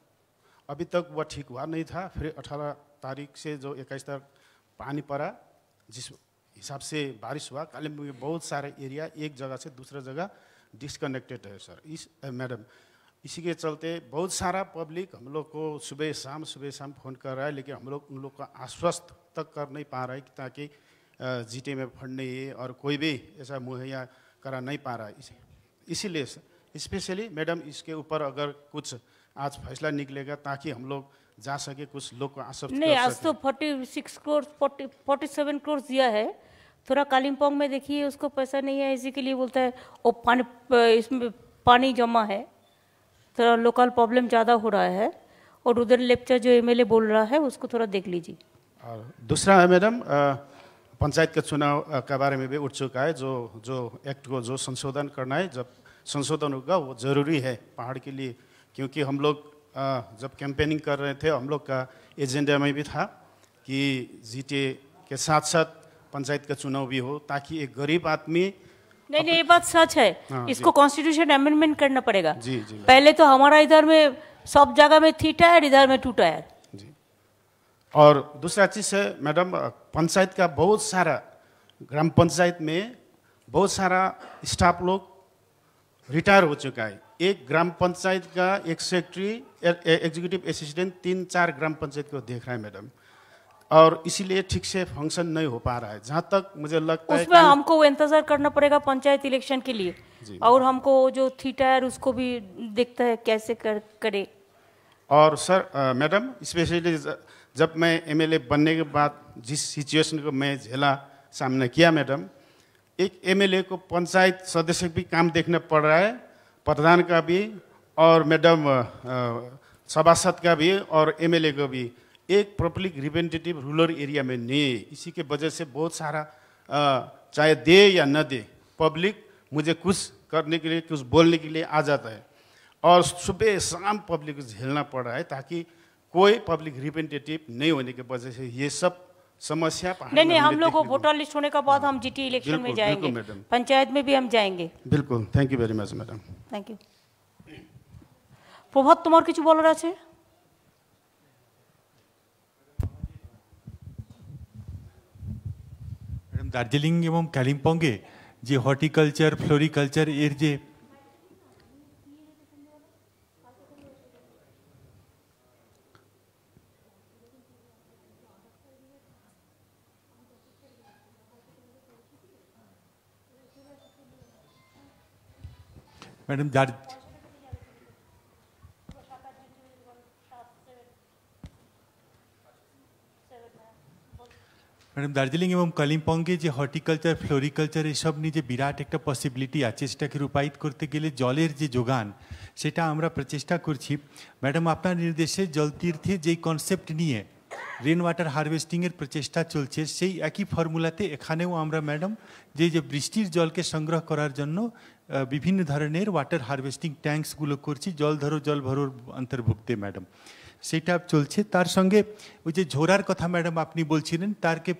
[SPEAKER 12] अभी तक वह ठीक हुआ नहीं था फिर 18 तारीख से जो इक्कीस तक पानी पड़ा जिस हिसाब से बारिश हुआ कालिम्पोंग में बहुत सारे एरिया एक जगह से दूसरा जगह डिस्कनेक्टेड है सर इस मैडम इसी के चलते बहुत सारा पब्लिक हम लोग को सुबह शाम सुबह शाम फ़ोन कर रहा है लेकिन हम लोग उन लोग का आश्वस्त तक कर नहीं पा रहे ताकि जीटे में है और कोई भी ऐसा मुहैया करा नहीं पा रहा है इसीलिए स्पेशली मैडम इसके ऊपर अगर कुछ आज फैसला निकलेगा ताकि हम लोग जा सके कुछ लोग को आश्वस्त नहीं आज तो
[SPEAKER 2] forty six crore forty forty seven crore दिया है थोड़ा कालिम्पोंग में देखिए उसको पैसा नहीं है इसी के लिए बोलता है वो पानी इसमें पानी जमा है थोड़ा लोकल प्रॉब्लम ज़्यादा हो रहा है और उधर लेपचा जो एमएलए बोल रहा है उसको थोड़ा देख लीजिए
[SPEAKER 12] और दूसरा है मैडम पंचायत के चुनाव का बारे में भी उठ चुका है जो जो एक्ट को जो संशोधन करना है जब संशोधन होगा वो ज़रूरी है पहाड़ के लिए क्योंकि हम लोग जब कैंपेनिंग कर रहे थे हम लोग का एजेंडा में भी था कि जीटीए के साथ साथ पंचायत का चुनाव भी हो ताकि एक गरीब आदमी
[SPEAKER 2] नहीं नहीं ये बात सच है हाँ, इसको कॉन्स्टिट्यूशन अमेंडमेंट करना पड़ेगा जी जी पहले तो हमारा इधर में सब जगह में थी टायर इधर में टू टायर जी
[SPEAKER 12] और दूसरा चीज़ है मैडम पंचायत का बहुत सारा ग्राम पंचायत में बहुत सारा स्टाफ लोग रिटायर हो चुका है एक ग्राम पंचायत का एक सेक्रेटरी एग्जीक्यूटिव असिस्टेंट तीन चार ग्राम पंचायत को देख रहा है मैडम और इसीलिए ठीक से फंक्शन नहीं हो पा रहा है जहाँ तक मुझे लगता है उसमें हमको
[SPEAKER 2] इंतजार करना पड़ेगा पंचायत इलेक्शन के लिए और हमको जो है उसको भी देखता है कैसे कर करे
[SPEAKER 12] और सर मैडम स्पेशली जब मैं एमएलए बनने के बाद जिस सिचुएशन को मैं झेला सामना किया मैडम एक एमएलए को पंचायत सदस्य भी काम देखना पड़ रहा है प्रधान का भी और मैडम सभासद का भी और एमएलए का भी एक पब्लिक रिप्रेजेंटेटिव रूरल एरिया में नहीं इसी के वजह से बहुत सारा चाहे दे या न दे पब्लिक मुझे कुछ करने के लिए कुछ बोलने के लिए आ जाता है और सुबह शाम पब्लिक को झेलना पड़ रहा है ताकि कोई पब्लिक रिप्रेजेंटेटिव नहीं होने की वजह से ये सब समस्या नहीं नहीं हम लोग को
[SPEAKER 2] वोटर लिस्ट होने के बाद हम जीटी इलेक्शन में जाएंगे पंचायत में भी हम जाएंगे
[SPEAKER 12] बिल्कुल thank you very much madam
[SPEAKER 2] thank you Prabhat तुम्हारे कुछ बोल रहा है
[SPEAKER 11] दार्जिलिंग कलिम्पंगे যে হর্টিকালচার एर এর ম্যাডাম যার ম্যাডাম দার্জিলিং এবং কালিম্পংয়ে যে হর্টিকালচার ফ্লোরিকালচার এসব নিয়ে যে বিরাট একটা পসিবিলিটি আছে সেটাকে রূপায়িত করতে গেলে জলের যে যোগান সেটা আমরা প্রচেষ্টা করছি ম্যাডাম আপনার নির্দেশে জলতীর্থে যেই কনসেপ্ট নিয়ে রেন ওয়াটার হারভেস্টিংয়ের প্রচেষ্টা চলছে সেই একই ফর্মুলাতে এখানেও আমরা ম্যাডাম যে যে বৃষ্টির জলকে সংগ্রহ করার জন্য বিভিন্ন ধরনের ওয়াটার হারভেস্টিং ট্যাঙ্কসগুলো করছি জল ধরো জল ভরোর অন্তর্ভুক্তে ম্যাডাম সেটা চলছে তার সঙ্গে ওই যে ঝোরার কথা ম্যাডাম আপনি বলছিলেন তারকে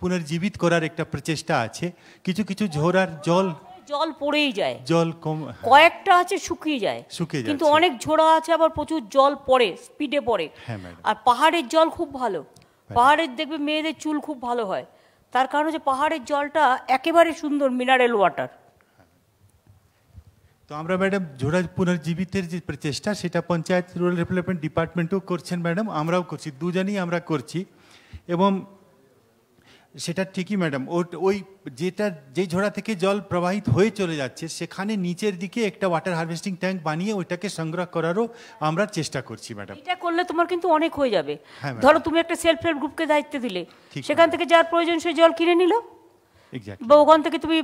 [SPEAKER 11] পুনর্জীবিত করার একটা প্রচেষ্টা আছে কিছু কিছু ঝোরার জল
[SPEAKER 2] জল পড়েই যায়
[SPEAKER 11] জল কম হ্যাঁ।
[SPEAKER 2] কয়েকটা আছে শুকিয়ে যায় শুকিয়ে যায় কিন্তু অনেক ঝোড়া আছে আবার প্রচুর জল পড়ে স্পিডে পড়ে হ্যাঁ, আর পাহাড়ের জল খুব ভালো হ্যাঁ। পাহাড়ের দেখবে মেয়েদের চুল খুব ভালো হয় তার কারণ হচ্ছে পাহাড়ের জলটা একেবারে সুন্দর মিনারেল ওয়াটার
[SPEAKER 11] তো আমরা ম্যাডাম জোড়া পুনর্জীবিতের যে প্রচেষ্টা সেটা পঞ্চায়েত রুরাল ডেভেলপমেন্ট ডিপার্টমেন্টও করছেন ম্যাডাম আমরাও করছি দুজনেই আমরা করছি এবং সেটা ঠিকই ম্যাডাম ও ওই যেটা যে ঝোড়া থেকে জল প্রবাহিত হয়ে চলে যাচ্ছে সেখানে নিচের দিকে একটা ওয়াটার হারভেস্টিং ট্যাঙ্ক বানিয়ে ওইটাকে সংগ্রহ করারও আমরা চেষ্টা করছি ম্যাডাম
[SPEAKER 2] এটা করলে তোমার কিন্তু অনেক হয়ে যাবে হ্যাঁ ধরো তুমি একটা সেলফ হেল্প গ্রুপকে দায়িত্ব দিলে সেখান থেকে যার প্রয়োজন সে জল কিনে নিল বা ওখান থেকে তুমি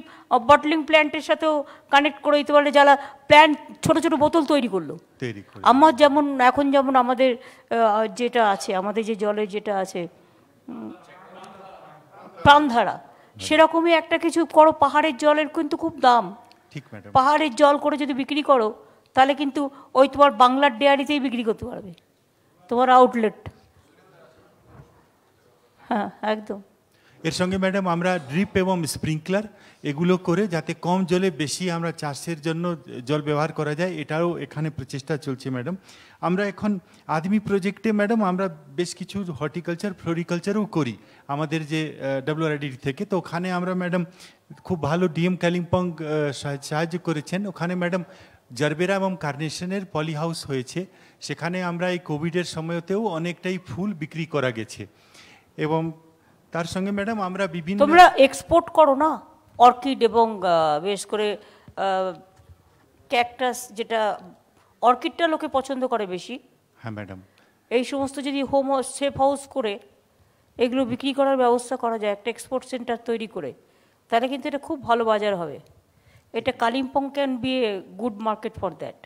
[SPEAKER 2] বটলিং প্ল্যান্টের সাথেও কানেক্ট করে দিতে পারলে যারা প্ল্যান্ট ছোট ছোট বোতল তৈরি করলো আমার যেমন এখন যেমন আমাদের যেটা আছে আমাদের যে জলের যেটা আছে প্রাণধারা সেরকমই একটা কিছু করো পাহাড়ের জলের কিন্তু খুব দাম ঠিক পাহাড়ের জল করে যদি বিক্রি করো তাহলে কিন্তু ওই তোমার বাংলার ডেয়ারিতেই বিক্রি করতে পারবে তোমার আউটলেট হ্যাঁ একদম
[SPEAKER 11] এর সঙ্গে ম্যাডাম আমরা ড্রিপ এবং স্প্রিংকলার এগুলো করে যাতে কম জলে বেশি আমরা চাষের জন্য জল ব্যবহার করা যায় এটাও এখানে প্রচেষ্টা চলছে ম্যাডাম আমরা এখন আদমি প্রজেক্টে ম্যাডাম আমরা বেশ কিছু হর্টিকালচার ফ্লোরিকালচারও করি আমাদের যে ডাব্লিউআরডি থেকে তো ওখানে আমরা ম্যাডাম খুব ভালো ডিএম কালিম্পং সাহায্য করেছেন ওখানে ম্যাডাম জারবেরা এবং কার্নেশনের পলিহাউস হয়েছে সেখানে আমরা এই কোভিডের সময়তেও অনেকটাই ফুল বিক্রি করা গেছে এবং তার সঙ্গে ম্যাডাম আমরা বিভিন্ন তোমরা
[SPEAKER 2] এক্সপোর্ট করো না অর্কিড এবং বেশ করে ক্যাকটাস যেটা অর্কিডটা লোকে পছন্দ করে বেশি হ্যাঁ ম্যাডাম এই সমস্ত যদি হোম সেফ হাউস করে এগুলো বিক্রি করার ব্যবস্থা করা যায় একটা এক্সপোর্ট সেন্টার তৈরি করে তাহলে কিন্তু এটা খুব ভালো বাজার হবে এটা Kalimpong can be a good market for that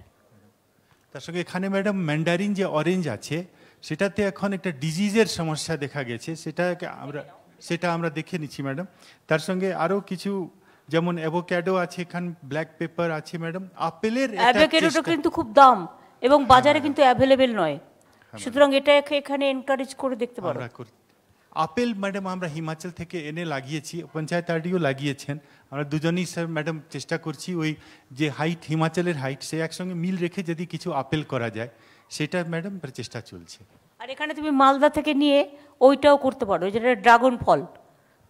[SPEAKER 11] তার সঙ্গে এখানে ম্যাডাম ম্যান্ডারিন যে অরেঞ্জ আছে সেটাতে এখন একটা ডিজিজের সমস্যা দেখা গেছে সেটাকে আমরা সেটা আমরা দেখে নিচ্ছি ম্যাডাম তার সঙ্গে আরও কিছু যেমন অ্যাভোক্যাডো আছে এখান ব্ল্যাক পেপার আছে ম্যাডাম আপেলের অ্যাভোক্যাডোটা
[SPEAKER 2] কিন্তু খুব দাম এবং হ্যাঁ, বাজারে হ্যাঁ, কিন্তু অ্যাভেলেবেল নয় হ্যাঁ, সুতরাং এটা এখানে এনকারেজ করে দেখতে পারো আপেল ম্যাডাম
[SPEAKER 11] আমরা হিমাচল থেকে এনে লাগিয়েছি পঞ্চায়েত আরডিও লাগিয়েছেন আমরা দুজনেই স্যার ম্যাডাম চেষ্টা করছি ওই যে হাইট হিমাচলের হাইট সে একসঙ্গে মিল রেখে যদি কিছু আপেল করা যায় সেটা ম্যাডাম চেষ্টা চলছে
[SPEAKER 2] আর এখানে তুমি মালদা থেকে নিয়ে ওইটাও করতে পারো যেটা ড্রাগন ফল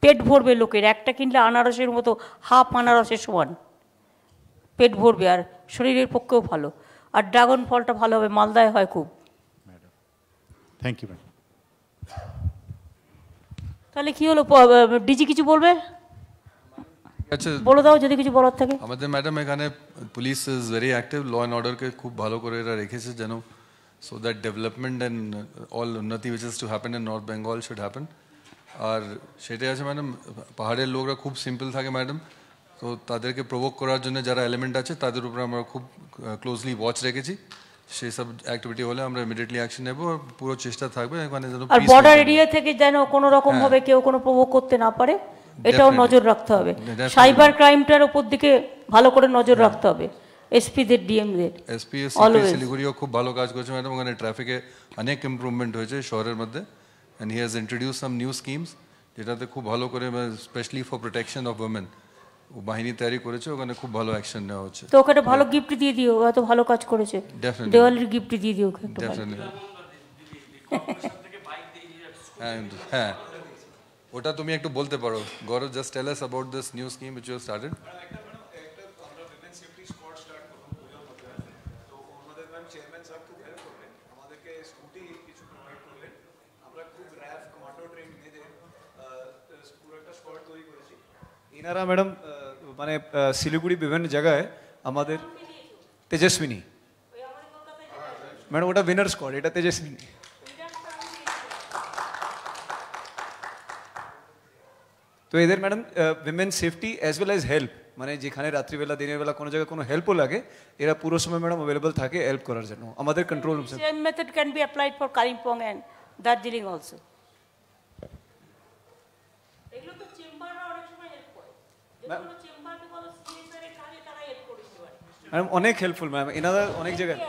[SPEAKER 2] পেট ভরবে লোকের একটা কিনলে আনারসের মতো হাফ আনারসের সমান পেট ভরবে আর শরীরের পক্ষেও ভালো আর ড্রাগন ফলটা ভালো হবে মালদায় হয় খুব থ্যাংক ইউ ম্যাডাম তাহলে কি হলো ডিজি কিছু বলবে আচ্ছা বলে দাও যদি কিছু বলার থাকে
[SPEAKER 6] আমাদের ম্যাডাম এখানে police is very active law and অর্ডারকে খুব ভালো করে এরা রেখেছে যেন So that development and uh, all unnati which is to happen in North Bengal should happen. আর সেটাই আছে ম্যাডাম পাহাড়ের লোকরা খুব সিম্পল থাকে ম্যাডাম তো তাদেরকে প্রভোগ করার জন্য যারা এলিমেন্ট আছে তাদের উপরে আমরা খুব ক্লোজলি ওয়াচ রেখেছি সেই সব অ্যাক্টিভিটি হলে আমরা ইমিডিয়েটলি অ্যাকশন নেব পুরো চেষ্টা থাকবে মানে যেন আর বর্ডার এরিয়া
[SPEAKER 2] থেকে যেন কোনো রকম ভাবে কেউ কোনো প্রভোগ করতে না পারে এটাও নজর রাখতে হবে সাইবার ক্রাইমটার উপর দিকে ভালো করে নজর হ্যাঁ। রাখতে হবে এসপিদের ডিএমদের
[SPEAKER 6] শিলিগুড়িও খুব ভালো কাজ ম্যাডাম ওখানে ট্রাফিকে অনেক ইম্প্রুভমেন্ট হয়েছে শহরের মধ্যে and he has introduce some new schemes যেটাতে খুব ভালো করে স্পেশালি ফর প্রোটেকশন অফ বাহিনী তৈরি করেছে ওখানে খুব ভালো অ্যাকশন নেওয়া হচ্ছে তো ওখানে ভালো
[SPEAKER 2] গিফট দিয়ে দিও এত ভালো কাজ করেছে দেওয়ালির গিফট দিয়ে দিও
[SPEAKER 6] হ্যাঁ ওটা তুমি একটু বলতে পারো Gaurav just tell us about this new scheme which you started
[SPEAKER 5] এনারা ম্যাডাম মানে
[SPEAKER 10] শিলিগুড়ি বিভিন্ন জায়গায় আমাদের তেজস্বিনী ম্যাডাম ওটা উইনার স্কোয়াড এটা তেজস্বিনী তো এদের madam women safety as well as help মানে যেখানে রাত্রিবেলা দিনের বেলা কোনো জায়গায় কোনো হেল্পও লাগে এরা পুরো সময় ম্যাডাম অ্যাভেলেবল থাকে হেল্প করার জন্য আমাদের control room
[SPEAKER 2] method can be applied for Kalimpong and Darjeeling also
[SPEAKER 5] ma'am অনেক হেল্পফুল ম্যাম এনাদের অনেক জায়গায়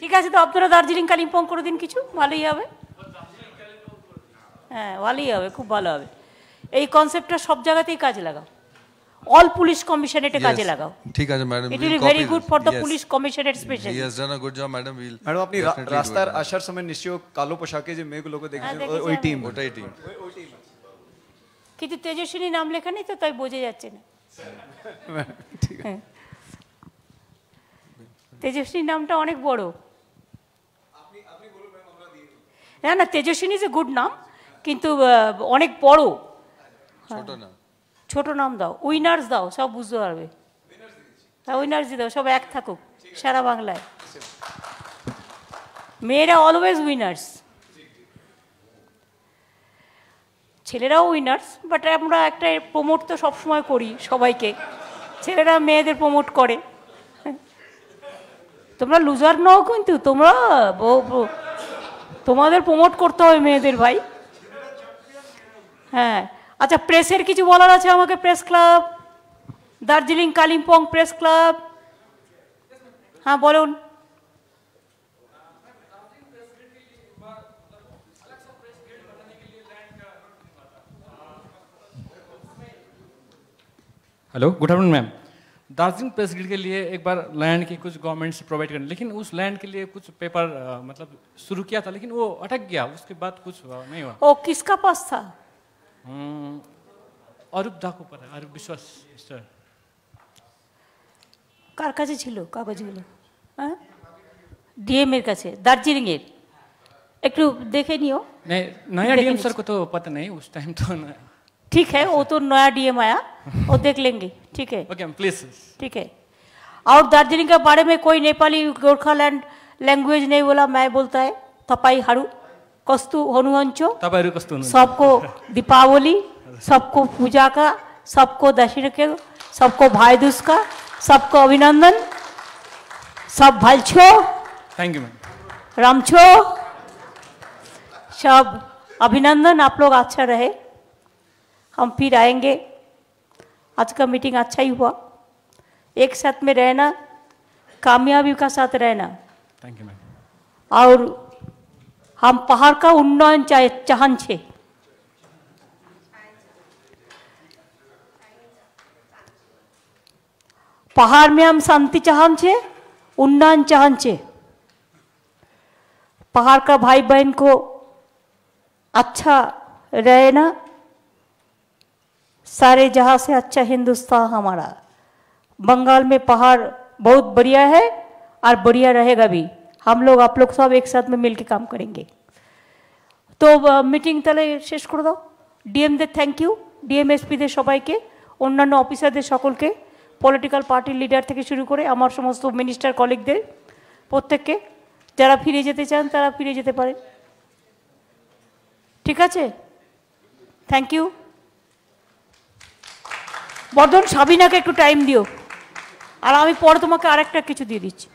[SPEAKER 2] ঠিক আছে তো আপনারা দার্জিলিং কালিম্পং করে দিন কিছু ভালোই হবে হ্যাঁ ভালোই হবে খুব ভালো হবে এই কনসেপ্টটা সব জায়গাতেই কাজে লাগাও অল পুলিশ কমিশনারেটে কাজে লাগাও ঠিক আছে madam it will be very good for the yes. police commissariat special
[SPEAKER 6] he good job madam will madam আপনি রাস্তার
[SPEAKER 10] আসার সময় নিশ্চয় কালো পোশাকে যে মেয়েগুলো দেখেছেন হ্যাঁ, ওই টিম ওটাই টিম
[SPEAKER 2] ওই টিম কিন্তু তেজস্বিনী নাম লেখা নেই তো তাই বোঝা যাচ্ছে না হ্যাঁ। তেজস্বিনী নামটা অনেক বড় না না তেজস্বিনী যে গুড নাম কিন্তু অনেক বড় ছোট না ছোট নাম দাও উইনার্স দাও সব বুঝতে পারবে হ্যাঁ উইনার্স দাও সব এক থাকুক সারা বাংলায় মেয়েরা অলওয়েজ উইনার্স ছেলেরাও উইনার্স বাট আমরা একটা প্রমোট তো সবসময় করি সবাইকে ছেলেরা মেয়েদের প্রমোট করে তোমরা লুজার নও কিন্তু তোমরা তোমাদের প্রমোট করতে হবে মেয়েদের ভাই হ্যাঁ अच्छा प्रेसर कि press club Darjeeling Kalimpong press club हाँ बोल
[SPEAKER 9] hello good afternoon ma'am Darjeeling press grid के लिए एक बार लैंड की कुछ गवर्नमेंट से प्रोवाइड करें लेकिन उस लैंड के लिए कुछ पेपर आ, मतलब शुरू किया था लेकिन वो अटक गया उसके बाद कुछ नहीं हुआ
[SPEAKER 2] ओ किसका पास था
[SPEAKER 9] हम्म,
[SPEAKER 8] हाँ?
[SPEAKER 2] नया डीएम सर को तो पता नहीं उस टाइम तो ठीक है वो तो नया डीएम आया वो देख लेंगे ठीक है ओके प्लीज ठीक है और दार्जिलिंग के बारे में कोई नेपाली गोरखालैंड लैंग्वेज नहीं बोला मैं बोलता है थपाई हारू कस्तु हो सबको दीपावली सबको पूजा का सबको दशहरा के सबको भाई दूस का सबको अभिनंदन सब भल छो थैंक यू राम छो सब अभिनंदन आप लोग अच्छा रहे हम फिर आएंगे आज का मीटिंग अच्छा ही हुआ एक साथ में रहना कामयाबी का साथ रहना थैंक यू मैम और हम पहाड़ का उन्नयन चाहे छे पहाड़ में हम शांति चाहन छे उन्नयन चाहन छे पहाड़ का भाई बहन को अच्छा रहे ना सारे जहाँ से अच्छा हिंदुस्तान हमारा बंगाल में पहाड़ बहुत बढ़िया है और बढ़िया रहेगा भी हम लोग आप लोग सब एक साथ में मिल के काम करेंगे তো মিটিং তাহলে শেষ করে দাও ডিএমদের থ্যাংক ইউ ডিএমএসপিদের সবাইকে অন্যান্য অফিসারদের সকলকে পলিটিক্যাল পার্টির লিডার থেকে শুরু করে আমার সমস্ত মিনিস্টার কলিগদের প্রত্যেককে যারা ফিরে যেতে চান তারা ফিরে যেতে পারে ঠিক আছে থ্যাংক ইউ বর্ধন সাবিনাকে একটু টাইম দিও আর আমি পরে তোমাকে আরেকটা কিছু দিয়ে দিচ্ছি